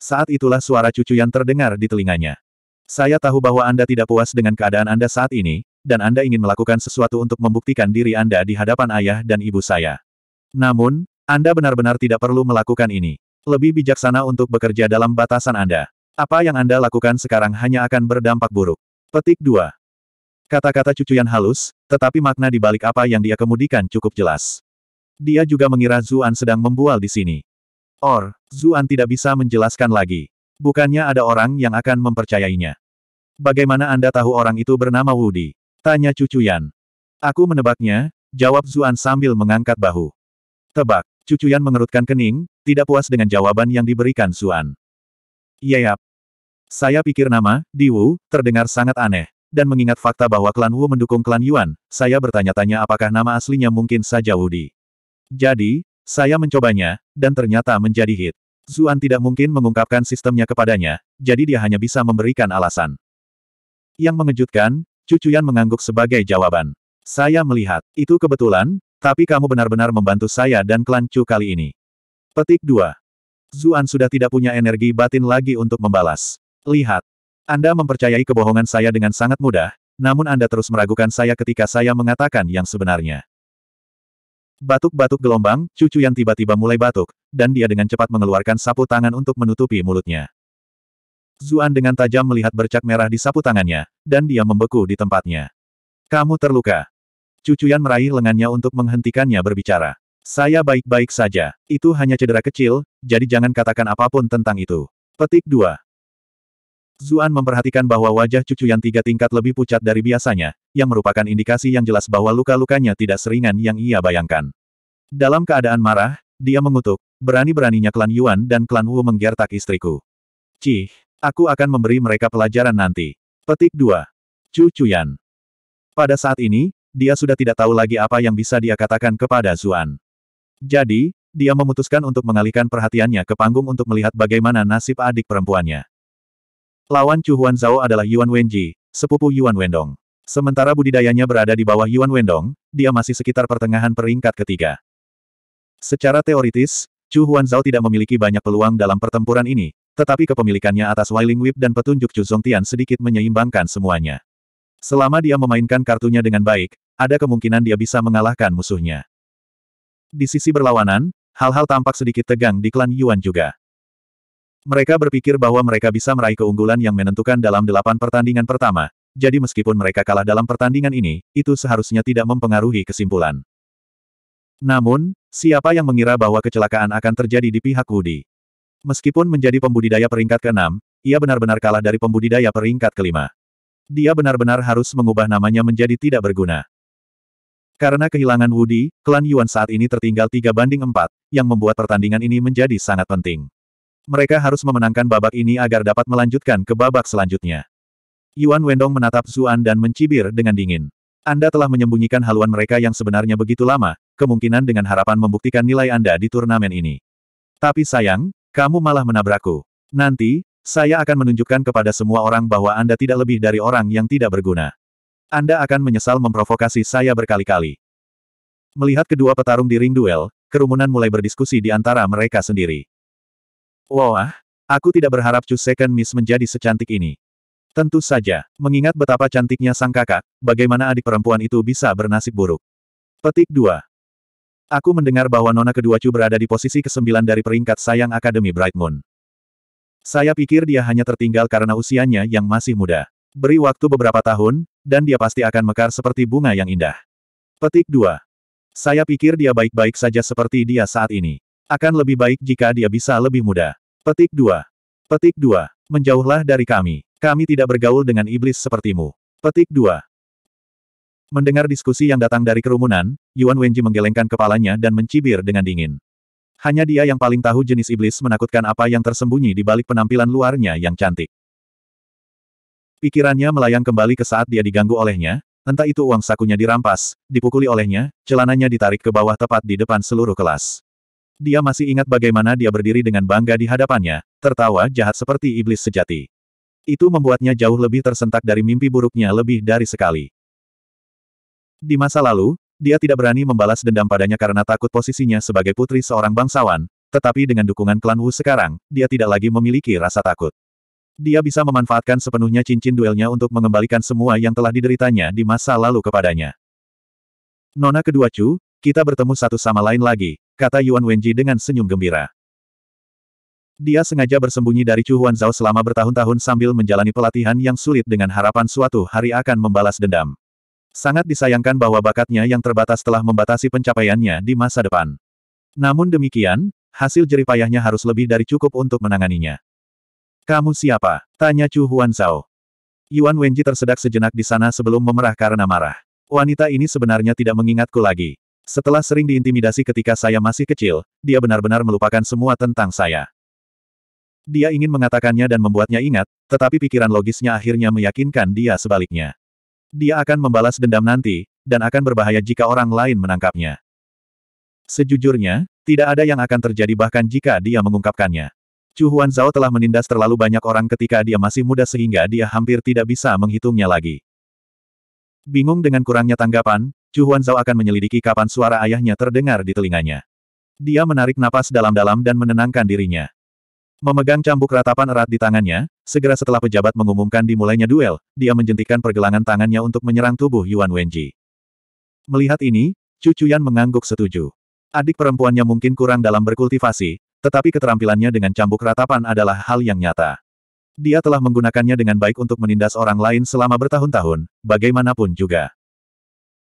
Saat itulah suara cucu yang terdengar di telinganya. Saya tahu bahwa Anda tidak puas dengan keadaan Anda saat ini, dan Anda ingin melakukan sesuatu untuk membuktikan diri Anda di hadapan ayah dan ibu saya. Namun, Anda benar-benar tidak perlu melakukan ini. Lebih bijaksana untuk bekerja dalam batasan Anda. Apa yang Anda lakukan sekarang hanya akan berdampak buruk. Petik 2. Kata-kata cucuyan halus, tetapi makna di balik apa yang dia kemudikan cukup jelas. Dia juga mengira Zuan sedang membual di sini. Or, Zuan tidak bisa menjelaskan lagi. Bukannya ada orang yang akan mempercayainya. Bagaimana Anda tahu orang itu bernama Wudi? Tanya cucuyan. Aku menebaknya, jawab Zuan sambil mengangkat bahu. Tebak, cucuyan mengerutkan kening, tidak puas dengan jawaban yang diberikan Zuan. Yayap. Saya pikir nama, Diwu, terdengar sangat aneh dan mengingat fakta bahwa klan Wu mendukung klan Yuan, saya bertanya-tanya apakah nama aslinya mungkin saja Wudi. Jadi, saya mencobanya, dan ternyata menjadi hit. Zuan tidak mungkin mengungkapkan sistemnya kepadanya, jadi dia hanya bisa memberikan alasan. Yang mengejutkan, Cucuyan mengangguk sebagai jawaban. Saya melihat, itu kebetulan, tapi kamu benar-benar membantu saya dan klan Chu kali ini. Petik 2. Zuan sudah tidak punya energi batin lagi untuk membalas. Lihat, anda mempercayai kebohongan saya dengan sangat mudah, namun Anda terus meragukan saya ketika saya mengatakan yang sebenarnya. Batuk-batuk gelombang, cucu yang tiba-tiba mulai batuk, dan dia dengan cepat mengeluarkan sapu tangan untuk menutupi mulutnya. Zuan dengan tajam melihat bercak merah di sapu tangannya, dan dia membeku di tempatnya. Kamu terluka. Cucu yang meraih lengannya untuk menghentikannya berbicara. Saya baik-baik saja. Itu hanya cedera kecil, jadi jangan katakan apapun tentang itu. Petik 2. Zuan memperhatikan bahwa wajah cucu yang tiga tingkat lebih pucat dari biasanya, yang merupakan indikasi yang jelas bahwa luka-lukanya tidak seringan yang ia bayangkan. Dalam keadaan marah, dia mengutuk, berani-beraninya klan Yuan dan klan Wu menggertak istriku. Cih, aku akan memberi mereka pelajaran nanti. Petik 2. Cucu Yan. Pada saat ini, dia sudah tidak tahu lagi apa yang bisa dia katakan kepada Zuan. Jadi, dia memutuskan untuk mengalihkan perhatiannya ke panggung untuk melihat bagaimana nasib adik perempuannya. Lawan Chu Huan Zhao adalah Yuan Wenji, sepupu Yuan Wendong. Sementara budidayanya berada di bawah Yuan Wendong, dia masih sekitar pertengahan peringkat ketiga. Secara teoritis, Chu Huan Zhao tidak memiliki banyak peluang dalam pertempuran ini, tetapi kepemilikannya atas Wailing Whip dan petunjuk Chu Zongtian sedikit menyeimbangkan semuanya. Selama dia memainkan kartunya dengan baik, ada kemungkinan dia bisa mengalahkan musuhnya. Di sisi berlawanan, hal-hal tampak sedikit tegang di klan Yuan juga. Mereka berpikir bahwa mereka bisa meraih keunggulan yang menentukan dalam delapan pertandingan pertama, jadi meskipun mereka kalah dalam pertandingan ini, itu seharusnya tidak mempengaruhi kesimpulan. Namun, siapa yang mengira bahwa kecelakaan akan terjadi di pihak Wudi? Meskipun menjadi pembudidaya peringkat ke-6, ia benar-benar kalah dari pembudidaya peringkat ke-5. Dia benar-benar harus mengubah namanya menjadi tidak berguna. Karena kehilangan Wudi, klan Yuan saat ini tertinggal tiga banding 4, yang membuat pertandingan ini menjadi sangat penting. Mereka harus memenangkan babak ini agar dapat melanjutkan ke babak selanjutnya. Yuan Wendong menatap Zuan dan mencibir dengan dingin. Anda telah menyembunyikan haluan mereka yang sebenarnya begitu lama, kemungkinan dengan harapan membuktikan nilai Anda di turnamen ini. Tapi sayang, kamu malah menabrakku. Nanti, saya akan menunjukkan kepada semua orang bahwa Anda tidak lebih dari orang yang tidak berguna. Anda akan menyesal memprovokasi saya berkali-kali. Melihat kedua petarung di ring duel, kerumunan mulai berdiskusi di antara mereka sendiri. Wah, aku tidak berharap Chu Second Miss menjadi secantik ini. Tentu saja, mengingat betapa cantiknya sang kakak, bagaimana adik perempuan itu bisa bernasib buruk. Petik 2. Aku mendengar bahwa Nona kedua Chu berada di posisi ke-9 dari peringkat sayang Akademi Bright Moon. Saya pikir dia hanya tertinggal karena usianya yang masih muda. Beri waktu beberapa tahun, dan dia pasti akan mekar seperti bunga yang indah. Petik 2. Saya pikir dia baik-baik saja seperti dia saat ini. Akan lebih baik jika dia bisa lebih muda. Petik 2. Petik 2. Menjauhlah dari kami. Kami tidak bergaul dengan iblis sepertimu. Petik 2. Mendengar diskusi yang datang dari kerumunan, Yuan Wenji menggelengkan kepalanya dan mencibir dengan dingin. Hanya dia yang paling tahu jenis iblis menakutkan apa yang tersembunyi di balik penampilan luarnya yang cantik. Pikirannya melayang kembali ke saat dia diganggu olehnya, entah itu uang sakunya dirampas, dipukuli olehnya, celananya ditarik ke bawah tepat di depan seluruh kelas. Dia masih ingat bagaimana dia berdiri dengan bangga di hadapannya, tertawa jahat seperti iblis sejati. Itu membuatnya jauh lebih tersentak dari mimpi buruknya lebih dari sekali. Di masa lalu, dia tidak berani membalas dendam padanya karena takut posisinya sebagai putri seorang bangsawan, tetapi dengan dukungan klan Wu sekarang, dia tidak lagi memiliki rasa takut. Dia bisa memanfaatkan sepenuhnya cincin duelnya untuk mengembalikan semua yang telah dideritanya di masa lalu kepadanya. Nona kedua Chu, kita bertemu satu sama lain lagi, kata Yuan Wenji dengan senyum gembira. Dia sengaja bersembunyi dari Chu Huan Zhao selama bertahun-tahun sambil menjalani pelatihan yang sulit dengan harapan suatu hari akan membalas dendam. Sangat disayangkan bahwa bakatnya yang terbatas telah membatasi pencapaiannya di masa depan. Namun demikian, hasil jeripayahnya harus lebih dari cukup untuk menanganinya. Kamu siapa? Tanya Chu Huan Zhao. Yuan Wenji tersedak sejenak di sana sebelum memerah karena marah. Wanita ini sebenarnya tidak mengingatku lagi. Setelah sering diintimidasi ketika saya masih kecil, dia benar-benar melupakan semua tentang saya. Dia ingin mengatakannya dan membuatnya ingat, tetapi pikiran logisnya akhirnya meyakinkan dia sebaliknya. Dia akan membalas dendam nanti, dan akan berbahaya jika orang lain menangkapnya. Sejujurnya, tidak ada yang akan terjadi bahkan jika dia mengungkapkannya. Chu Huan Zhao telah menindas terlalu banyak orang ketika dia masih muda sehingga dia hampir tidak bisa menghitungnya lagi. Bingung dengan kurangnya tanggapan, Chu Zhao akan menyelidiki kapan suara ayahnya terdengar di telinganya. Dia menarik napas dalam-dalam dan menenangkan dirinya. Memegang cambuk ratapan erat di tangannya, segera setelah pejabat mengumumkan dimulainya duel, dia menjentikan pergelangan tangannya untuk menyerang tubuh Yuan Wenji. Melihat ini, Chu Chuyan mengangguk setuju. Adik perempuannya mungkin kurang dalam berkultivasi, tetapi keterampilannya dengan cambuk ratapan adalah hal yang nyata. Dia telah menggunakannya dengan baik untuk menindas orang lain selama bertahun-tahun, bagaimanapun juga.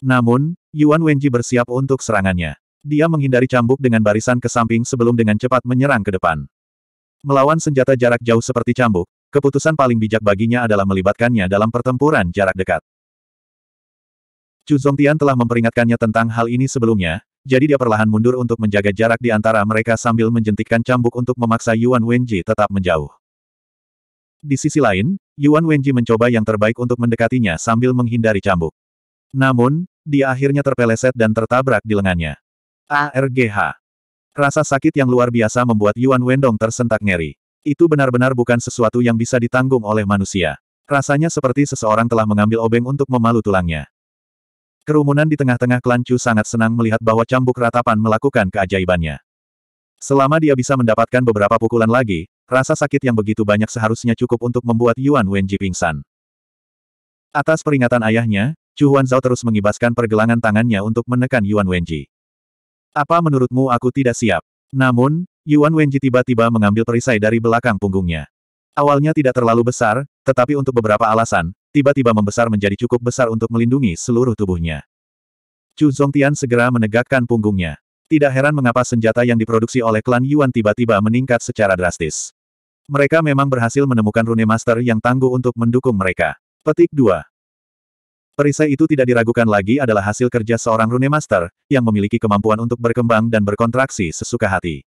Namun, Yuan Wenji bersiap untuk serangannya. Dia menghindari cambuk dengan barisan ke samping sebelum dengan cepat menyerang ke depan. Melawan senjata jarak jauh seperti cambuk, keputusan paling bijak baginya adalah melibatkannya dalam pertempuran jarak dekat. Chu Zongtian telah memperingatkannya tentang hal ini sebelumnya, jadi dia perlahan mundur untuk menjaga jarak di antara mereka sambil menjentikkan cambuk untuk memaksa Yuan Wenji tetap menjauh. Di sisi lain, Yuan Wenji mencoba yang terbaik untuk mendekatinya sambil menghindari cambuk. Namun, dia akhirnya terpeleset dan tertabrak di lengannya. ARGH. Rasa sakit yang luar biasa membuat Yuan Wendong tersentak ngeri. Itu benar-benar bukan sesuatu yang bisa ditanggung oleh manusia. Rasanya seperti seseorang telah mengambil obeng untuk memalu tulangnya. Kerumunan di tengah-tengah klan Chu sangat senang melihat bahwa cambuk ratapan melakukan keajaibannya. Selama dia bisa mendapatkan beberapa pukulan lagi, rasa sakit yang begitu banyak seharusnya cukup untuk membuat Yuan Wenji pingsan. Atas peringatan ayahnya, Chu Huanzao terus mengibaskan pergelangan tangannya untuk menekan Yuan Wenji. Apa menurutmu aku tidak siap? Namun, Yuan Wenji tiba-tiba mengambil perisai dari belakang punggungnya. Awalnya tidak terlalu besar, tetapi untuk beberapa alasan, tiba-tiba membesar menjadi cukup besar untuk melindungi seluruh tubuhnya. Chu Zongtian segera menegakkan punggungnya. Tidak heran mengapa senjata yang diproduksi oleh klan Yuan tiba-tiba meningkat secara drastis. Mereka memang berhasil menemukan rune master yang tangguh untuk mendukung mereka. Petik 2. Perisai itu tidak diragukan lagi adalah hasil kerja seorang Rune Master, yang memiliki kemampuan untuk berkembang dan berkontraksi sesuka hati.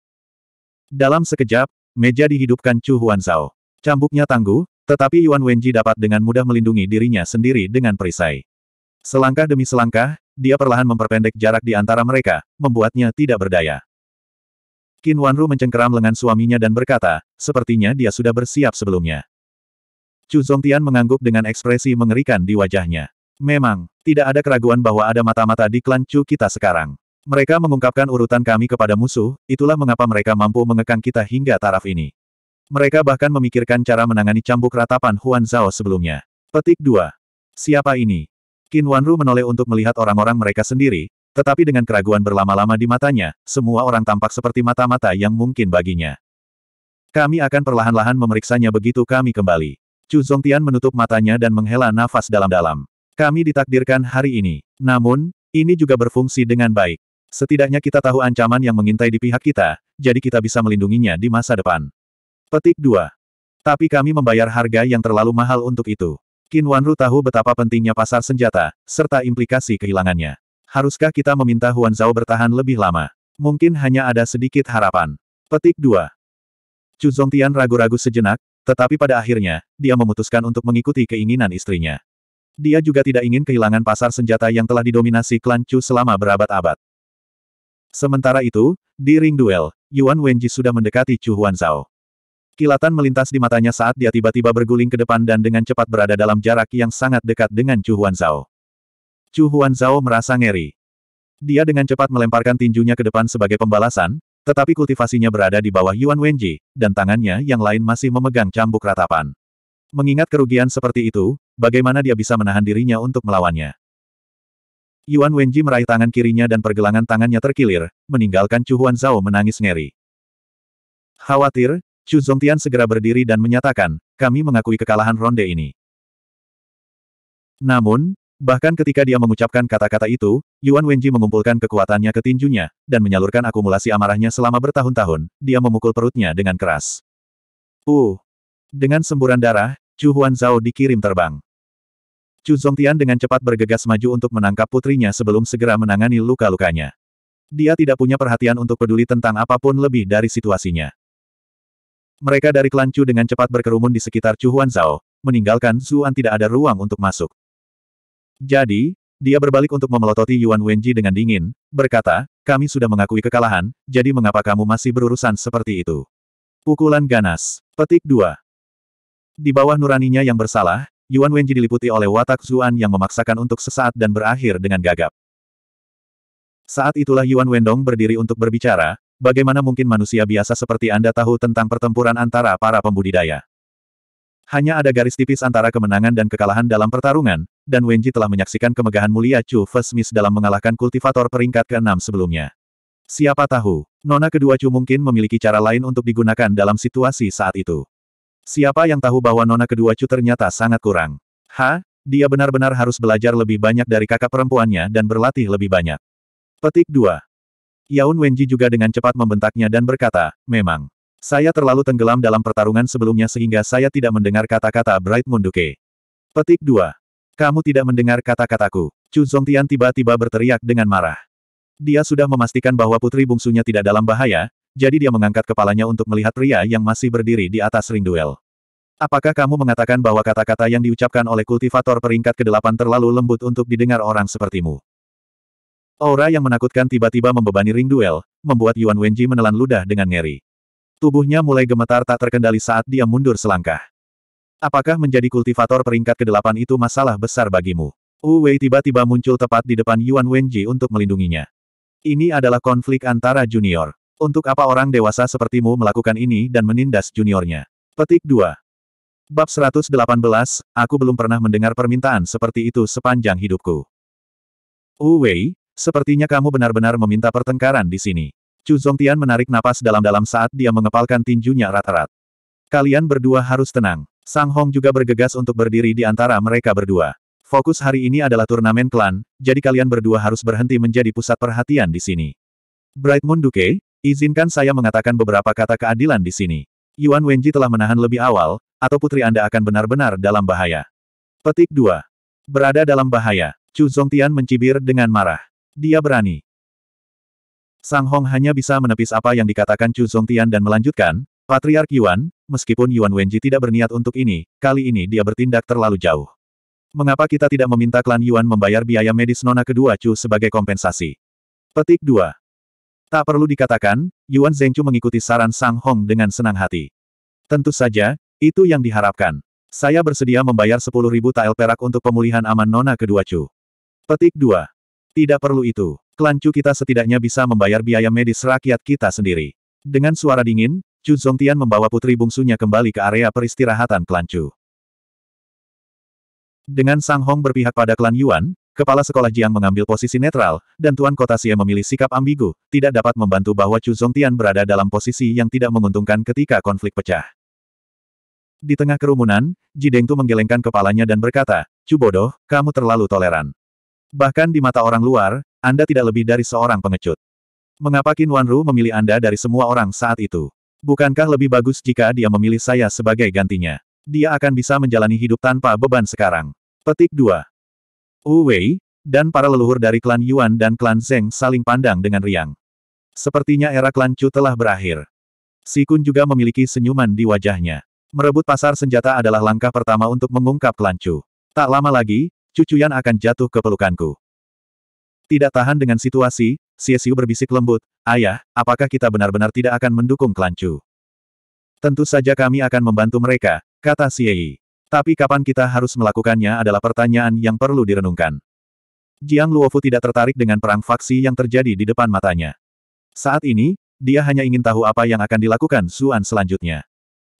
Dalam sekejap, meja dihidupkan Chu Huanzao. Cambuknya tangguh, tetapi Yuan Wenji dapat dengan mudah melindungi dirinya sendiri dengan perisai. Selangkah demi selangkah, dia perlahan memperpendek jarak di antara mereka, membuatnya tidak berdaya. Qin Wanru mencengkeram lengan suaminya dan berkata, sepertinya dia sudah bersiap sebelumnya. Chu Zongtian mengangguk dengan ekspresi mengerikan di wajahnya. Memang, tidak ada keraguan bahwa ada mata-mata di klan Chu kita sekarang. Mereka mengungkapkan urutan kami kepada musuh, itulah mengapa mereka mampu mengekang kita hingga taraf ini. Mereka bahkan memikirkan cara menangani cambuk ratapan Huan Zhao sebelumnya. Petik 2. Siapa ini? Qin Wanru menoleh untuk melihat orang-orang mereka sendiri, tetapi dengan keraguan berlama-lama di matanya, semua orang tampak seperti mata-mata yang mungkin baginya. Kami akan perlahan-lahan memeriksanya begitu kami kembali. Chu Zongtian menutup matanya dan menghela nafas dalam-dalam. Kami ditakdirkan hari ini. Namun, ini juga berfungsi dengan baik. Setidaknya kita tahu ancaman yang mengintai di pihak kita, jadi kita bisa melindunginya di masa depan. Petik 2. Tapi kami membayar harga yang terlalu mahal untuk itu. Qin Wanru tahu betapa pentingnya pasar senjata, serta implikasi kehilangannya. Haruskah kita meminta Huan Zhao bertahan lebih lama? Mungkin hanya ada sedikit harapan. Petik 2. Chu Zhongtian ragu-ragu sejenak, tetapi pada akhirnya, dia memutuskan untuk mengikuti keinginan istrinya. Dia juga tidak ingin kehilangan pasar senjata yang telah didominasi klan Chu selama berabad-abad. Sementara itu, di ring duel, Yuan Wenji sudah mendekati Chu Huan Zhao. Kilatan melintas di matanya saat dia tiba-tiba berguling ke depan dan dengan cepat berada dalam jarak yang sangat dekat dengan Chu Huan Zhao. Chu Huan Zhao merasa ngeri. Dia dengan cepat melemparkan tinjunya ke depan sebagai pembalasan, tetapi kultivasinya berada di bawah Yuan Wenji, dan tangannya yang lain masih memegang cambuk ratapan. Mengingat kerugian seperti itu, bagaimana dia bisa menahan dirinya untuk melawannya? Yuan Wenji meraih tangan kirinya dan pergelangan tangannya terkilir, meninggalkan Chu Huan Zhao menangis ngeri. Khawatir, Chu Zongtian segera berdiri dan menyatakan, kami mengakui kekalahan ronde ini. Namun, bahkan ketika dia mengucapkan kata-kata itu, Yuan Wenji mengumpulkan kekuatannya ke tinjunya, dan menyalurkan akumulasi amarahnya selama bertahun-tahun, dia memukul perutnya dengan keras. Uh! Dengan semburan darah, Chu Huan Zhao dikirim terbang. Chu Zongtian dengan cepat bergegas maju untuk menangkap putrinya sebelum segera menangani luka-lukanya. Dia tidak punya perhatian untuk peduli tentang apapun lebih dari situasinya. Mereka dari klan Chu dengan cepat berkerumun di sekitar Chu Huan Zhao, meninggalkan Zuan tidak ada ruang untuk masuk. Jadi, dia berbalik untuk memelototi Yuan Wenji dengan dingin, berkata, kami sudah mengakui kekalahan, jadi mengapa kamu masih berurusan seperti itu? Pukulan ganas. Petik 2. Di bawah nuraninya yang bersalah, Yuan Wenji diliputi oleh watak Zuan yang memaksakan untuk sesaat dan berakhir dengan gagap. Saat itulah Yuan Wendong berdiri untuk berbicara, bagaimana mungkin manusia biasa seperti Anda tahu tentang pertempuran antara para pembudidaya. Hanya ada garis tipis antara kemenangan dan kekalahan dalam pertarungan, dan Wenji telah menyaksikan kemegahan mulia Chu Fesmis dalam mengalahkan kultivator peringkat ke-6 sebelumnya. Siapa tahu, nona kedua Chu mungkin memiliki cara lain untuk digunakan dalam situasi saat itu. Siapa yang tahu bahwa nona kedua cu ternyata sangat kurang. Ha, dia benar-benar harus belajar lebih banyak dari kakak perempuannya dan berlatih lebih banyak. Petik 2. Yaun Wenji juga dengan cepat membentaknya dan berkata, memang. Saya terlalu tenggelam dalam pertarungan sebelumnya sehingga saya tidak mendengar kata-kata Bright Munduke. Petik 2. Kamu tidak mendengar kata-kataku. Chu Zongtian tiba-tiba berteriak dengan marah. Dia sudah memastikan bahwa putri bungsunya tidak dalam bahaya, jadi dia mengangkat kepalanya untuk melihat pria yang masih berdiri di atas ring duel. Apakah kamu mengatakan bahwa kata-kata yang diucapkan oleh kultivator peringkat ke-8 terlalu lembut untuk didengar orang sepertimu? Aura yang menakutkan tiba-tiba membebani ring duel, membuat Yuan Wenji menelan ludah dengan ngeri. Tubuhnya mulai gemetar tak terkendali saat dia mundur selangkah. Apakah menjadi kultivator peringkat ke-8 itu masalah besar bagimu? Wu Wei tiba-tiba muncul tepat di depan Yuan Wenji untuk melindunginya. Ini adalah konflik antara junior. Untuk apa orang dewasa sepertimu melakukan ini dan menindas juniornya? Petik 2. Bab 118, aku belum pernah mendengar permintaan seperti itu sepanjang hidupku. Wei, sepertinya kamu benar-benar meminta pertengkaran di sini. Chu Zongtian menarik napas dalam-dalam saat dia mengepalkan tinjunya rata rat Kalian berdua harus tenang. Sang Hong juga bergegas untuk berdiri di antara mereka berdua. Fokus hari ini adalah turnamen klan, jadi kalian berdua harus berhenti menjadi pusat perhatian di sini. Bright Moon Duke, Izinkan saya mengatakan beberapa kata keadilan di sini. Yuan Wenji telah menahan lebih awal, atau putri Anda akan benar-benar dalam bahaya. Petik 2. Berada dalam bahaya. Chu Zongtian mencibir dengan marah. Dia berani. Sang Hong hanya bisa menepis apa yang dikatakan Chu Zongtian dan melanjutkan, Patriark Yuan, meskipun Yuan Wenji tidak berniat untuk ini, kali ini dia bertindak terlalu jauh. Mengapa kita tidak meminta klan Yuan membayar biaya medis nona kedua Chu sebagai kompensasi? Petik 2. Tak perlu dikatakan, Yuan Zhengcu mengikuti saran Sang Hong dengan senang hati. Tentu saja, itu yang diharapkan. Saya bersedia membayar 10.000 tael perak untuk pemulihan aman nona kedua Chu. Petik 2. Tidak perlu itu. Klan Chu kita setidaknya bisa membayar biaya medis rakyat kita sendiri. Dengan suara dingin, Chu Zongtian membawa putri bungsunya kembali ke area peristirahatan Klan Chu. Dengan Sang Hong berpihak pada klan Yuan, Kepala sekolah Jiang mengambil posisi netral, dan Tuan Kota Xie memilih sikap ambigu, tidak dapat membantu bahwa Chu Zongtian berada dalam posisi yang tidak menguntungkan ketika konflik pecah. Di tengah kerumunan, Ji Dengtu menggelengkan kepalanya dan berkata, Chu bodoh, kamu terlalu toleran. Bahkan di mata orang luar, Anda tidak lebih dari seorang pengecut. Mengapa Qin Wanru memilih Anda dari semua orang saat itu? Bukankah lebih bagus jika dia memilih saya sebagai gantinya? Dia akan bisa menjalani hidup tanpa beban sekarang. Petik 2. Wu Wei, dan para leluhur dari klan Yuan dan klan Zeng saling pandang dengan riang. Sepertinya era klan Chu telah berakhir. Sikun juga memiliki senyuman di wajahnya. Merebut pasar senjata adalah langkah pertama untuk mengungkap klan Chu. Tak lama lagi, cucu Yan akan jatuh ke pelukanku. Tidak tahan dengan situasi, Siesiu berbisik lembut, Ayah, apakah kita benar-benar tidak akan mendukung klan Chu? Tentu saja kami akan membantu mereka, kata Siei. Tapi kapan kita harus melakukannya adalah pertanyaan yang perlu direnungkan. Jiang Luofu tidak tertarik dengan perang faksi yang terjadi di depan matanya. Saat ini, dia hanya ingin tahu apa yang akan dilakukan Suan selanjutnya.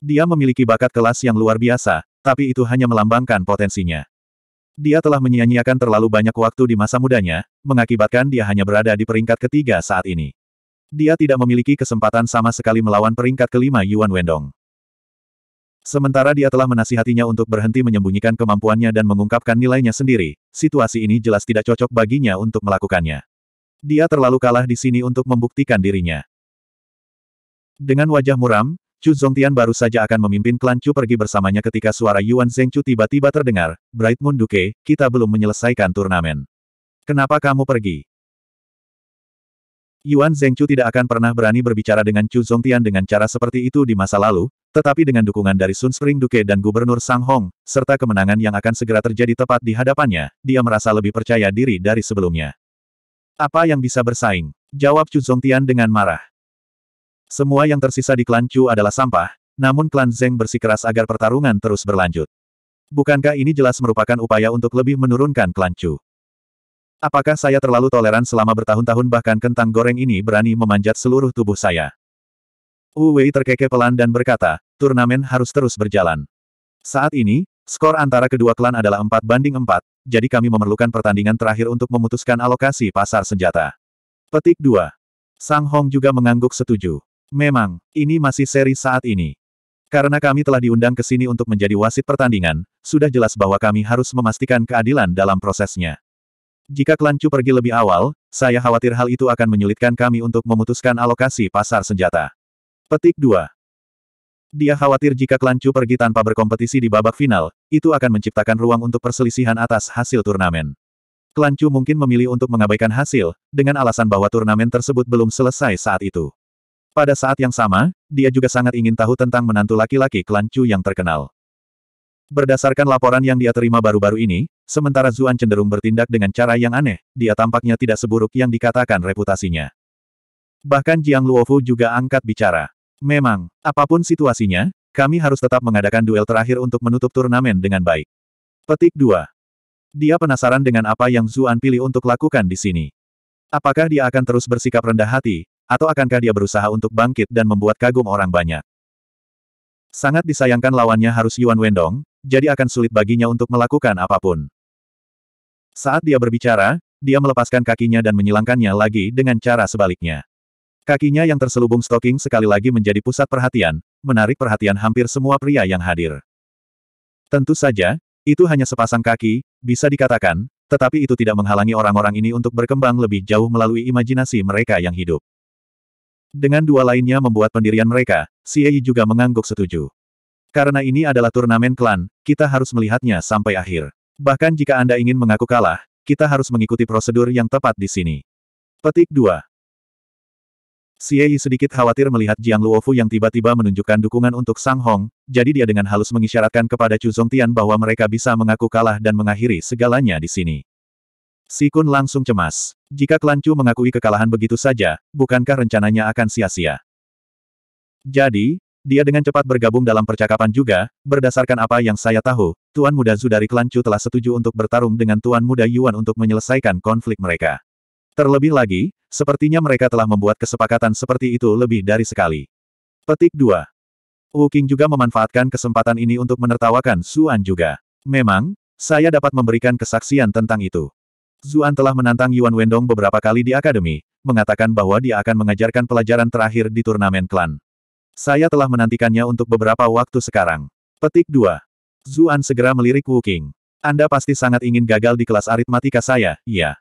Dia memiliki bakat kelas yang luar biasa, tapi itu hanya melambangkan potensinya. Dia telah menyia-nyiakan terlalu banyak waktu di masa mudanya, mengakibatkan dia hanya berada di peringkat ketiga saat ini. Dia tidak memiliki kesempatan sama sekali melawan peringkat kelima Yuan Wendong. Sementara dia telah menasihatinya untuk berhenti menyembunyikan kemampuannya dan mengungkapkan nilainya sendiri, situasi ini jelas tidak cocok baginya untuk melakukannya. Dia terlalu kalah di sini untuk membuktikan dirinya. Dengan wajah muram, Chu Zongtian baru saja akan memimpin klan Chu pergi bersamanya ketika suara Yuan Zhengchu tiba-tiba terdengar, Bright Moon Duke, kita belum menyelesaikan turnamen. Kenapa kamu pergi? Yuan Zhengchu tidak akan pernah berani berbicara dengan Chu Zongtian dengan cara seperti itu di masa lalu, tetapi dengan dukungan dari Sun Spring Duke dan Gubernur Sang Hong, serta kemenangan yang akan segera terjadi tepat di hadapannya, dia merasa lebih percaya diri dari sebelumnya. Apa yang bisa bersaing? Jawab Chu Zongtian dengan marah. Semua yang tersisa di klan Chu adalah sampah, namun klan Zeng bersikeras agar pertarungan terus berlanjut. Bukankah ini jelas merupakan upaya untuk lebih menurunkan klan Chu? Apakah saya terlalu toleran selama bertahun-tahun bahkan kentang goreng ini berani memanjat seluruh tubuh saya? Wu Wei terkekeh pelan dan berkata, turnamen harus terus berjalan. Saat ini, skor antara kedua klan adalah 4 banding 4, jadi kami memerlukan pertandingan terakhir untuk memutuskan alokasi pasar senjata. Petik 2. Sang Hong juga mengangguk setuju. Memang, ini masih seri saat ini. Karena kami telah diundang ke sini untuk menjadi wasit pertandingan, sudah jelas bahwa kami harus memastikan keadilan dalam prosesnya. Jika klan Chu pergi lebih awal, saya khawatir hal itu akan menyulitkan kami untuk memutuskan alokasi pasar senjata. Petik 2. Dia khawatir jika Kelancu pergi tanpa berkompetisi di babak final, itu akan menciptakan ruang untuk perselisihan atas hasil turnamen. Kelancu mungkin memilih untuk mengabaikan hasil, dengan alasan bahwa turnamen tersebut belum selesai saat itu. Pada saat yang sama, dia juga sangat ingin tahu tentang menantu laki-laki Kelancu yang terkenal. Berdasarkan laporan yang dia terima baru-baru ini, sementara Zuan cenderung bertindak dengan cara yang aneh, dia tampaknya tidak seburuk yang dikatakan reputasinya. Bahkan Jiang Luofu juga angkat bicara. Memang, apapun situasinya, kami harus tetap mengadakan duel terakhir untuk menutup turnamen dengan baik. Petik 2. Dia penasaran dengan apa yang Zuan pilih untuk lakukan di sini. Apakah dia akan terus bersikap rendah hati, atau akankah dia berusaha untuk bangkit dan membuat kagum orang banyak? Sangat disayangkan lawannya harus Yuan Wendong, jadi akan sulit baginya untuk melakukan apapun. Saat dia berbicara, dia melepaskan kakinya dan menyilangkannya lagi dengan cara sebaliknya. Kakinya yang terselubung stoking sekali lagi menjadi pusat perhatian, menarik perhatian hampir semua pria yang hadir. Tentu saja, itu hanya sepasang kaki, bisa dikatakan, tetapi itu tidak menghalangi orang-orang ini untuk berkembang lebih jauh melalui imajinasi mereka yang hidup. Dengan dua lainnya membuat pendirian mereka, Yi juga mengangguk setuju. Karena ini adalah turnamen klan, kita harus melihatnya sampai akhir. Bahkan jika Anda ingin mengaku kalah, kita harus mengikuti prosedur yang tepat di sini. Petik 2. Xie Yi sedikit khawatir melihat Jiang Luofu yang tiba-tiba menunjukkan dukungan untuk Sang Hong, jadi dia dengan halus mengisyaratkan kepada Chu Zongtian bahwa mereka bisa mengaku kalah dan mengakhiri segalanya di sini. Si Kun langsung cemas. Jika klan Chu mengakui kekalahan begitu saja, bukankah rencananya akan sia-sia? Jadi, dia dengan cepat bergabung dalam percakapan juga, berdasarkan apa yang saya tahu, Tuan Muda Zu dari klan Chu telah setuju untuk bertarung dengan Tuan Muda Yuan untuk menyelesaikan konflik mereka. Terlebih lagi, sepertinya mereka telah membuat kesepakatan seperti itu lebih dari sekali. Petik 2. Wu King juga memanfaatkan kesempatan ini untuk menertawakan Zuan juga. Memang, saya dapat memberikan kesaksian tentang itu. Zuan telah menantang Yuan Wendong beberapa kali di akademi, mengatakan bahwa dia akan mengajarkan pelajaran terakhir di turnamen klan. Saya telah menantikannya untuk beberapa waktu sekarang. Petik 2. Zuan segera melirik Wu King. Anda pasti sangat ingin gagal di kelas aritmatika saya, iya.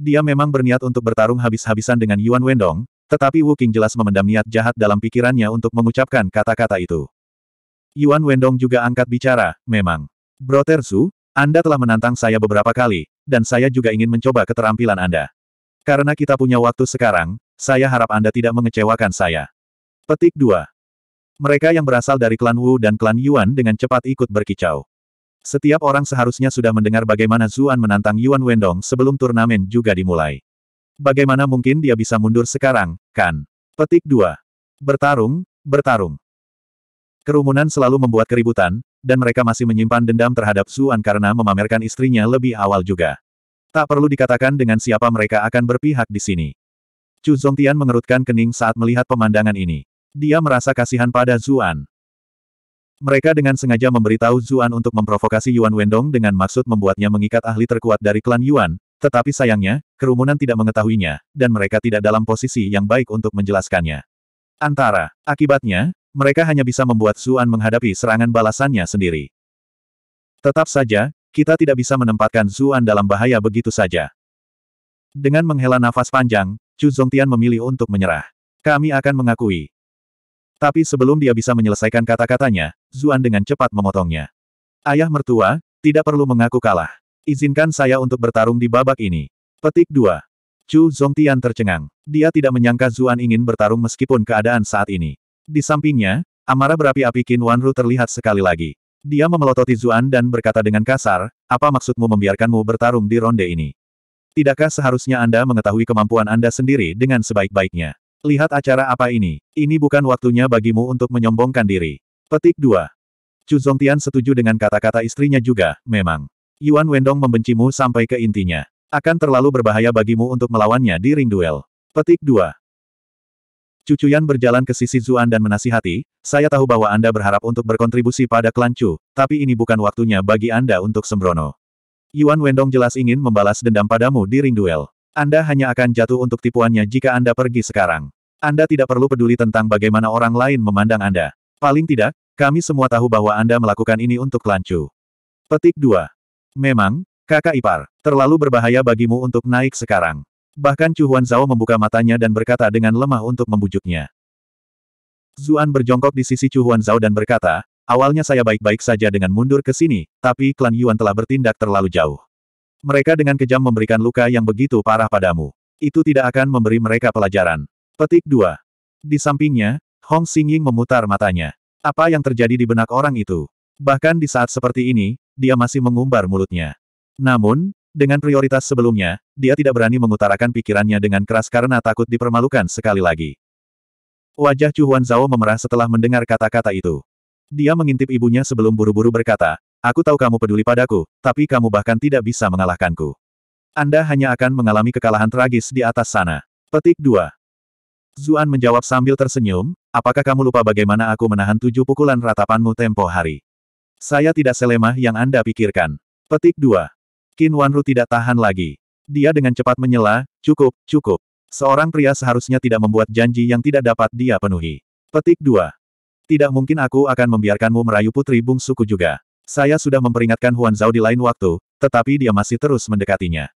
Dia memang berniat untuk bertarung habis-habisan dengan Yuan Wendong, tetapi Wu King jelas memendam niat jahat dalam pikirannya untuk mengucapkan kata-kata itu. Yuan Wendong juga angkat bicara, memang. Bro Su, Anda telah menantang saya beberapa kali, dan saya juga ingin mencoba keterampilan Anda. Karena kita punya waktu sekarang, saya harap Anda tidak mengecewakan saya. Petik 2. Mereka yang berasal dari klan Wu dan klan Yuan dengan cepat ikut berkicau. Setiap orang seharusnya sudah mendengar bagaimana Zuan menantang Yuan Wendong sebelum turnamen juga dimulai. Bagaimana mungkin dia bisa mundur sekarang, kan? Petik 2. Bertarung, bertarung. Kerumunan selalu membuat keributan, dan mereka masih menyimpan dendam terhadap Zuan karena memamerkan istrinya lebih awal juga. Tak perlu dikatakan dengan siapa mereka akan berpihak di sini. Chu Zongtian mengerutkan kening saat melihat pemandangan ini. Dia merasa kasihan pada Zuan. Mereka dengan sengaja memberitahu Zuan untuk memprovokasi Yuan Wendong dengan maksud membuatnya mengikat ahli terkuat dari klan Yuan, tetapi sayangnya, kerumunan tidak mengetahuinya, dan mereka tidak dalam posisi yang baik untuk menjelaskannya. Antara, akibatnya, mereka hanya bisa membuat Zuan menghadapi serangan balasannya sendiri. Tetap saja, kita tidak bisa menempatkan Zuan dalam bahaya begitu saja. Dengan menghela nafas panjang, Chu Zongtian memilih untuk menyerah. Kami akan mengakui, tapi sebelum dia bisa menyelesaikan kata-katanya, Zuan dengan cepat memotongnya. Ayah mertua, tidak perlu mengaku kalah. Izinkan saya untuk bertarung di babak ini. Petik 2. Chu Zongtian tercengang. Dia tidak menyangka Zuan ingin bertarung meskipun keadaan saat ini. Di sampingnya, amarah berapi-api Qin Wanru terlihat sekali lagi. Dia memelototi Zuan dan berkata dengan kasar, apa maksudmu membiarkanmu bertarung di ronde ini? Tidakkah seharusnya Anda mengetahui kemampuan Anda sendiri dengan sebaik-baiknya? Lihat acara apa ini. Ini bukan waktunya bagimu untuk menyombongkan diri. Petik 2. Chu Zongtian setuju dengan kata-kata istrinya juga, memang. Yuan Wendong membencimu sampai ke intinya. Akan terlalu berbahaya bagimu untuk melawannya di ring duel. Petik 2. Cucuyan berjalan ke sisi Zuan dan menasihati, saya tahu bahwa Anda berharap untuk berkontribusi pada klan Chu, tapi ini bukan waktunya bagi Anda untuk sembrono. Yuan Wendong jelas ingin membalas dendam padamu di ring duel. Anda hanya akan jatuh untuk tipuannya jika Anda pergi sekarang. Anda tidak perlu peduli tentang bagaimana orang lain memandang Anda. Paling tidak, kami semua tahu bahwa Anda melakukan ini untuk lancu. Petik 2. Memang, kakak ipar, terlalu berbahaya bagimu untuk naik sekarang. Bahkan Chu Zhao membuka matanya dan berkata dengan lemah untuk membujuknya. Zuan berjongkok di sisi Chu Zhao dan berkata, awalnya saya baik-baik saja dengan mundur ke sini, tapi klan Yuan telah bertindak terlalu jauh. Mereka dengan kejam memberikan luka yang begitu parah padamu. Itu tidak akan memberi mereka pelajaran. Petik 2. Di sampingnya, Hong Xingying memutar matanya. Apa yang terjadi di benak orang itu? Bahkan di saat seperti ini, dia masih mengumbar mulutnya. Namun, dengan prioritas sebelumnya, dia tidak berani mengutarakan pikirannya dengan keras karena takut dipermalukan sekali lagi. Wajah Chu Huan Zhao memerah setelah mendengar kata-kata itu. Dia mengintip ibunya sebelum buru-buru berkata, Aku tahu kamu peduli padaku, tapi kamu bahkan tidak bisa mengalahkanku. Anda hanya akan mengalami kekalahan tragis di atas sana. Petik 2. Zuan menjawab sambil tersenyum, apakah kamu lupa bagaimana aku menahan tujuh pukulan ratapanmu tempo hari? Saya tidak selemah yang Anda pikirkan. Petik 2. Qin Wanru tidak tahan lagi. Dia dengan cepat menyela, cukup, cukup. Seorang pria seharusnya tidak membuat janji yang tidak dapat dia penuhi. Petik 2. Tidak mungkin aku akan membiarkanmu merayu putri bungsuku juga. Saya sudah memperingatkan Huan Zhao di lain waktu, tetapi dia masih terus mendekatinya.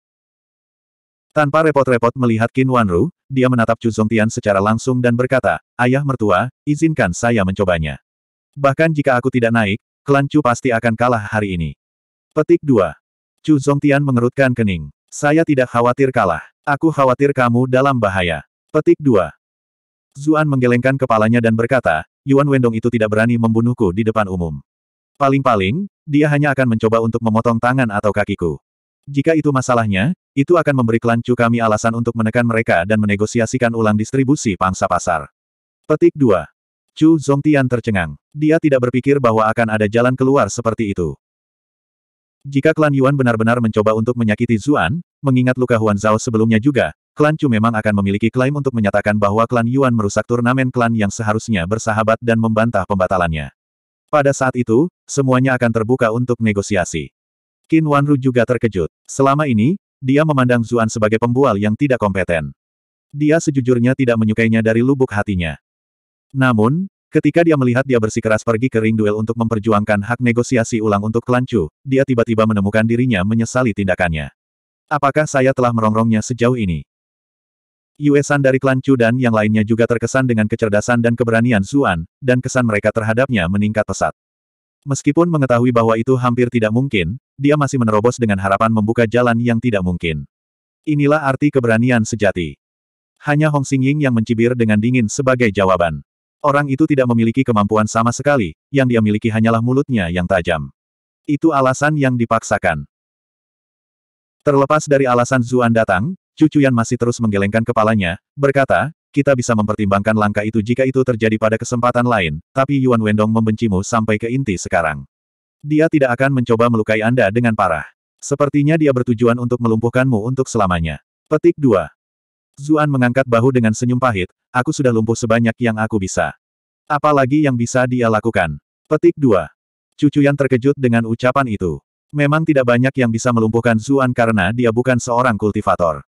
Tanpa repot-repot melihat Qin Wanru, dia menatap Chu Zongtian secara langsung dan berkata, Ayah mertua, izinkan saya mencobanya. Bahkan jika aku tidak naik, klan Chu pasti akan kalah hari ini. Petik 2. Chu Zongtian mengerutkan kening. Saya tidak khawatir kalah. Aku khawatir kamu dalam bahaya. Petik 2. Zuan menggelengkan kepalanya dan berkata, Yuan Wendong itu tidak berani membunuhku di depan umum. Paling-paling, dia hanya akan mencoba untuk memotong tangan atau kakiku. Jika itu masalahnya, itu akan memberi kelancu kami alasan untuk menekan mereka dan menegosiasikan ulang distribusi pangsa pasar. Petik 2. Chu Zongtian tercengang. Dia tidak berpikir bahwa akan ada jalan keluar seperti itu. Jika klan Yuan benar-benar mencoba untuk menyakiti Zuan, mengingat luka Huan Zhao sebelumnya juga, klan Chu memang akan memiliki klaim untuk menyatakan bahwa klan Yuan merusak turnamen klan yang seharusnya bersahabat dan membantah pembatalannya. Pada saat itu, semuanya akan terbuka untuk negosiasi. Qin Wanru juga terkejut. Selama ini, dia memandang Zuan sebagai pembual yang tidak kompeten. Dia sejujurnya tidak menyukainya dari lubuk hatinya. Namun, ketika dia melihat dia bersikeras pergi ke ring duel untuk memperjuangkan hak negosiasi ulang untuk klan dia tiba-tiba menemukan dirinya menyesali tindakannya. Apakah saya telah merongrongnya sejauh ini? Yuesan dari klan dan yang lainnya juga terkesan dengan kecerdasan dan keberanian Zuan, dan kesan mereka terhadapnya meningkat pesat. Meskipun mengetahui bahwa itu hampir tidak mungkin, dia masih menerobos dengan harapan membuka jalan yang tidak mungkin. Inilah arti keberanian sejati. Hanya Hong Ying yang mencibir dengan dingin sebagai jawaban. Orang itu tidak memiliki kemampuan sama sekali, yang dia miliki hanyalah mulutnya yang tajam. Itu alasan yang dipaksakan. Terlepas dari alasan Zuan datang, Cucuyan masih terus menggelengkan kepalanya, berkata, kita bisa mempertimbangkan langkah itu jika itu terjadi pada kesempatan lain, tapi Yuan Wendong membencimu sampai ke inti sekarang. Dia tidak akan mencoba melukai Anda dengan parah. Sepertinya dia bertujuan untuk melumpuhkanmu untuk selamanya. Petik 2. Zuan mengangkat bahu dengan senyum pahit, aku sudah lumpuh sebanyak yang aku bisa. Apalagi yang bisa dia lakukan. Petik 2. Cucu yang terkejut dengan ucapan itu. Memang tidak banyak yang bisa melumpuhkan Zuan karena dia bukan seorang kultivator.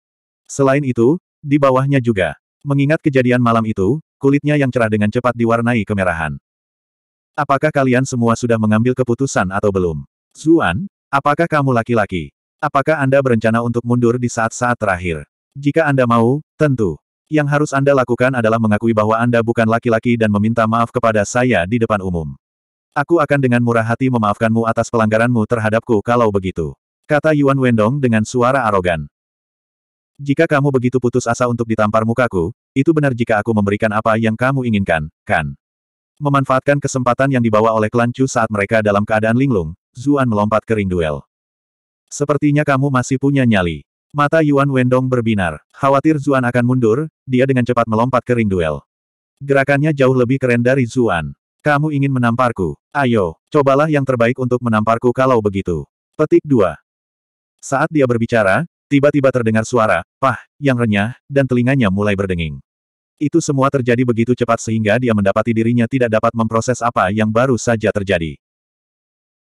Selain itu, di bawahnya juga, Mengingat kejadian malam itu, kulitnya yang cerah dengan cepat diwarnai kemerahan. Apakah kalian semua sudah mengambil keputusan atau belum? Zuan, apakah kamu laki-laki? Apakah Anda berencana untuk mundur di saat-saat terakhir? Jika Anda mau, tentu. Yang harus Anda lakukan adalah mengakui bahwa Anda bukan laki-laki dan meminta maaf kepada saya di depan umum. Aku akan dengan murah hati memaafkanmu atas pelanggaranmu terhadapku kalau begitu. Kata Yuan Wendong dengan suara arogan. Jika kamu begitu putus asa untuk ditampar mukaku, itu benar jika aku memberikan apa yang kamu inginkan, kan? Memanfaatkan kesempatan yang dibawa oleh klan Chu saat mereka dalam keadaan linglung, Zuan melompat ke ring duel. Sepertinya kamu masih punya nyali. Mata Yuan Wendong berbinar. Khawatir Zuan akan mundur, dia dengan cepat melompat ke ring duel. Gerakannya jauh lebih keren dari Zuan. Kamu ingin menamparku? Ayo, cobalah yang terbaik untuk menamparku kalau begitu. Petik 2. Saat dia berbicara, Tiba-tiba terdengar suara, pah, yang renyah, dan telinganya mulai berdenging. Itu semua terjadi begitu cepat sehingga dia mendapati dirinya tidak dapat memproses apa yang baru saja terjadi.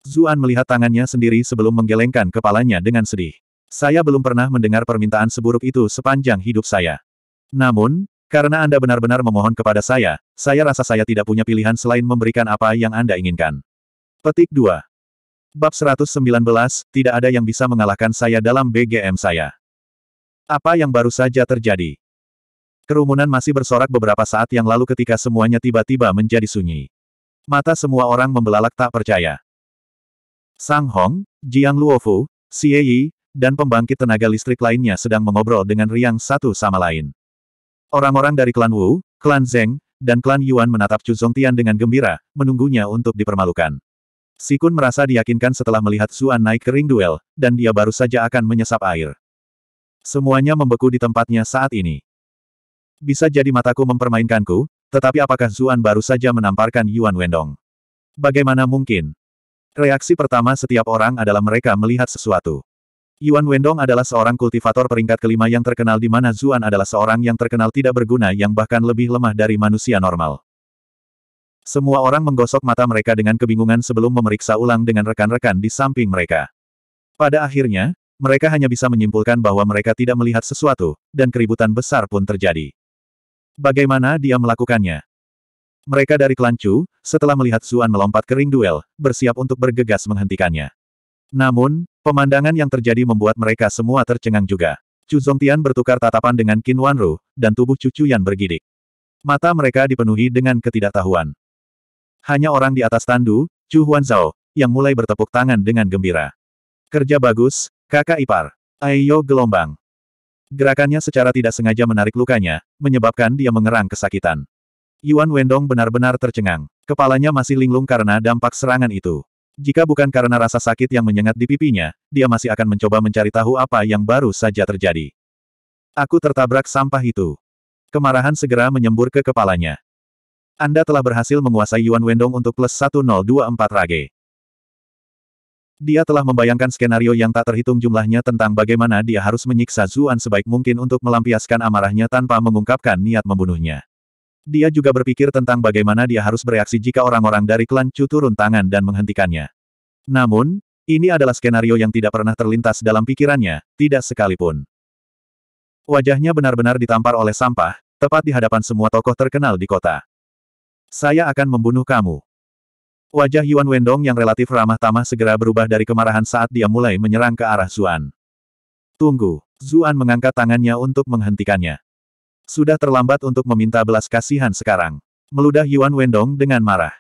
Zuan melihat tangannya sendiri sebelum menggelengkan kepalanya dengan sedih. Saya belum pernah mendengar permintaan seburuk itu sepanjang hidup saya. Namun, karena Anda benar-benar memohon kepada saya, saya rasa saya tidak punya pilihan selain memberikan apa yang Anda inginkan. Petik 2. Bab 119, tidak ada yang bisa mengalahkan saya dalam BGM saya. Apa yang baru saja terjadi? Kerumunan masih bersorak beberapa saat yang lalu ketika semuanya tiba-tiba menjadi sunyi. Mata semua orang membelalak tak percaya. Sang Hong, Jiang Luofu, Xie Yi, dan pembangkit tenaga listrik lainnya sedang mengobrol dengan riang satu sama lain. Orang-orang dari klan Wu, klan Zeng, dan klan Yuan menatap Chu Zongtian dengan gembira, menunggunya untuk dipermalukan. Sikun merasa diyakinkan setelah melihat Zuan naik ke ring duel, dan dia baru saja akan menyesap air. Semuanya membeku di tempatnya saat ini. Bisa jadi mataku mempermainkanku, tetapi apakah Zuan baru saja menamparkan Yuan Wendong? Bagaimana mungkin? Reaksi pertama setiap orang adalah mereka melihat sesuatu. Yuan Wendong adalah seorang kultivator peringkat kelima yang terkenal di mana Zuan adalah seorang yang terkenal tidak berguna yang bahkan lebih lemah dari manusia normal. Semua orang menggosok mata mereka dengan kebingungan sebelum memeriksa ulang dengan rekan-rekan di samping mereka. Pada akhirnya, mereka hanya bisa menyimpulkan bahwa mereka tidak melihat sesuatu, dan keributan besar pun terjadi. Bagaimana dia melakukannya? Mereka dari klan setelah melihat Zuan melompat ke ring duel, bersiap untuk bergegas menghentikannya. Namun, pemandangan yang terjadi membuat mereka semua tercengang juga. Chu Zongtian bertukar tatapan dengan Qin Wanru, dan tubuh Chu Yan bergidik. Mata mereka dipenuhi dengan ketidaktahuan. Hanya orang di atas tandu, Chu Huan Zhao, yang mulai bertepuk tangan dengan gembira. Kerja bagus, kakak ipar. Ayo gelombang. Gerakannya secara tidak sengaja menarik lukanya, menyebabkan dia mengerang kesakitan. Yuan Wendong benar-benar tercengang. Kepalanya masih linglung karena dampak serangan itu. Jika bukan karena rasa sakit yang menyengat di pipinya, dia masih akan mencoba mencari tahu apa yang baru saja terjadi. Aku tertabrak sampah itu. Kemarahan segera menyembur ke kepalanya. Anda telah berhasil menguasai Yuan Wendong untuk plus 1024 rage. Dia telah membayangkan skenario yang tak terhitung jumlahnya tentang bagaimana dia harus menyiksa Zuan sebaik mungkin untuk melampiaskan amarahnya tanpa mengungkapkan niat membunuhnya. Dia juga berpikir tentang bagaimana dia harus bereaksi jika orang-orang dari klan Chu turun tangan dan menghentikannya. Namun, ini adalah skenario yang tidak pernah terlintas dalam pikirannya, tidak sekalipun. Wajahnya benar-benar ditampar oleh sampah, tepat di hadapan semua tokoh terkenal di kota. Saya akan membunuh kamu. Wajah Yuan Wendong yang relatif ramah tamah segera berubah dari kemarahan saat dia mulai menyerang ke arah Zuan. Tunggu. Zuan mengangkat tangannya untuk menghentikannya. Sudah terlambat untuk meminta belas kasihan sekarang. Meludah Yuan Wendong dengan marah.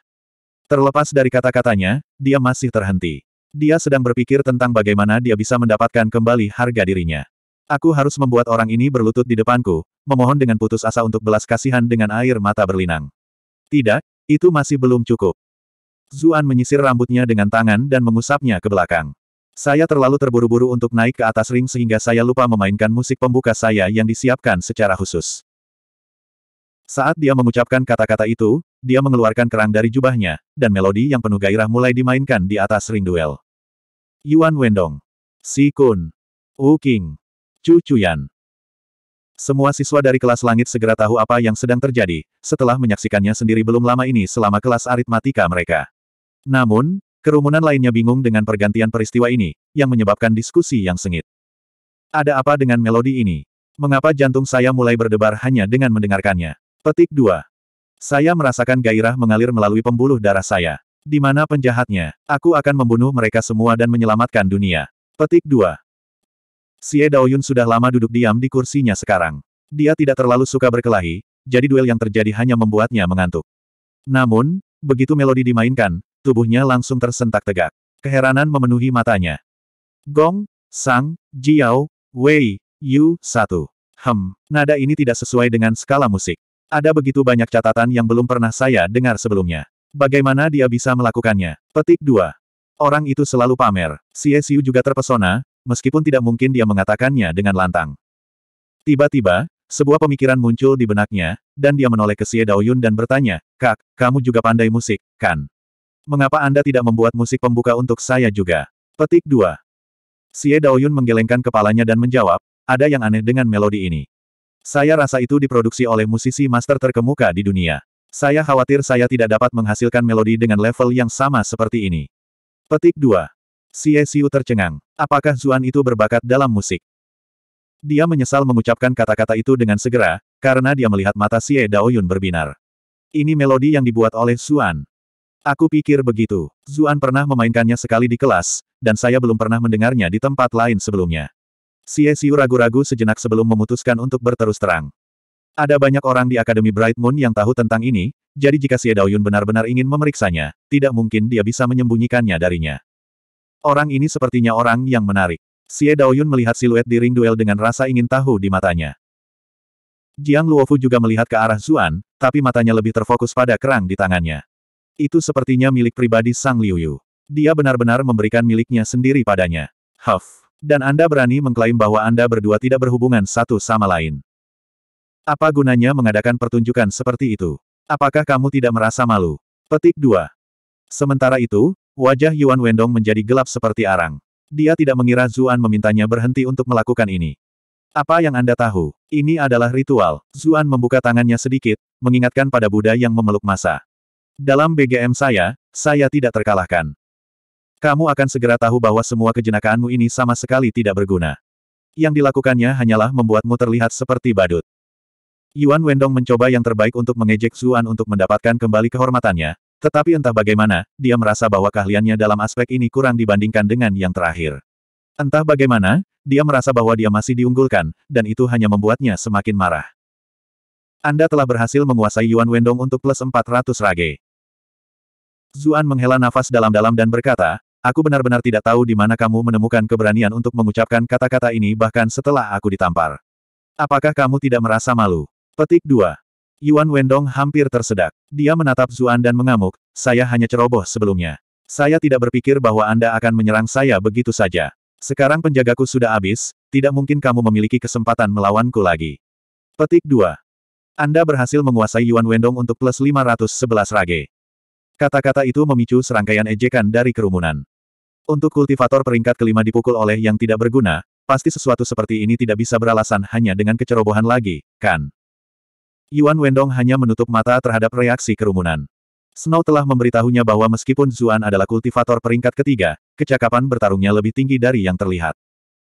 Terlepas dari kata-katanya, dia masih terhenti. Dia sedang berpikir tentang bagaimana dia bisa mendapatkan kembali harga dirinya. Aku harus membuat orang ini berlutut di depanku, memohon dengan putus asa untuk belas kasihan dengan air mata berlinang. Tidak, itu masih belum cukup. Zuan menyisir rambutnya dengan tangan dan mengusapnya ke belakang. Saya terlalu terburu-buru untuk naik ke atas ring sehingga saya lupa memainkan musik pembuka saya yang disiapkan secara khusus. Saat dia mengucapkan kata-kata itu, dia mengeluarkan kerang dari jubahnya, dan melodi yang penuh gairah mulai dimainkan di atas ring duel. Yuan Wendong. Si Kun. Wu King. Chu Chuyan. Semua siswa dari kelas langit segera tahu apa yang sedang terjadi, setelah menyaksikannya sendiri belum lama ini selama kelas aritmatika mereka. Namun, kerumunan lainnya bingung dengan pergantian peristiwa ini, yang menyebabkan diskusi yang sengit. Ada apa dengan melodi ini? Mengapa jantung saya mulai berdebar hanya dengan mendengarkannya? Petik 2. Saya merasakan gairah mengalir melalui pembuluh darah saya. Di mana penjahatnya? Aku akan membunuh mereka semua dan menyelamatkan dunia. Petik 2. Xie Daoyun sudah lama duduk diam di kursinya sekarang. Dia tidak terlalu suka berkelahi, jadi duel yang terjadi hanya membuatnya mengantuk. Namun, begitu melodi dimainkan, tubuhnya langsung tersentak tegak. Keheranan memenuhi matanya. Gong, Sang, Jiao, Wei, Yu, satu. Hem, nada ini tidak sesuai dengan skala musik. Ada begitu banyak catatan yang belum pernah saya dengar sebelumnya. Bagaimana dia bisa melakukannya? Petik 2. Orang itu selalu pamer. Xie Xiu juga terpesona, meskipun tidak mungkin dia mengatakannya dengan lantang. Tiba-tiba, sebuah pemikiran muncul di benaknya, dan dia menoleh ke Xie Daoyun dan bertanya, Kak, kamu juga pandai musik, kan? Mengapa Anda tidak membuat musik pembuka untuk saya juga? Petik 2. Xie Daoyun menggelengkan kepalanya dan menjawab, ada yang aneh dengan melodi ini. Saya rasa itu diproduksi oleh musisi master terkemuka di dunia. Saya khawatir saya tidak dapat menghasilkan melodi dengan level yang sama seperti ini. Petik 2. Xie Xiu tercengang. Apakah Zuan itu berbakat dalam musik? Dia menyesal mengucapkan kata-kata itu dengan segera, karena dia melihat mata Xie Daoyun berbinar. Ini melodi yang dibuat oleh Zuan. Aku pikir begitu. Zuan pernah memainkannya sekali di kelas, dan saya belum pernah mendengarnya di tempat lain sebelumnya. Xie Xiu ragu-ragu sejenak sebelum memutuskan untuk berterus terang. Ada banyak orang di Akademi Bright Moon yang tahu tentang ini, jadi jika Xie Daoyun benar-benar ingin memeriksanya, tidak mungkin dia bisa menyembunyikannya darinya. Orang ini sepertinya orang yang menarik. Xie Daoyun melihat siluet di ring duel dengan rasa ingin tahu di matanya. Jiang Luofu juga melihat ke arah Zuan, tapi matanya lebih terfokus pada kerang di tangannya. Itu sepertinya milik pribadi Sang Liu Yu. Dia benar-benar memberikan miliknya sendiri padanya. Huff. Dan Anda berani mengklaim bahwa Anda berdua tidak berhubungan satu sama lain. Apa gunanya mengadakan pertunjukan seperti itu? Apakah kamu tidak merasa malu? Petik 2. Sementara itu, Wajah Yuan Wendong menjadi gelap seperti arang. Dia tidak mengira Zuan memintanya berhenti untuk melakukan ini. Apa yang Anda tahu? Ini adalah ritual. Zuan membuka tangannya sedikit, mengingatkan pada Buddha yang memeluk masa. Dalam BGM saya, saya tidak terkalahkan. Kamu akan segera tahu bahwa semua kejenakaanmu ini sama sekali tidak berguna. Yang dilakukannya hanyalah membuatmu terlihat seperti badut. Yuan Wendong mencoba yang terbaik untuk mengejek Zuan untuk mendapatkan kembali kehormatannya, tetapi entah bagaimana, dia merasa bahwa keahliannya dalam aspek ini kurang dibandingkan dengan yang terakhir. Entah bagaimana, dia merasa bahwa dia masih diunggulkan, dan itu hanya membuatnya semakin marah. Anda telah berhasil menguasai Yuan Wendong untuk plus 400 rage. Zuan menghela nafas dalam-dalam dan berkata, Aku benar-benar tidak tahu di mana kamu menemukan keberanian untuk mengucapkan kata-kata ini bahkan setelah aku ditampar. Apakah kamu tidak merasa malu? Petik 2. Yuan Wendong hampir tersedak. Dia menatap Zuan dan mengamuk, saya hanya ceroboh sebelumnya. Saya tidak berpikir bahwa Anda akan menyerang saya begitu saja. Sekarang penjagaku sudah habis, tidak mungkin kamu memiliki kesempatan melawanku lagi. Petik 2. Anda berhasil menguasai Yuan Wendong untuk plus 511 rage. Kata-kata itu memicu serangkaian ejekan dari kerumunan. Untuk kultivator peringkat kelima dipukul oleh yang tidak berguna, pasti sesuatu seperti ini tidak bisa beralasan hanya dengan kecerobohan lagi, kan? Yuan Wendong hanya menutup mata terhadap reaksi kerumunan. Snow telah memberitahunya bahwa meskipun Zuan adalah kultivator peringkat ketiga, kecakapan bertarungnya lebih tinggi dari yang terlihat.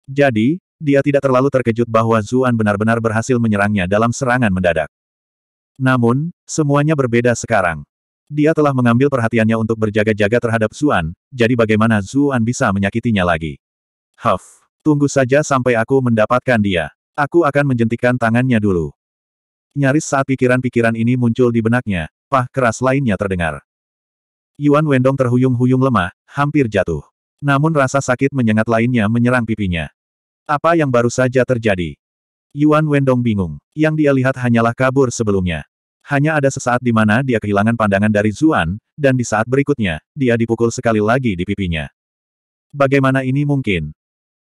Jadi, dia tidak terlalu terkejut bahwa Zuan benar-benar berhasil menyerangnya dalam serangan mendadak. Namun, semuanya berbeda sekarang. Dia telah mengambil perhatiannya untuk berjaga-jaga terhadap Zuan, jadi bagaimana Zuan bisa menyakitinya lagi? Huff, tunggu saja sampai aku mendapatkan dia. Aku akan menjentikan tangannya dulu. Nyaris saat pikiran-pikiran ini muncul di benaknya, pah keras lainnya terdengar. Yuan Wendong terhuyung-huyung lemah, hampir jatuh. Namun rasa sakit menyengat lainnya menyerang pipinya. Apa yang baru saja terjadi? Yuan Wendong bingung. Yang dia lihat hanyalah kabur sebelumnya. Hanya ada sesaat di mana dia kehilangan pandangan dari Zuan, dan di saat berikutnya, dia dipukul sekali lagi di pipinya. Bagaimana ini mungkin?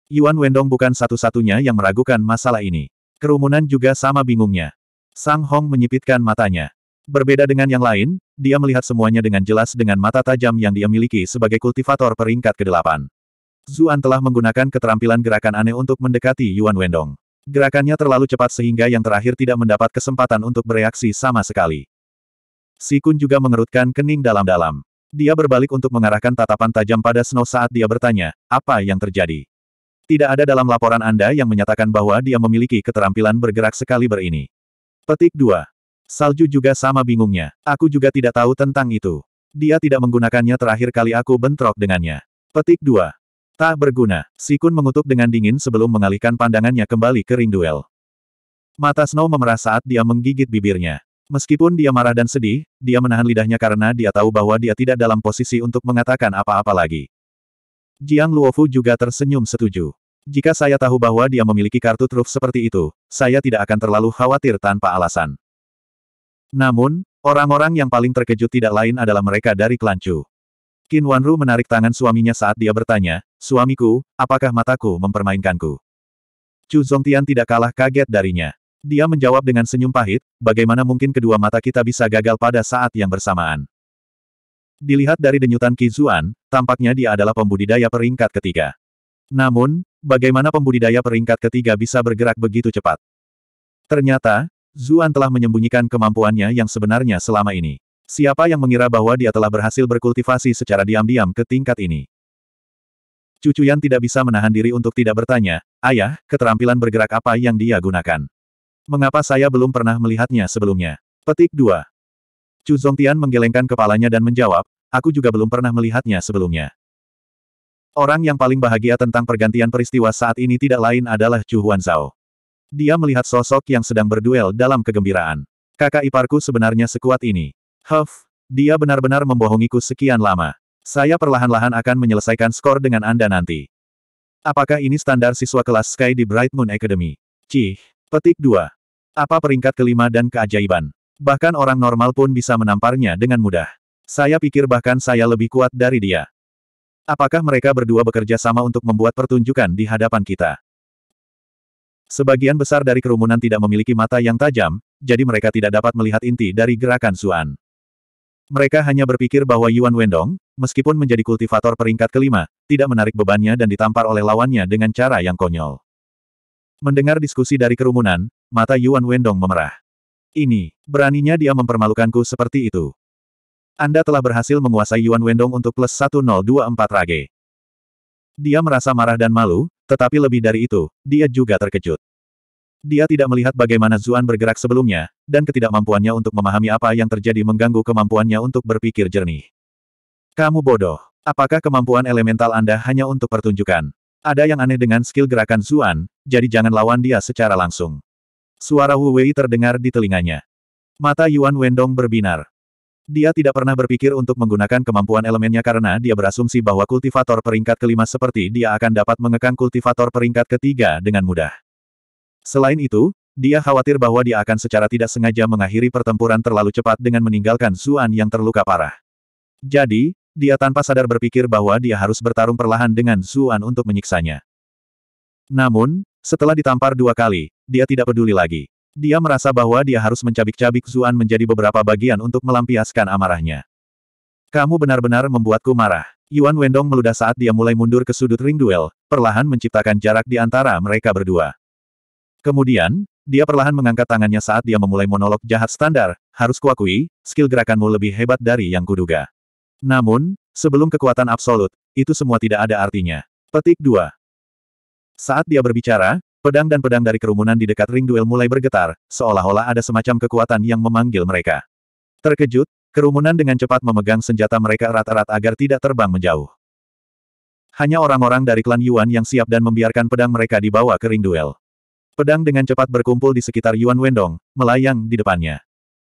Yuan Wendong bukan satu-satunya yang meragukan masalah ini. Kerumunan juga sama bingungnya. Sang Hong menyipitkan matanya. Berbeda dengan yang lain, dia melihat semuanya dengan jelas dengan mata tajam yang dia miliki sebagai kultivator peringkat ke-8. Zuan telah menggunakan keterampilan gerakan aneh untuk mendekati Yuan Wendong. Gerakannya terlalu cepat sehingga yang terakhir tidak mendapat kesempatan untuk bereaksi sama sekali. Sikun juga mengerutkan kening dalam-dalam. Dia berbalik untuk mengarahkan tatapan tajam pada Snow saat dia bertanya, apa yang terjadi? Tidak ada dalam laporan Anda yang menyatakan bahwa dia memiliki keterampilan bergerak sekali berini. Petik 2. Salju juga sama bingungnya. Aku juga tidak tahu tentang itu. Dia tidak menggunakannya terakhir kali aku bentrok dengannya. Petik 2. Tak berguna. Sikun mengutuk dengan dingin sebelum mengalihkan pandangannya kembali ke ring duel. Mata Snow memerah saat dia menggigit bibirnya. Meskipun dia marah dan sedih, dia menahan lidahnya karena dia tahu bahwa dia tidak dalam posisi untuk mengatakan apa-apa lagi. Jiang Luofu juga tersenyum setuju. Jika saya tahu bahwa dia memiliki kartu truf seperti itu, saya tidak akan terlalu khawatir tanpa alasan. Namun, orang-orang yang paling terkejut tidak lain adalah mereka dari klan Chu. Qin Wanru menarik tangan suaminya saat dia bertanya, Suamiku, apakah mataku mempermainkanku? Chu Zongtian tidak kalah kaget darinya. Dia menjawab dengan senyum pahit, bagaimana mungkin kedua mata kita bisa gagal pada saat yang bersamaan. Dilihat dari denyutan Qizuan, tampaknya dia adalah pembudidaya peringkat ketiga. Namun, Bagaimana pembudidaya peringkat ketiga bisa bergerak begitu cepat? Ternyata, Zuan telah menyembunyikan kemampuannya yang sebenarnya selama ini. Siapa yang mengira bahwa dia telah berhasil berkultivasi secara diam-diam ke tingkat ini? Cucu Yan tidak bisa menahan diri untuk tidak bertanya, Ayah, keterampilan bergerak apa yang dia gunakan? Mengapa saya belum pernah melihatnya sebelumnya? Petik 2. Cu Zongtian menggelengkan kepalanya dan menjawab, Aku juga belum pernah melihatnya sebelumnya. Orang yang paling bahagia tentang pergantian peristiwa saat ini tidak lain adalah Chu Huan Zhao. Dia melihat sosok yang sedang berduel dalam kegembiraan. Kakak iparku sebenarnya sekuat ini. Huff, dia benar-benar membohongiku sekian lama. Saya perlahan-lahan akan menyelesaikan skor dengan Anda nanti. Apakah ini standar siswa kelas Sky di Bright Moon Academy? Cih, petik 2. Apa peringkat kelima dan keajaiban? Bahkan orang normal pun bisa menamparnya dengan mudah. Saya pikir bahkan saya lebih kuat dari dia. Apakah mereka berdua bekerja sama untuk membuat pertunjukan di hadapan kita? Sebagian besar dari kerumunan tidak memiliki mata yang tajam, jadi mereka tidak dapat melihat inti dari gerakan Xuan. Mereka hanya berpikir bahwa Yuan Wendong, meskipun menjadi kultivator peringkat kelima, tidak menarik bebannya dan ditampar oleh lawannya dengan cara yang konyol. Mendengar diskusi dari kerumunan, mata Yuan Wendong memerah. Ini, beraninya dia mempermalukanku seperti itu. Anda telah berhasil menguasai Yuan Wendong untuk plus 1024 rage. Dia merasa marah dan malu, tetapi lebih dari itu, dia juga terkejut. Dia tidak melihat bagaimana Zuan bergerak sebelumnya, dan ketidakmampuannya untuk memahami apa yang terjadi mengganggu kemampuannya untuk berpikir jernih. Kamu bodoh. Apakah kemampuan elemental Anda hanya untuk pertunjukan? Ada yang aneh dengan skill gerakan Zuan, jadi jangan lawan dia secara langsung. Suara Wu Wei terdengar di telinganya. Mata Yuan Wendong berbinar. Dia tidak pernah berpikir untuk menggunakan kemampuan elemennya karena dia berasumsi bahwa kultivator peringkat kelima seperti dia akan dapat mengekang kultivator peringkat ketiga dengan mudah. Selain itu, dia khawatir bahwa dia akan secara tidak sengaja mengakhiri pertempuran terlalu cepat dengan meninggalkan Zuan yang terluka parah. Jadi, dia tanpa sadar berpikir bahwa dia harus bertarung perlahan dengan Zuan untuk menyiksanya. Namun, setelah ditampar dua kali, dia tidak peduli lagi. Dia merasa bahwa dia harus mencabik-cabik Zuan menjadi beberapa bagian untuk melampiaskan amarahnya. Kamu benar-benar membuatku marah. Yuan Wendong meludah saat dia mulai mundur ke sudut ring duel, perlahan menciptakan jarak di antara mereka berdua. Kemudian, dia perlahan mengangkat tangannya saat dia memulai monolog jahat standar, harus kuakui, skill gerakanmu lebih hebat dari yang kuduga. Namun, sebelum kekuatan absolut, itu semua tidak ada artinya. Petik 2. Saat dia berbicara, Pedang dan pedang dari kerumunan di dekat ring duel mulai bergetar, seolah-olah ada semacam kekuatan yang memanggil mereka. Terkejut, kerumunan dengan cepat memegang senjata mereka erat-erat agar tidak terbang menjauh. Hanya orang-orang dari klan Yuan yang siap dan membiarkan pedang mereka dibawa ke ring duel. Pedang dengan cepat berkumpul di sekitar Yuan Wendong, melayang di depannya.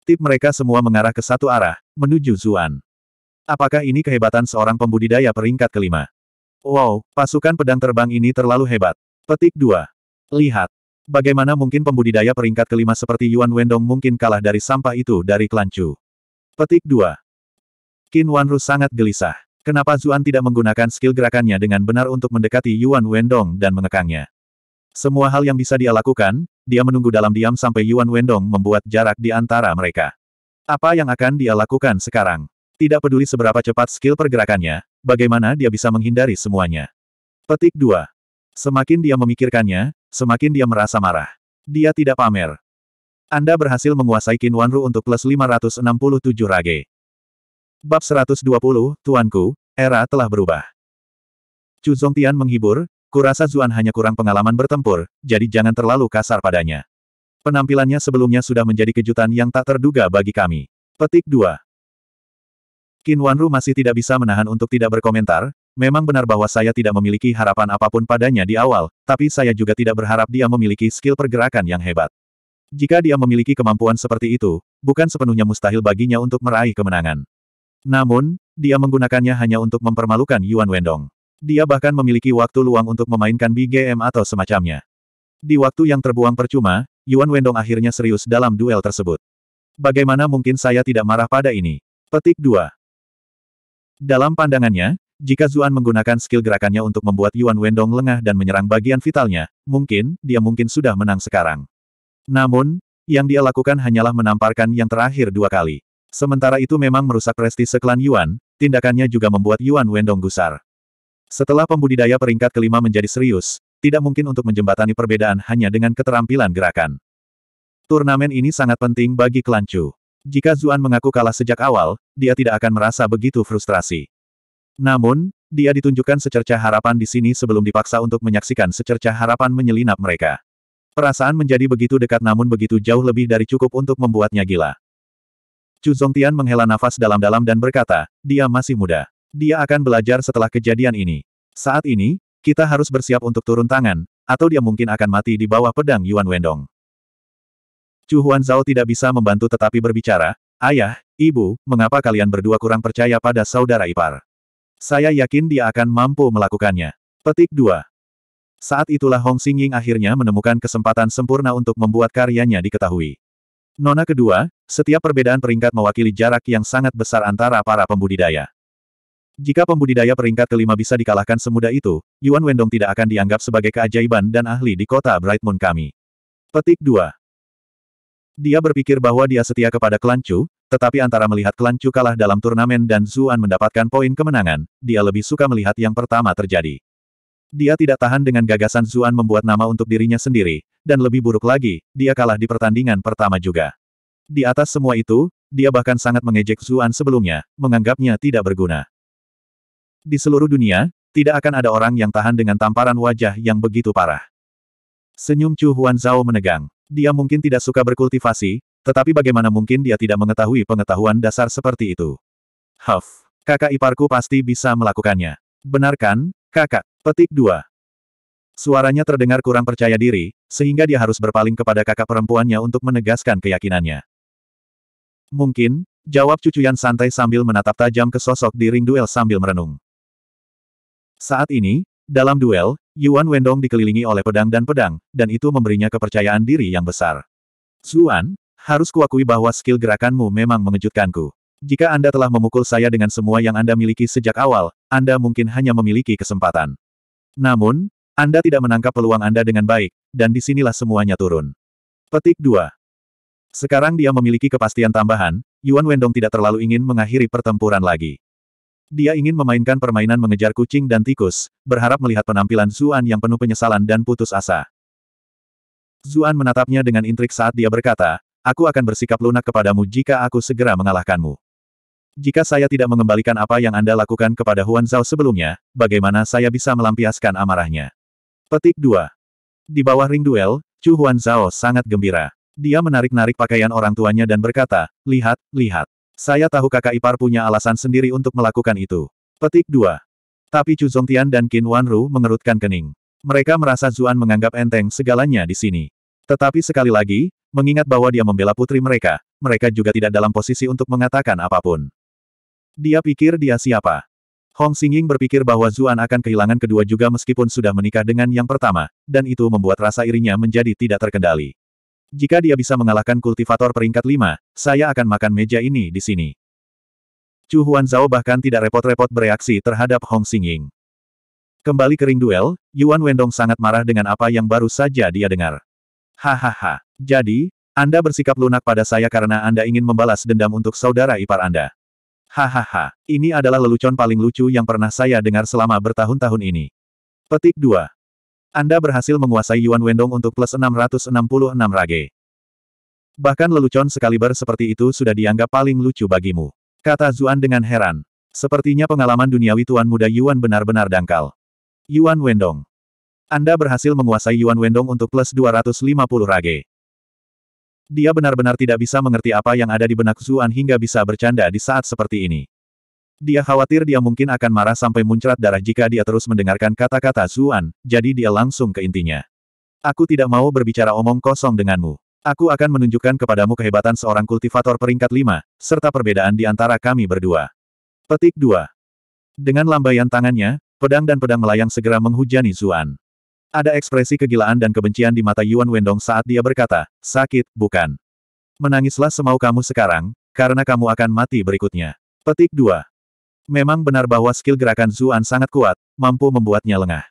Tip mereka semua mengarah ke satu arah, menuju Zuan. Apakah ini kehebatan seorang pembudidaya peringkat kelima? Wow, pasukan pedang terbang ini terlalu hebat. Petik 2. Lihat. Bagaimana mungkin pembudidaya peringkat kelima seperti Yuan Wendong mungkin kalah dari sampah itu dari Kelancu? Petik 2. Qin Wanru sangat gelisah. Kenapa Zuan tidak menggunakan skill gerakannya dengan benar untuk mendekati Yuan Wendong dan mengekangnya? Semua hal yang bisa dia lakukan, dia menunggu dalam diam sampai Yuan Wendong membuat jarak di antara mereka. Apa yang akan dia lakukan sekarang? Tidak peduli seberapa cepat skill pergerakannya, bagaimana dia bisa menghindari semuanya. Petik 2. Semakin dia memikirkannya, semakin dia merasa marah. Dia tidak pamer. Anda berhasil menguasai Wanru untuk plus 567 rage. Bab 120, Tuanku, era telah berubah. Chu Zhongtian menghibur, kurasa Zuan hanya kurang pengalaman bertempur, jadi jangan terlalu kasar padanya. Penampilannya sebelumnya sudah menjadi kejutan yang tak terduga bagi kami. Petik 2. Qin Wanru masih tidak bisa menahan untuk tidak berkomentar, Memang benar bahwa saya tidak memiliki harapan apapun padanya di awal, tapi saya juga tidak berharap dia memiliki skill pergerakan yang hebat. Jika dia memiliki kemampuan seperti itu, bukan sepenuhnya mustahil baginya untuk meraih kemenangan. Namun, dia menggunakannya hanya untuk mempermalukan Yuan Wendong. Dia bahkan memiliki waktu luang untuk memainkan BGM atau semacamnya. Di waktu yang terbuang percuma, Yuan Wendong akhirnya serius dalam duel tersebut. Bagaimana mungkin saya tidak marah pada ini? Petik 2. Dalam pandangannya, jika Zuan menggunakan skill gerakannya untuk membuat Yuan Wendong lengah dan menyerang bagian vitalnya, mungkin, dia mungkin sudah menang sekarang. Namun, yang dia lakukan hanyalah menamparkan yang terakhir dua kali. Sementara itu memang merusak prestise seklan Yuan, tindakannya juga membuat Yuan Wendong gusar. Setelah pembudidaya peringkat kelima menjadi serius, tidak mungkin untuk menjembatani perbedaan hanya dengan keterampilan gerakan. Turnamen ini sangat penting bagi klan Chu. Jika Zuan mengaku kalah sejak awal, dia tidak akan merasa begitu frustrasi. Namun, dia ditunjukkan secerca harapan di sini sebelum dipaksa untuk menyaksikan secerca harapan menyelinap mereka. Perasaan menjadi begitu dekat namun begitu jauh lebih dari cukup untuk membuatnya gila. Chu Zongtian menghela nafas dalam-dalam dan berkata, dia masih muda. Dia akan belajar setelah kejadian ini. Saat ini, kita harus bersiap untuk turun tangan, atau dia mungkin akan mati di bawah pedang Yuan Wendong. Chu Huanzao tidak bisa membantu tetapi berbicara, Ayah, Ibu, mengapa kalian berdua kurang percaya pada saudara ipar? Saya yakin dia akan mampu melakukannya. Petik 2. Saat itulah Hong Xingying akhirnya menemukan kesempatan sempurna untuk membuat karyanya diketahui. Nona kedua, setiap perbedaan peringkat mewakili jarak yang sangat besar antara para pembudidaya. Jika pembudidaya peringkat kelima bisa dikalahkan semudah itu, Yuan Wendong tidak akan dianggap sebagai keajaiban dan ahli di kota Bright Moon kami. Petik 2. Dia berpikir bahwa dia setia kepada klan Chu, tetapi antara melihat klan Chu kalah dalam turnamen dan Zuan mendapatkan poin kemenangan, dia lebih suka melihat yang pertama terjadi. Dia tidak tahan dengan gagasan Zuan membuat nama untuk dirinya sendiri, dan lebih buruk lagi, dia kalah di pertandingan pertama juga. Di atas semua itu, dia bahkan sangat mengejek Zuan sebelumnya, menganggapnya tidak berguna. Di seluruh dunia, tidak akan ada orang yang tahan dengan tamparan wajah yang begitu parah. Senyum Chu Huan Zhao menegang. Dia mungkin tidak suka berkultivasi, tetapi bagaimana mungkin dia tidak mengetahui pengetahuan dasar seperti itu? Huff. Kakak iparku pasti bisa melakukannya. benarkan, kakak? Petik 2. Suaranya terdengar kurang percaya diri, sehingga dia harus berpaling kepada kakak perempuannya untuk menegaskan keyakinannya. Mungkin, jawab cucuyan santai sambil menatap tajam ke sosok di ring duel sambil merenung. Saat ini, dalam duel, Yuan Wendong dikelilingi oleh pedang dan pedang, dan itu memberinya kepercayaan diri yang besar. Zuan, harus kuakui bahwa skill gerakanmu memang mengejutkanku. Jika Anda telah memukul saya dengan semua yang Anda miliki sejak awal, Anda mungkin hanya memiliki kesempatan. Namun, Anda tidak menangkap peluang Anda dengan baik, dan disinilah semuanya turun. Petik 2. Sekarang dia memiliki kepastian tambahan, Yuan Wendong tidak terlalu ingin mengakhiri pertempuran lagi. Dia ingin memainkan permainan mengejar kucing dan tikus, berharap melihat penampilan Zuan yang penuh penyesalan dan putus asa. Zuan menatapnya dengan intrik saat dia berkata, aku akan bersikap lunak kepadamu jika aku segera mengalahkanmu. Jika saya tidak mengembalikan apa yang Anda lakukan kepada Huan Zhao sebelumnya, bagaimana saya bisa melampiaskan amarahnya? Petik 2. Di bawah ring duel, Chu Huan Zhao sangat gembira. Dia menarik-narik pakaian orang tuanya dan berkata, lihat, lihat. Saya tahu kakak ipar punya alasan sendiri untuk melakukan itu. Petik 2. Tapi Chu Zongtian dan Qin Wanru mengerutkan kening. Mereka merasa Zuan menganggap enteng segalanya di sini. Tetapi sekali lagi, Mengingat bahwa dia membela putri mereka, mereka juga tidak dalam posisi untuk mengatakan apapun. Dia pikir dia siapa. Hong Xingying berpikir bahwa Zuan akan kehilangan kedua juga meskipun sudah menikah dengan yang pertama, dan itu membuat rasa irinya menjadi tidak terkendali. Jika dia bisa mengalahkan kultivator peringkat lima, saya akan makan meja ini di sini. Chu Huan Zhao bahkan tidak repot-repot bereaksi terhadap Hong Xingying. Kembali ke ring duel, Yuan Wendong sangat marah dengan apa yang baru saja dia dengar. Hahaha. Jadi, Anda bersikap lunak pada saya karena Anda ingin membalas dendam untuk saudara ipar Anda. Hahaha. Ini adalah lelucon paling lucu yang pernah saya dengar selama bertahun-tahun ini. Petik 2. Anda berhasil menguasai Yuan Wendong untuk plus 666 rage. Bahkan lelucon sekaliber seperti itu sudah dianggap paling lucu bagimu. Kata Zuan dengan heran. Sepertinya pengalaman duniawi tuan muda Yuan benar-benar dangkal. Yuan Wendong. Anda berhasil menguasai Yuan Wendong untuk plus 250 rage. Dia benar-benar tidak bisa mengerti apa yang ada di benak Zuan hingga bisa bercanda di saat seperti ini. Dia khawatir dia mungkin akan marah sampai muncrat darah jika dia terus mendengarkan kata-kata Zuan, jadi dia langsung ke intinya. Aku tidak mau berbicara omong kosong denganmu. Aku akan menunjukkan kepadamu kehebatan seorang kultivator peringkat 5, serta perbedaan di antara kami berdua. Petik 2. Dengan lambaian tangannya, pedang dan pedang melayang segera menghujani Zuan. Ada ekspresi kegilaan dan kebencian di mata Yuan Wendong saat dia berkata, sakit, bukan. Menangislah semau kamu sekarang, karena kamu akan mati berikutnya. Petik 2. Memang benar bahwa skill gerakan Zuan sangat kuat, mampu membuatnya lengah.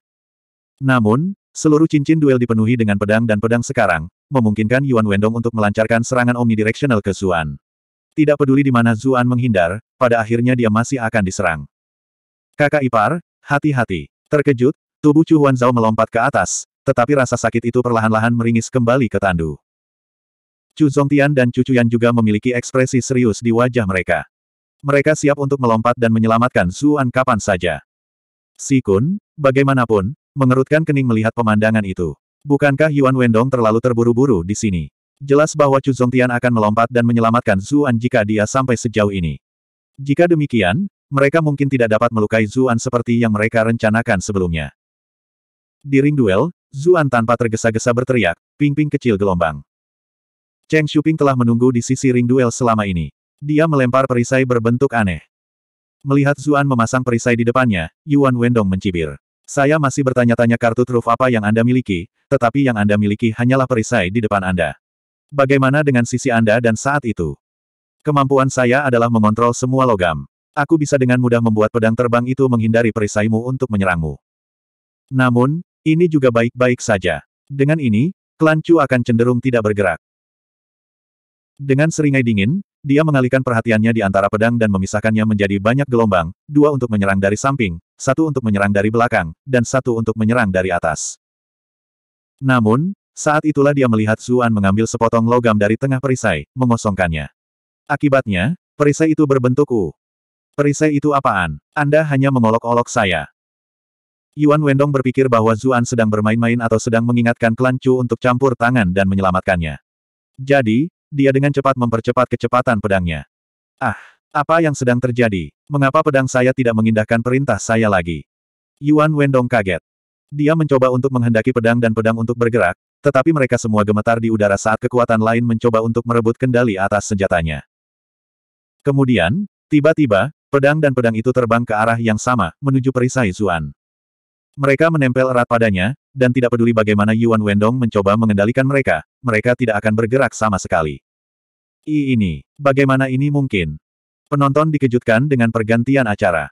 Namun, seluruh cincin duel dipenuhi dengan pedang dan pedang sekarang, memungkinkan Yuan Wendong untuk melancarkan serangan omnidirectional ke Zuan. Tidak peduli di mana Zuan menghindar, pada akhirnya dia masih akan diserang. Kakak ipar, hati-hati. Terkejut, Tubuh Chu Zhao melompat ke atas, tetapi rasa sakit itu perlahan-lahan meringis kembali ke Tandu. Chu Zongtian dan Chu Chuyan juga memiliki ekspresi serius di wajah mereka. Mereka siap untuk melompat dan menyelamatkan Zuan kapan saja. Si Kun, bagaimanapun, mengerutkan kening melihat pemandangan itu. Bukankah Yuan Wendong terlalu terburu-buru di sini? Jelas bahwa Chu Zongtian akan melompat dan menyelamatkan Zuan jika dia sampai sejauh ini. Jika demikian, mereka mungkin tidak dapat melukai Zuan seperti yang mereka rencanakan sebelumnya. Di ring duel, Zuan tanpa tergesa-gesa berteriak, ping-ping kecil gelombang. Cheng Shuping telah menunggu di sisi ring duel selama ini. Dia melempar perisai berbentuk aneh. Melihat Zuan memasang perisai di depannya, Yuan Wendong mencibir. Saya masih bertanya-tanya kartu truf apa yang Anda miliki, tetapi yang Anda miliki hanyalah perisai di depan Anda. Bagaimana dengan sisi Anda dan saat itu? Kemampuan saya adalah mengontrol semua logam. Aku bisa dengan mudah membuat pedang terbang itu menghindari perisaimu untuk menyerangmu. Namun, ini juga baik-baik saja. Dengan ini, klan Chu akan cenderung tidak bergerak. Dengan seringai dingin, dia mengalihkan perhatiannya di antara pedang dan memisahkannya menjadi banyak gelombang, dua untuk menyerang dari samping, satu untuk menyerang dari belakang, dan satu untuk menyerang dari atas. Namun, saat itulah dia melihat Zuan mengambil sepotong logam dari tengah perisai, mengosongkannya. Akibatnya, perisai itu berbentuk U. Perisai itu apaan? Anda hanya mengolok-olok saya. Yuan Wendong berpikir bahwa Zuan sedang bermain-main atau sedang mengingatkan klan Chu untuk campur tangan dan menyelamatkannya. Jadi, dia dengan cepat mempercepat kecepatan pedangnya. Ah, apa yang sedang terjadi? Mengapa pedang saya tidak mengindahkan perintah saya lagi? Yuan Wendong kaget. Dia mencoba untuk menghendaki pedang dan pedang untuk bergerak, tetapi mereka semua gemetar di udara saat kekuatan lain mencoba untuk merebut kendali atas senjatanya. Kemudian, tiba-tiba, pedang dan pedang itu terbang ke arah yang sama, menuju perisai Zuan. Mereka menempel erat padanya, dan tidak peduli bagaimana Yuan Wendong mencoba mengendalikan mereka, mereka tidak akan bergerak sama sekali. I ini, bagaimana ini mungkin? Penonton dikejutkan dengan pergantian acara.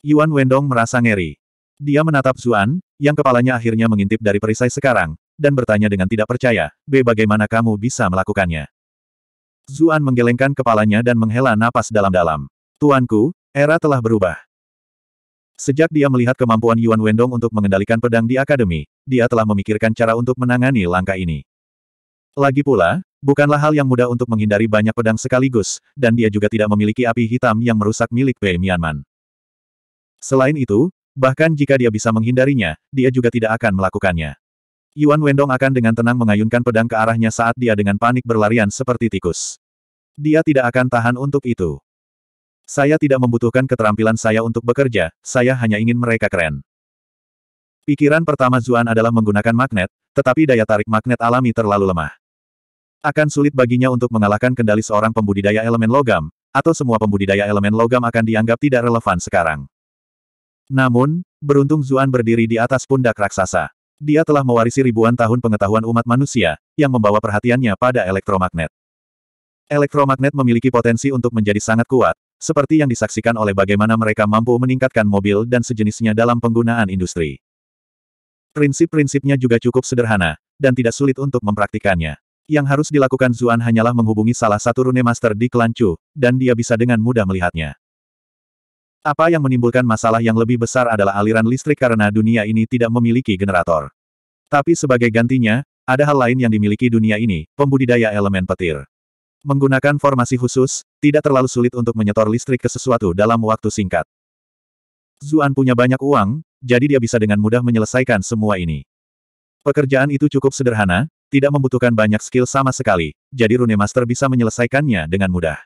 Yuan Wendong merasa ngeri. Dia menatap Zuan, yang kepalanya akhirnya mengintip dari perisai sekarang, dan bertanya dengan tidak percaya, B bagaimana kamu bisa melakukannya? Zuan menggelengkan kepalanya dan menghela napas dalam-dalam. Tuanku, era telah berubah. Sejak dia melihat kemampuan Yuan Wendong untuk mengendalikan pedang di akademi, dia telah memikirkan cara untuk menangani langkah ini. Lagi pula, bukanlah hal yang mudah untuk menghindari banyak pedang sekaligus, dan dia juga tidak memiliki api hitam yang merusak milik Pei Mianman. Selain itu, bahkan jika dia bisa menghindarinya, dia juga tidak akan melakukannya. Yuan Wendong akan dengan tenang mengayunkan pedang ke arahnya saat dia dengan panik berlarian seperti tikus. Dia tidak akan tahan untuk itu. Saya tidak membutuhkan keterampilan saya untuk bekerja, saya hanya ingin mereka keren. Pikiran pertama Zuan adalah menggunakan magnet, tetapi daya tarik magnet alami terlalu lemah. Akan sulit baginya untuk mengalahkan kendali seorang pembudidaya elemen logam, atau semua pembudidaya elemen logam akan dianggap tidak relevan sekarang. Namun, beruntung Zuan berdiri di atas pundak raksasa. Dia telah mewarisi ribuan tahun pengetahuan umat manusia, yang membawa perhatiannya pada elektromagnet. Elektromagnet memiliki potensi untuk menjadi sangat kuat, seperti yang disaksikan oleh bagaimana mereka mampu meningkatkan mobil dan sejenisnya dalam penggunaan industri. Prinsip-prinsipnya juga cukup sederhana, dan tidak sulit untuk mempraktikannya. Yang harus dilakukan Zuan hanyalah menghubungi salah satu rune master di Kelancu, dan dia bisa dengan mudah melihatnya. Apa yang menimbulkan masalah yang lebih besar adalah aliran listrik karena dunia ini tidak memiliki generator. Tapi sebagai gantinya, ada hal lain yang dimiliki dunia ini, pembudidaya elemen petir. Menggunakan formasi khusus, tidak terlalu sulit untuk menyetor listrik ke sesuatu dalam waktu singkat. Zuan punya banyak uang, jadi dia bisa dengan mudah menyelesaikan semua ini. Pekerjaan itu cukup sederhana, tidak membutuhkan banyak skill sama sekali, jadi Rune Master bisa menyelesaikannya dengan mudah.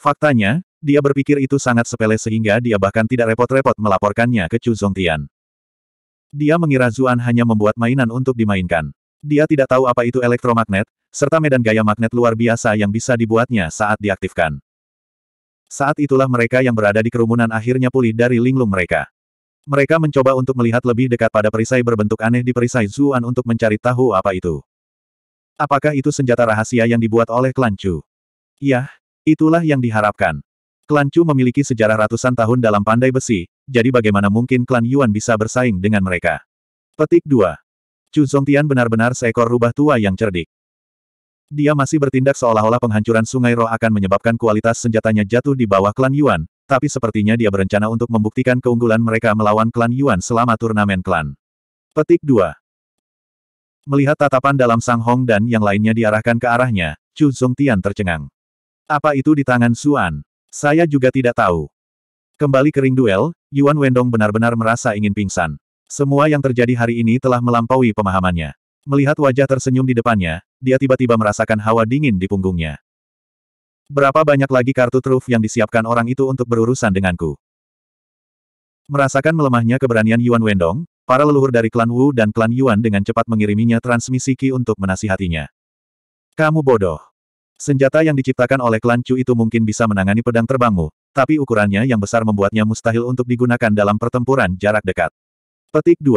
Faktanya, dia berpikir itu sangat sepele sehingga dia bahkan tidak repot-repot melaporkannya ke Chu Zongtian. Dia mengira Zuan hanya membuat mainan untuk dimainkan. Dia tidak tahu apa itu elektromagnet, serta medan gaya magnet luar biasa yang bisa dibuatnya saat diaktifkan. Saat itulah mereka yang berada di kerumunan akhirnya pulih dari linglung mereka. Mereka mencoba untuk melihat lebih dekat pada perisai berbentuk aneh di perisai Zuan untuk mencari tahu apa itu. Apakah itu senjata rahasia yang dibuat oleh klan Chu? Yah, itulah yang diharapkan. Klan Chu memiliki sejarah ratusan tahun dalam pandai besi, jadi bagaimana mungkin klan Yuan bisa bersaing dengan mereka? Petik 2. Chu Zongtian benar-benar seekor rubah tua yang cerdik. Dia masih bertindak seolah-olah penghancuran sungai roh akan menyebabkan kualitas senjatanya jatuh di bawah klan Yuan, tapi sepertinya dia berencana untuk membuktikan keunggulan mereka melawan klan Yuan selama turnamen klan. Petik 2 Melihat tatapan dalam Sang Hong dan yang lainnya diarahkan ke arahnya, Chu Zongtian tercengang. Apa itu di tangan Suan? Saya juga tidak tahu. Kembali ke ring duel, Yuan Wendong benar-benar merasa ingin pingsan. Semua yang terjadi hari ini telah melampaui pemahamannya. Melihat wajah tersenyum di depannya, dia tiba-tiba merasakan hawa dingin di punggungnya. Berapa banyak lagi kartu truf yang disiapkan orang itu untuk berurusan denganku? Merasakan melemahnya keberanian Yuan Wendong, para leluhur dari klan Wu dan klan Yuan dengan cepat mengiriminya transmisi Qi untuk menasihatinya. Kamu bodoh. Senjata yang diciptakan oleh klan Chu itu mungkin bisa menangani pedang terbangmu, tapi ukurannya yang besar membuatnya mustahil untuk digunakan dalam pertempuran jarak dekat. Petik 2.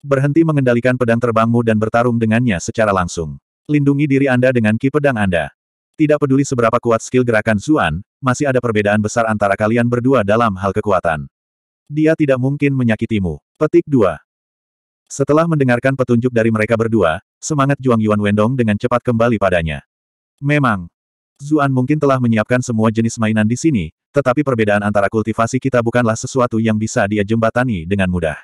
Berhenti mengendalikan pedang terbangmu dan bertarung dengannya secara langsung. Lindungi diri Anda dengan ki pedang Anda. Tidak peduli seberapa kuat skill gerakan Zuan, masih ada perbedaan besar antara kalian berdua dalam hal kekuatan. Dia tidak mungkin menyakitimu. Petik 2. Setelah mendengarkan petunjuk dari mereka berdua, semangat Juang Yuan Wendong dengan cepat kembali padanya. Memang, Zuan mungkin telah menyiapkan semua jenis mainan di sini, tetapi perbedaan antara kultivasi kita bukanlah sesuatu yang bisa dia jembatani dengan mudah.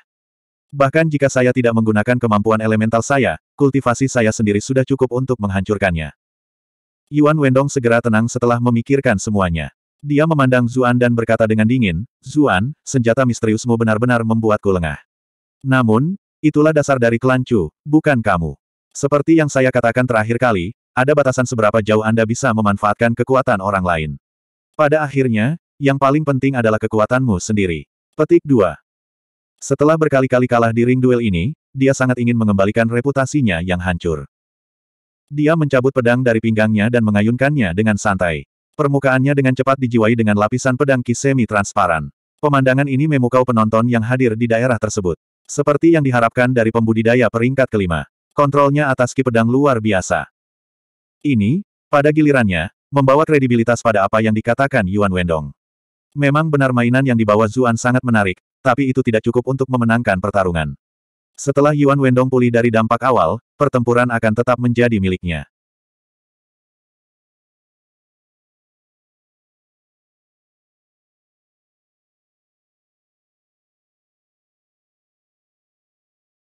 Bahkan jika saya tidak menggunakan kemampuan elemental saya, kultivasi saya sendiri sudah cukup untuk menghancurkannya. Yuan Wendong segera tenang setelah memikirkan semuanya. Dia memandang Zuan dan berkata dengan dingin, Zuan, senjata misteriusmu benar-benar membuatku lengah. Namun, itulah dasar dari klan Chu, bukan kamu. Seperti yang saya katakan terakhir kali, ada batasan seberapa jauh Anda bisa memanfaatkan kekuatan orang lain. Pada akhirnya, yang paling penting adalah kekuatanmu sendiri. Petik 2. Setelah berkali-kali kalah di ring duel ini, dia sangat ingin mengembalikan reputasinya yang hancur. Dia mencabut pedang dari pinggangnya dan mengayunkannya dengan santai. Permukaannya dengan cepat dijiwai dengan lapisan pedang ki semi-transparan. Pemandangan ini memukau penonton yang hadir di daerah tersebut. Seperti yang diharapkan dari pembudidaya peringkat kelima. Kontrolnya atas ki pedang luar biasa. Ini, pada gilirannya, membawa kredibilitas pada apa yang dikatakan Yuan Wendong. Memang benar mainan yang dibawa Zuan sangat menarik, tapi itu tidak cukup untuk memenangkan pertarungan. Setelah Yuan Wendong pulih dari dampak awal, pertempuran akan tetap menjadi miliknya.